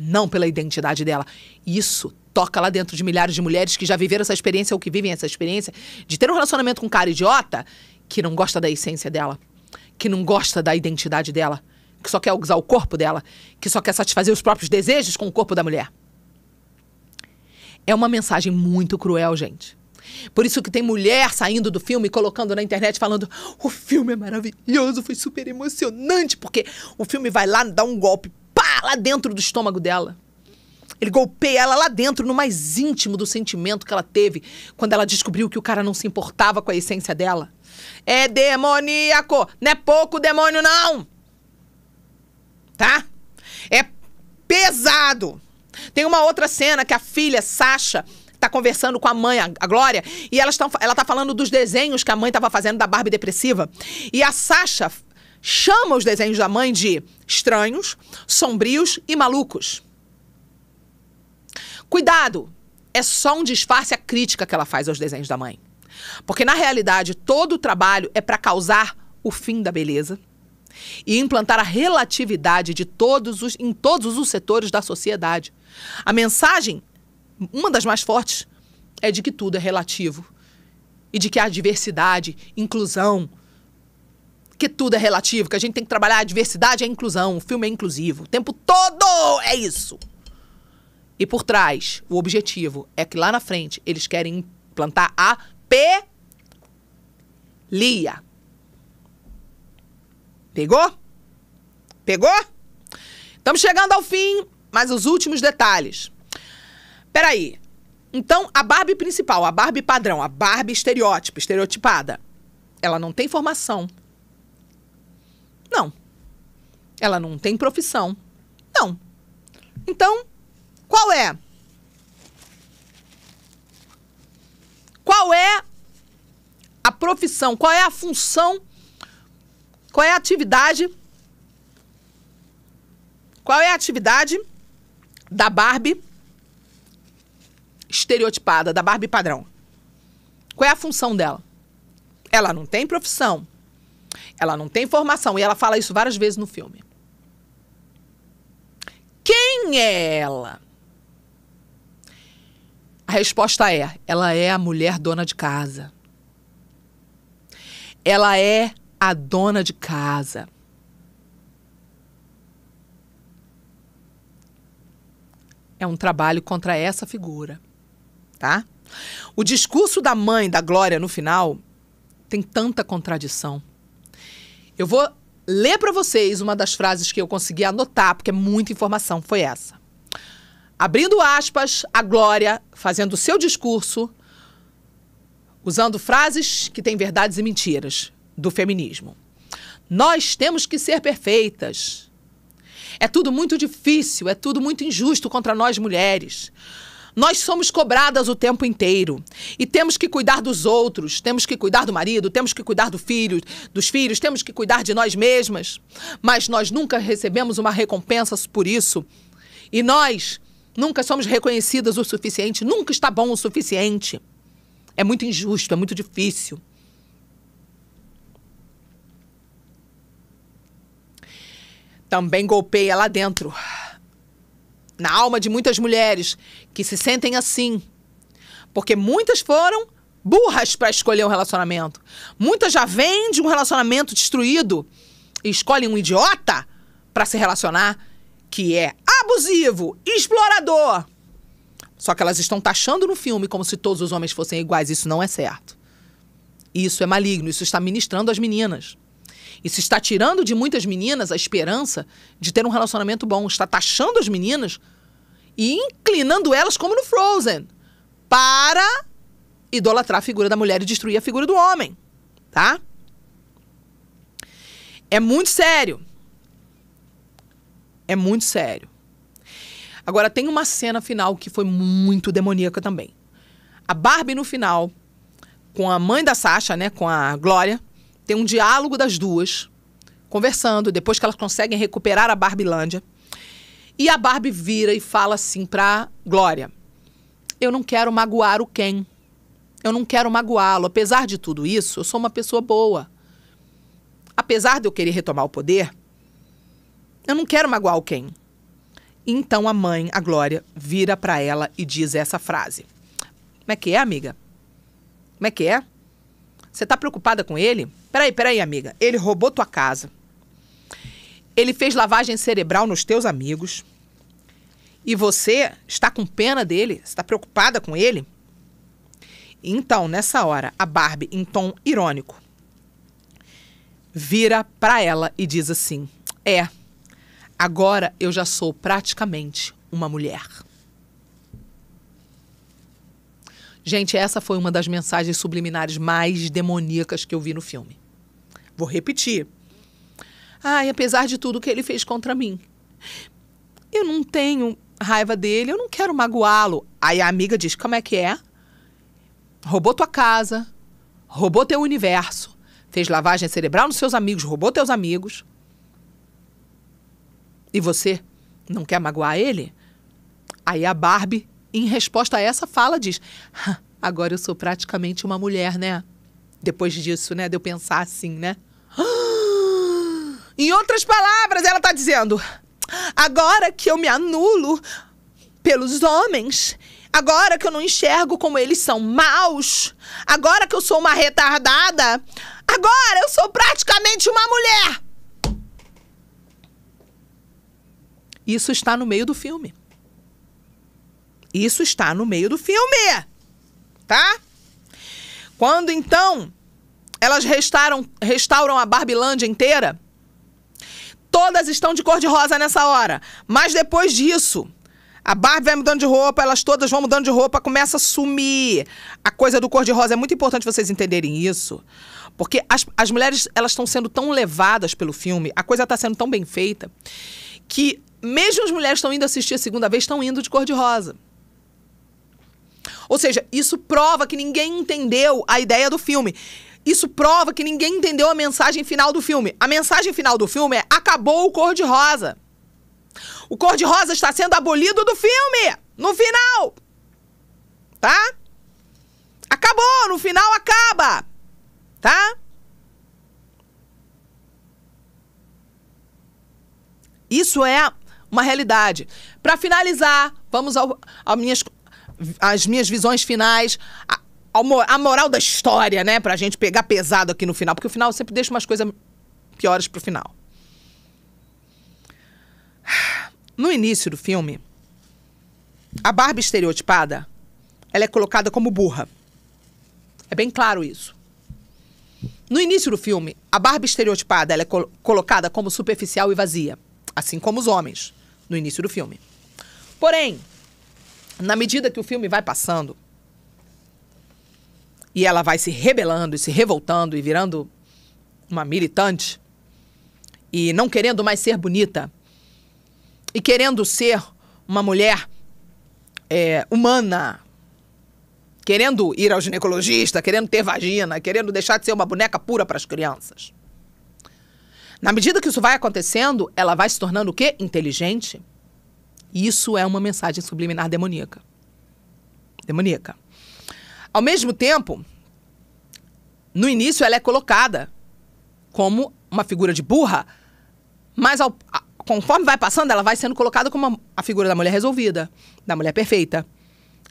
não pela identidade dela. Isso toca lá dentro de milhares de mulheres que já viveram essa experiência ou que vivem essa experiência de ter um relacionamento com um cara idiota que não gosta da essência dela, que não gosta da identidade dela que só quer usar o corpo dela, que só quer satisfazer os próprios desejos com o corpo da mulher. É uma mensagem muito cruel, gente. Por isso que tem mulher saindo do filme, colocando na internet, falando: o filme é maravilhoso, foi super emocionante, porque o filme vai lá, dá um golpe, pá, lá dentro do estômago dela. Ele golpeia ela lá dentro, no mais íntimo do sentimento que ela teve quando ela descobriu que o cara não se importava com a essência dela. É demoníaco! Não é pouco demônio, não! tá? É pesado. Tem uma outra cena que a filha, Sasha, tá conversando com a mãe, a Glória, e elas tão, ela tá falando dos desenhos que a mãe tava fazendo da Barbie depressiva. E a Sasha chama os desenhos da mãe de estranhos, sombrios e malucos. Cuidado, é só um disfarce a crítica que ela faz aos desenhos da mãe. Porque na realidade, todo o trabalho é para causar o fim da beleza e implantar a relatividade de todos os, em todos os setores da sociedade. A mensagem, uma das mais fortes, é de que tudo é relativo e de que há diversidade, inclusão, que tudo é relativo, que a gente tem que trabalhar a diversidade e é a inclusão. O filme é inclusivo. O tempo todo é isso. E por trás, o objetivo é que lá na frente eles querem implantar a p lia Pegou? Pegou? Estamos chegando ao fim, mas os últimos detalhes. Peraí. Então, a Barbie principal, a Barbie padrão, a Barbie estereótipo, estereotipada, ela não tem formação. Não. Ela não tem profissão. Não. Então, qual é? Qual é a profissão? Qual é a função qual é a atividade? Qual é a atividade da Barbie estereotipada, da Barbie padrão? Qual é a função dela? Ela não tem profissão. Ela não tem formação. E ela fala isso várias vezes no filme. Quem é ela? A resposta é: ela é a mulher dona de casa. Ela é a dona de casa. É um trabalho contra essa figura, tá? O discurso da mãe da Glória no final tem tanta contradição. Eu vou ler para vocês uma das frases que eu consegui anotar, porque é muita informação, foi essa. Abrindo aspas, a Glória fazendo o seu discurso, usando frases que têm verdades e mentiras do feminismo. Nós temos que ser perfeitas. É tudo muito difícil, é tudo muito injusto contra nós mulheres. Nós somos cobradas o tempo inteiro e temos que cuidar dos outros, temos que cuidar do marido, temos que cuidar do filho, dos filhos, temos que cuidar de nós mesmas, mas nós nunca recebemos uma recompensa por isso. E nós nunca somos reconhecidas o suficiente, nunca está bom o suficiente. É muito injusto, é muito difícil. também golpeia lá dentro. Na alma de muitas mulheres que se sentem assim. Porque muitas foram burras para escolher um relacionamento. Muitas já vêm de um relacionamento destruído e escolhem um idiota para se relacionar que é abusivo, explorador. Só que elas estão taxando no filme como se todos os homens fossem iguais. Isso não é certo. Isso é maligno, isso está ministrando as meninas. Isso está tirando de muitas meninas a esperança de ter um relacionamento bom. Está taxando as meninas e inclinando elas, como no Frozen, para idolatrar a figura da mulher e destruir a figura do homem. Tá? É muito sério. É muito sério. Agora, tem uma cena final que foi muito demoníaca também. A Barbie, no final, com a mãe da Sasha, né? Com a Glória tem um diálogo das duas, conversando, depois que elas conseguem recuperar a Barbilândia. E a Barbie vira e fala assim pra Glória: Eu não quero magoar o Ken. Eu não quero magoá-lo. Apesar de tudo isso, eu sou uma pessoa boa. Apesar de eu querer retomar o poder, eu não quero magoar o Ken. Então a mãe, a Glória, vira para ela e diz essa frase: Como é que é, amiga? Como é que é? Você tá preocupada com ele? Peraí, peraí, amiga. Ele roubou tua casa. Ele fez lavagem cerebral nos teus amigos. E você está com pena dele? Você está preocupada com ele? Então, nessa hora, a Barbie, em tom irônico, vira para ela e diz assim: É, agora eu já sou praticamente uma mulher. Gente, essa foi uma das mensagens subliminares mais demoníacas que eu vi no filme. Vou repetir. Ai, apesar de tudo que ele fez contra mim, eu não tenho raiva dele, eu não quero magoá-lo. Aí a amiga diz: Como é que é? Roubou tua casa, roubou teu universo, fez lavagem cerebral nos seus amigos, roubou teus amigos. E você não quer magoar ele? Aí a Barbie em resposta a essa fala, diz: agora eu sou praticamente uma mulher, né? Depois disso, né? De eu pensar assim, né? Em outras palavras, ela está dizendo: agora que eu me anulo pelos homens, agora que eu não enxergo como eles são maus, agora que eu sou uma retardada, agora eu sou praticamente uma mulher. Isso está no meio do filme. Isso está no meio do filme, tá? Quando então elas restauram, restauram a Barbilândia inteira, todas estão de cor de rosa nessa hora. Mas depois disso, a Barbie vai mudando de roupa, elas todas vão mudando de roupa, começa a sumir. A coisa do cor-de-rosa é muito importante vocês entenderem isso. Porque as, as mulheres, elas estão sendo tão levadas pelo filme, a coisa está sendo tão bem feita, que mesmo as mulheres estão indo assistir a segunda vez, estão indo de cor-de-rosa. Ou seja, isso prova que ninguém entendeu a ideia do filme. Isso prova que ninguém entendeu a mensagem final do filme. A mensagem final do filme é: acabou o cor-de-rosa. O cor-de-rosa está sendo abolido do filme! No final! Tá? Acabou! No final acaba! Tá? Isso é uma realidade. Para finalizar, vamos ao, ao minhas, as minhas visões finais, a, a moral da história, né? Pra gente pegar pesado aqui no final, porque o final sempre deixa umas coisas piores pro final. No início do filme, a Barbie estereotipada, ela é colocada como burra. É bem claro isso. No início do filme, a Barbie estereotipada ela é col colocada como superficial e vazia, assim como os homens, no início do filme. Porém, na medida que o filme vai passando e ela vai se rebelando e se revoltando e virando uma militante e não querendo mais ser bonita e querendo ser uma mulher é, humana, querendo ir ao ginecologista, querendo ter vagina, querendo deixar de ser uma boneca pura para as crianças. Na medida que isso vai acontecendo, ela vai se tornando o quê? Inteligente isso é uma mensagem subliminar demoníaca. Demoníaca. Ao mesmo tempo, no início ela é colocada como uma figura de burra, mas ao, a, conforme vai passando, ela vai sendo colocada como a, a figura da mulher resolvida, da mulher perfeita,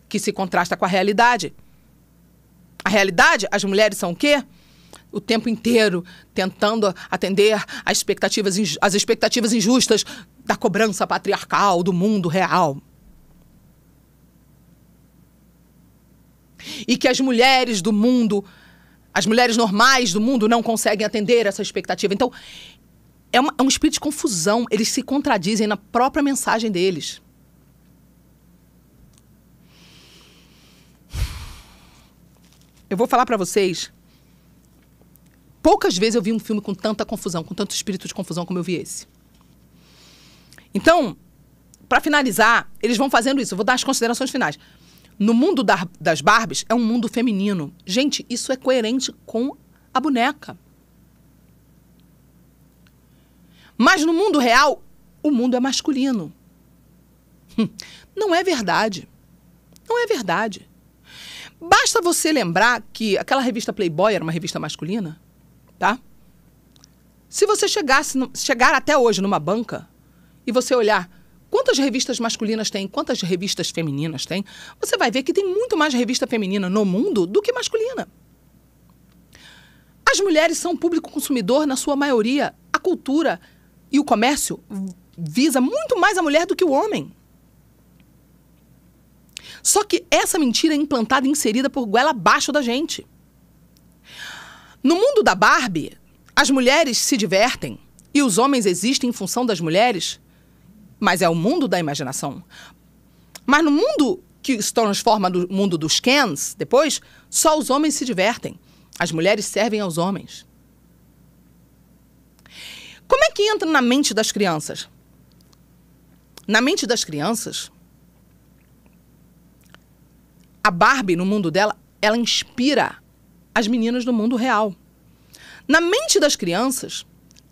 que se contrasta com a realidade. A realidade, as mulheres são o quê? o tempo inteiro tentando atender às expectativas, às expectativas injustas da cobrança patriarcal do mundo real. E que as mulheres do mundo, as mulheres normais do mundo, não conseguem atender essa expectativa. Então, é, uma, é um espírito de confusão. Eles se contradizem na própria mensagem deles. Eu vou falar para vocês poucas vezes eu vi um filme com tanta confusão, com tanto espírito de confusão como eu vi esse. Então, para finalizar, eles vão fazendo isso. Eu vou dar as considerações finais. No mundo da, das Barbies, é um mundo feminino. Gente, isso é coerente com a boneca. Mas no mundo real, o mundo é masculino. Hum, não é verdade. Não é verdade. Basta você lembrar que aquela revista Playboy era uma revista masculina tá? Se você chegasse, chegar até hoje numa banca e você olhar quantas revistas masculinas tem, quantas revistas femininas tem, você vai ver que tem muito mais revista feminina no mundo do que masculina. As mulheres são público consumidor na sua maioria. A cultura e o comércio visa muito mais a mulher do que o homem. Só que essa mentira é implantada e inserida por goela abaixo da gente. No mundo da Barbie, as mulheres se divertem e os homens existem em função das mulheres, mas é o mundo da imaginação. Mas no mundo que se transforma no mundo dos Kens, depois, só os homens se divertem. As mulheres servem aos homens. Como é que entra na mente das crianças? Na mente das crianças, a Barbie, no mundo dela, ela inspira as meninas do mundo real. Na mente das crianças,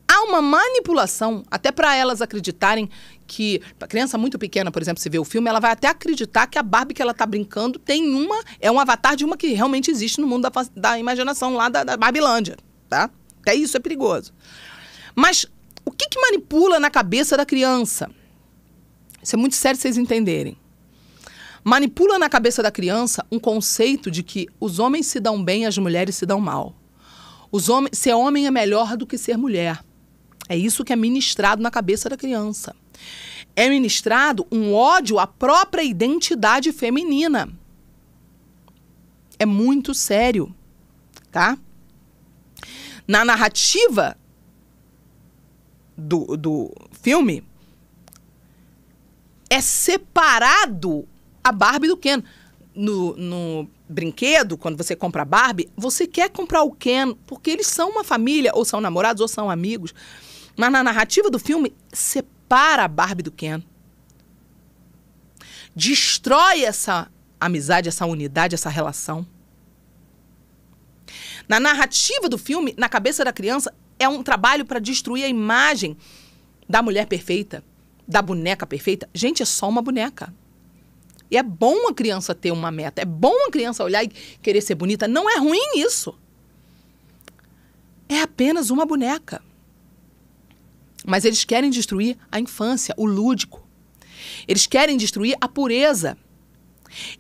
há uma manipulação, até para elas acreditarem que. A criança muito pequena, por exemplo, se vê o filme, ela vai até acreditar que a Barbie que ela está brincando tem uma. É um avatar de uma que realmente existe no mundo da, da imaginação lá da, da Barbilândia. Tá? Até isso é perigoso. Mas o que, que manipula na cabeça da criança? Isso é muito sério vocês entenderem manipula na cabeça da criança um conceito de que os homens se dão bem e as mulheres se dão mal. Os homens, ser homem é melhor do que ser mulher. É isso que é ministrado na cabeça da criança. É ministrado um ódio à própria identidade feminina. É muito sério, tá? Na narrativa do, do filme, é separado a Barbie do Ken. No, no brinquedo, quando você compra a Barbie, você quer comprar o Ken, porque eles são uma família, ou são namorados, ou são amigos. Mas na narrativa do filme, separa a Barbie do Ken. Destrói essa amizade, essa unidade, essa relação. Na narrativa do filme, na cabeça da criança, é um trabalho para destruir a imagem da mulher perfeita, da boneca perfeita. Gente, é só uma boneca. E é bom a criança ter uma meta, é bom a criança olhar e querer ser bonita. Não é ruim isso. É apenas uma boneca. Mas eles querem destruir a infância, o lúdico. Eles querem destruir a pureza.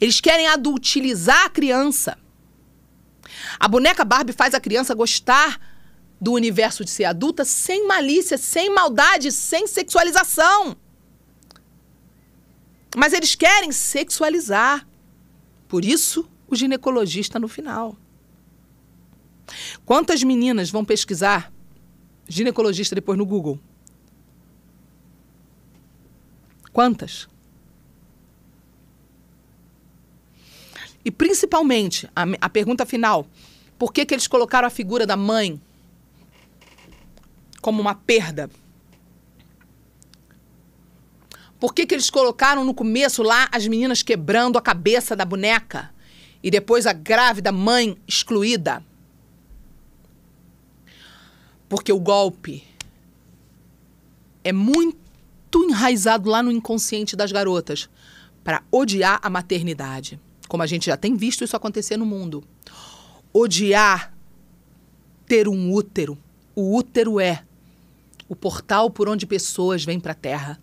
Eles querem adultilizar a criança. A boneca Barbie faz a criança gostar do universo de ser adulta sem malícia, sem maldade, sem sexualização. Mas eles querem sexualizar. Por isso, o ginecologista no final. Quantas meninas vão pesquisar ginecologista depois no Google? Quantas? E principalmente, a, a pergunta final: por que, que eles colocaram a figura da mãe como uma perda? Por que, que eles colocaram no começo lá as meninas quebrando a cabeça da boneca? E depois a grávida mãe excluída? Porque o golpe é muito enraizado lá no inconsciente das garotas para odiar a maternidade. Como a gente já tem visto isso acontecer no mundo. Odiar ter um útero. O útero é o portal por onde pessoas vêm para a Terra.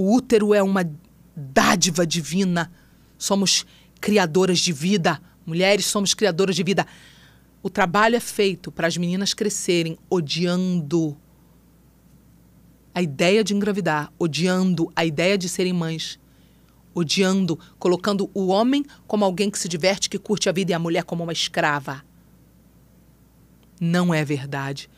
O útero é uma dádiva divina. Somos criadoras de vida. Mulheres somos criadoras de vida. O trabalho é feito para as meninas crescerem odiando a ideia de engravidar, odiando a ideia de serem mães, odiando, colocando o homem como alguém que se diverte, que curte a vida e a mulher como uma escrava. Não é verdade.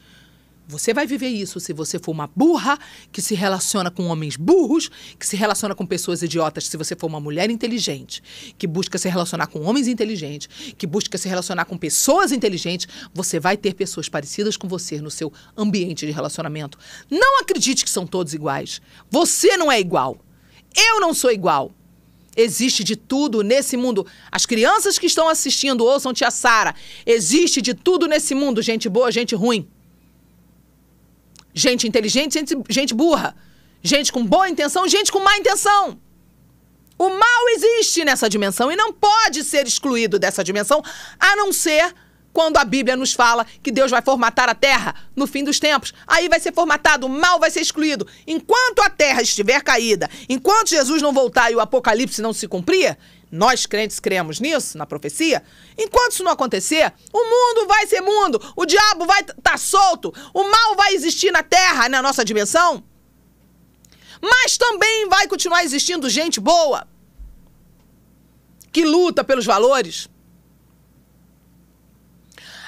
Você vai viver isso se você for uma burra que se relaciona com homens burros, que se relaciona com pessoas idiotas, se você for uma mulher inteligente, que busca se relacionar com homens inteligentes, que busca se relacionar com pessoas inteligentes, você vai ter pessoas parecidas com você no seu ambiente de relacionamento. Não acredite que são todos iguais. Você não é igual. Eu não sou igual. Existe de tudo nesse mundo. As crianças que estão assistindo, ouçam Tia Sara. Existe de tudo nesse mundo, gente boa, gente ruim. Gente inteligente, gente, gente burra. Gente com boa intenção, gente com má intenção. O mal existe nessa dimensão e não pode ser excluído dessa dimensão, a não ser quando a Bíblia nos fala que Deus vai formatar a terra no fim dos tempos. Aí vai ser formatado, o mal vai ser excluído. Enquanto a terra estiver caída, enquanto Jesus não voltar e o Apocalipse não se cumprir, nós crentes cremos nisso, na profecia, enquanto isso não acontecer, o mundo vai ser mundo, o diabo vai estar tá solto, o mal vai existir na terra, na nossa dimensão. Mas também vai continuar existindo gente boa que luta pelos valores.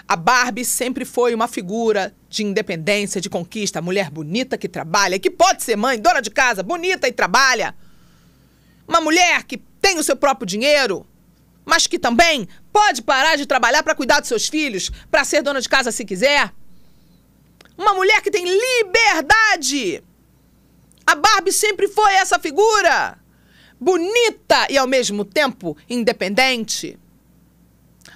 A Barbie sempre foi uma figura de independência, de conquista, mulher bonita que trabalha, que pode ser mãe, dona de casa, bonita e trabalha. Uma mulher que tem o seu próprio dinheiro, mas que também pode parar de trabalhar para cuidar dos seus filhos, para ser dona de casa se quiser. Uma mulher que tem liberdade. A Barbie sempre foi essa figura. Bonita e ao mesmo tempo independente.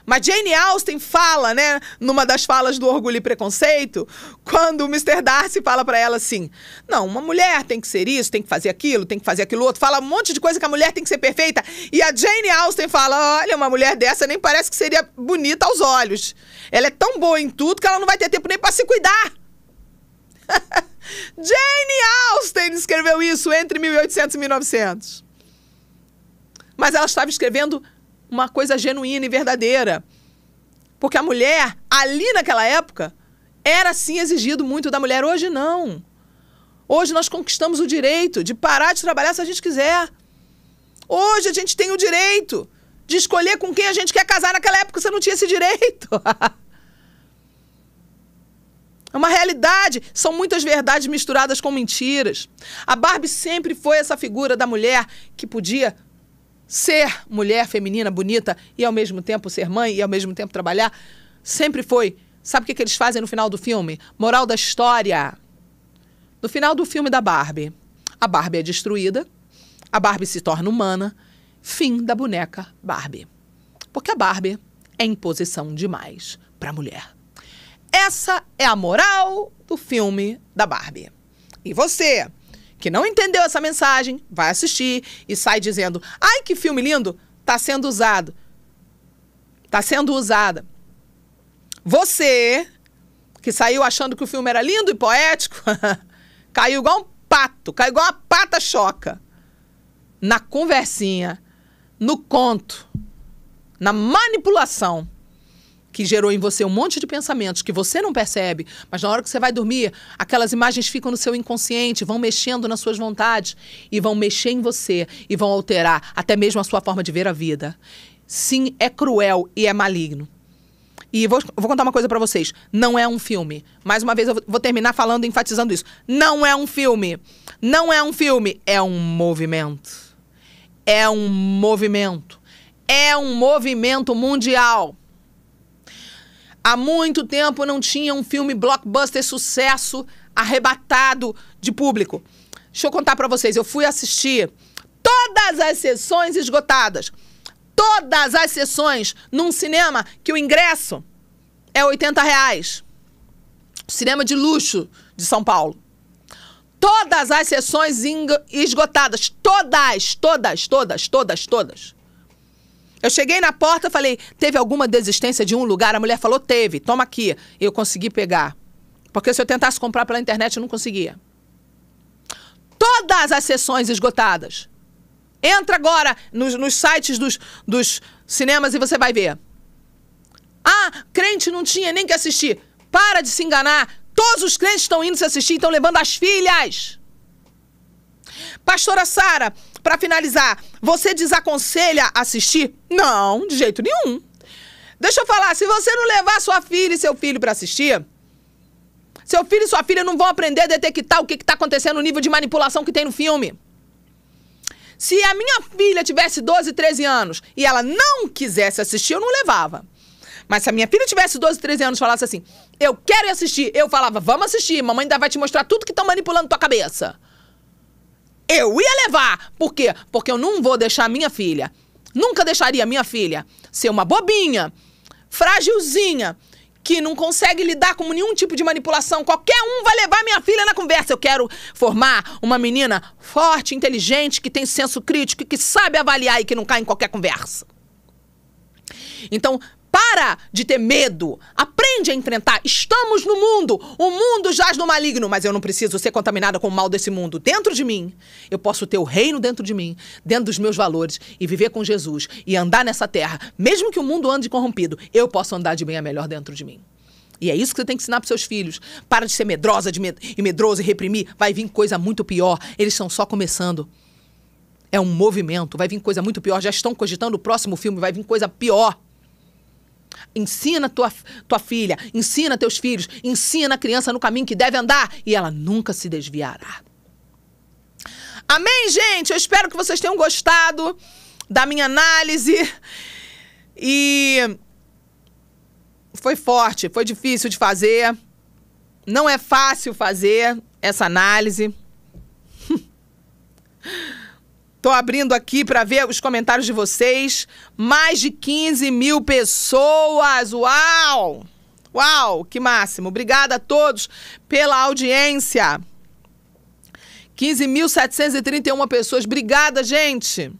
Mas Jane Austen fala, né, numa das falas do Orgulho e Preconceito, quando o Mr. Darcy fala para ela assim: não, uma mulher tem que ser isso, tem que fazer aquilo, tem que fazer aquilo outro, fala um monte de coisa que a mulher tem que ser perfeita. E a Jane Austen fala: olha, uma mulher dessa nem parece que seria bonita aos olhos. Ela é tão boa em tudo que ela não vai ter tempo nem para se cuidar. Jane Austen escreveu isso entre 1800 e 1900. Mas ela estava escrevendo uma coisa genuína e verdadeira. Porque a mulher, ali naquela época, era sim exigido muito da mulher. Hoje não. Hoje nós conquistamos o direito de parar de trabalhar se a gente quiser. Hoje a gente tem o direito de escolher com quem a gente quer casar. Naquela época você não tinha esse direito. É uma realidade. São muitas verdades misturadas com mentiras. A Barbie sempre foi essa figura da mulher que podia ser mulher feminina, bonita e ao mesmo tempo ser mãe e ao mesmo tempo trabalhar, sempre foi. Sabe o que, eles fazem no final do filme? Moral da história. No final do filme da Barbie, a Barbie é destruída, a Barbie se torna humana, fim da boneca Barbie. Porque a Barbie é imposição demais para a mulher. Essa é a moral do filme da Barbie. E você? que não entendeu essa mensagem vai assistir e sai dizendo: ai, que filme lindo! Está sendo usado. Está sendo usada. Você, que saiu achando que o filme era lindo e poético, caiu igual um pato, caiu igual uma pata choca. Na conversinha, no conto, na manipulação que gerou em você um monte de pensamentos que você não percebe, mas na hora que você vai dormir, aquelas imagens ficam no seu inconsciente, vão mexendo nas suas vontades e vão mexer em você e vão alterar até mesmo a sua forma de ver a vida. Sim, é cruel e é maligno. E vou, vou contar uma coisa para vocês. Não é um filme. Mais uma vez, eu vou terminar falando, enfatizando isso. Não é um filme. Não é um filme. É um movimento. É um movimento. É um movimento mundial. Há muito tempo não tinha um filme blockbuster sucesso arrebatado de público. Deixa eu contar para vocês, eu fui assistir todas as sessões esgotadas. Todas as sessões num cinema que o ingresso é 80 reais. Cinema de luxo de São Paulo. Todas as sessões esgotadas. Todas, todas, todas, todas, todas. Eu cheguei na porta, falei: teve alguma desistência de um lugar? A mulher falou: teve, toma aqui. Eu consegui pegar. Porque se eu tentasse comprar pela internet, eu não conseguia. Todas as sessões esgotadas. Entra agora nos, nos sites dos, dos cinemas e você vai ver. Ah, crente não tinha nem que assistir. Para de se enganar. Todos os crentes estão indo se assistir, estão levando as filhas. Pastora Sara, para finalizar, você desaconselha assistir? Não, de jeito nenhum. Deixa eu falar, se você não levar sua filha e seu filho para assistir, seu filho e sua filha não vão aprender a detectar o que está acontecendo, o nível de manipulação que tem no filme. Se a minha filha tivesse 12, 13 anos e ela não quisesse assistir, eu não levava. Mas se a minha filha tivesse 12, 13 anos e falasse assim, eu quero assistir, eu falava, vamos assistir, mamãe ainda vai te mostrar tudo que estão manipulando tua cabeça. Eu ia levar! Por quê? Porque eu não vou deixar minha filha. Nunca deixaria minha filha ser uma bobinha, frágilzinha, que não consegue lidar com nenhum tipo de manipulação. Qualquer um vai levar minha filha na conversa. Eu quero formar uma menina forte, inteligente, que tem senso crítico, que sabe avaliar e que não cai em qualquer conversa. Então, para de ter medo. Aprende a enfrentar. Estamos no mundo. O mundo jaz no maligno, mas eu não preciso ser contaminada com o mal desse mundo. Dentro de mim, eu posso ter o reino dentro de mim, dentro dos meus valores e viver com Jesus e andar nessa terra, mesmo que o mundo ande corrompido, eu posso andar de bem a melhor dentro de mim. E é isso que você tem que ensinar para seus filhos. Para de ser medrosa de med e medroso e reprimir. Vai vir coisa muito pior. Eles estão só começando. É um movimento. Vai vir coisa muito pior. Já estão cogitando o próximo filme. Vai vir coisa pior ensina tua, tua filha, ensina teus filhos, ensina a criança no caminho que deve andar e ela nunca se desviará. Amém, gente? Eu espero que vocês tenham gostado da minha análise. E foi forte, foi difícil de fazer. Não é fácil fazer essa análise. Tô abrindo aqui para ver os comentários de vocês. Mais de 15 mil pessoas! Uau! Uau, que máximo! Obrigada a todos pela audiência. 15.731 pessoas. Obrigada, gente.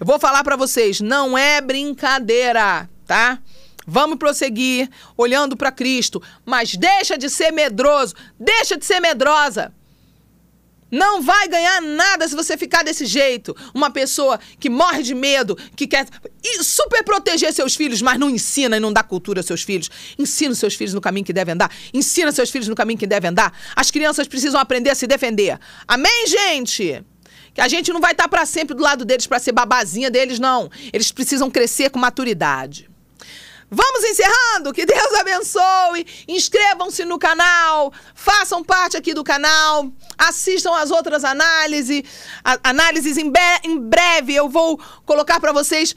Eu vou falar para vocês, não é brincadeira, tá? Vamos prosseguir olhando para Cristo, mas deixa de ser medroso, deixa de ser medrosa. Não vai ganhar nada se você ficar desse jeito. Uma pessoa que morre de medo, que quer super proteger seus filhos, mas não ensina e não dá cultura aos seus filhos. Ensina os seus filhos no caminho que devem andar. Ensina seus filhos no caminho que devem andar. As crianças precisam aprender a se defender. Amém, gente? Que a gente não vai estar tá para sempre do lado deles para ser babazinha deles, não. Eles precisam crescer com maturidade. Vamos encerrando. Que Deus abençoe. Inscrevam-se no canal. Façam parte aqui do canal. Assistam as outras análises. análises em, em breve eu vou colocar para vocês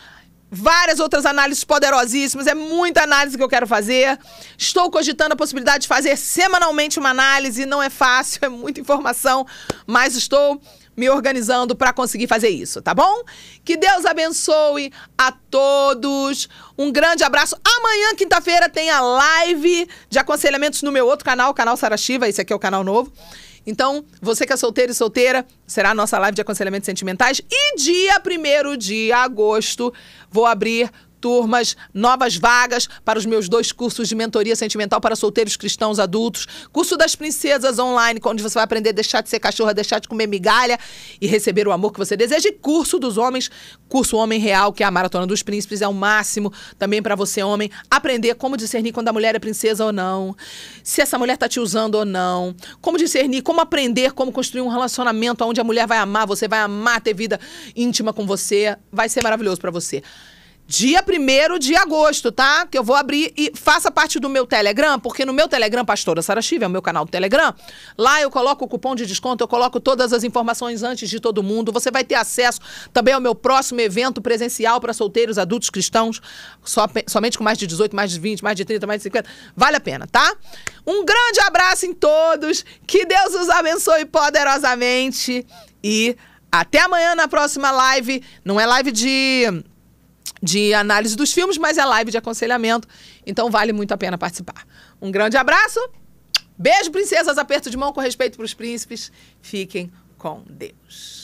várias outras análises poderosíssimas. É muita análise que eu quero fazer. Estou cogitando a possibilidade de fazer semanalmente uma análise. Não é fácil, é muita informação, mas estou me organizando para conseguir fazer isso, tá bom? Que Deus abençoe a todos. Um grande abraço. Amanhã, quinta-feira, tem a live de aconselhamentos no meu outro canal, o canal Sarashiva. Esse aqui é o canal novo. Então, você que é solteiro e solteira, será a nossa live de aconselhamentos sentimentais. E dia 1 de agosto, vou abrir turmas, novas vagas para os meus dois cursos de mentoria sentimental para solteiros cristãos adultos, curso das princesas online, onde você vai aprender a deixar de ser cachorra, deixar de comer migalha e receber o amor que você deseja, e curso dos homens, curso Homem Real, que é a Maratona dos Príncipes, é o máximo também para você, homem, aprender como discernir quando a mulher é princesa ou não, se essa mulher tá te usando ou não, como discernir, como aprender, como construir um relacionamento onde a mulher vai amar, você vai amar ter vida íntima com você, vai ser maravilhoso para você. Dia 1 de agosto, tá? Que eu vou abrir e faça parte do meu Telegram, porque no meu Telegram, Pastora Sara Chiva, é o meu canal do Telegram, lá eu coloco o cupom de desconto, eu coloco todas as informações antes de todo mundo. Você vai ter acesso também ao meu próximo evento presencial para solteiros, adultos cristãos, somente com mais de 18, mais de 20, mais de 30, mais de 50. Vale a pena, tá? Um grande abraço em todos, que Deus os abençoe poderosamente e até amanhã na próxima live. Não é live de de análise dos filmes, mas é live de aconselhamento, então vale muito a pena participar. Um grande abraço, beijo, princesas, aperto de mão com respeito para os príncipes, fiquem com Deus.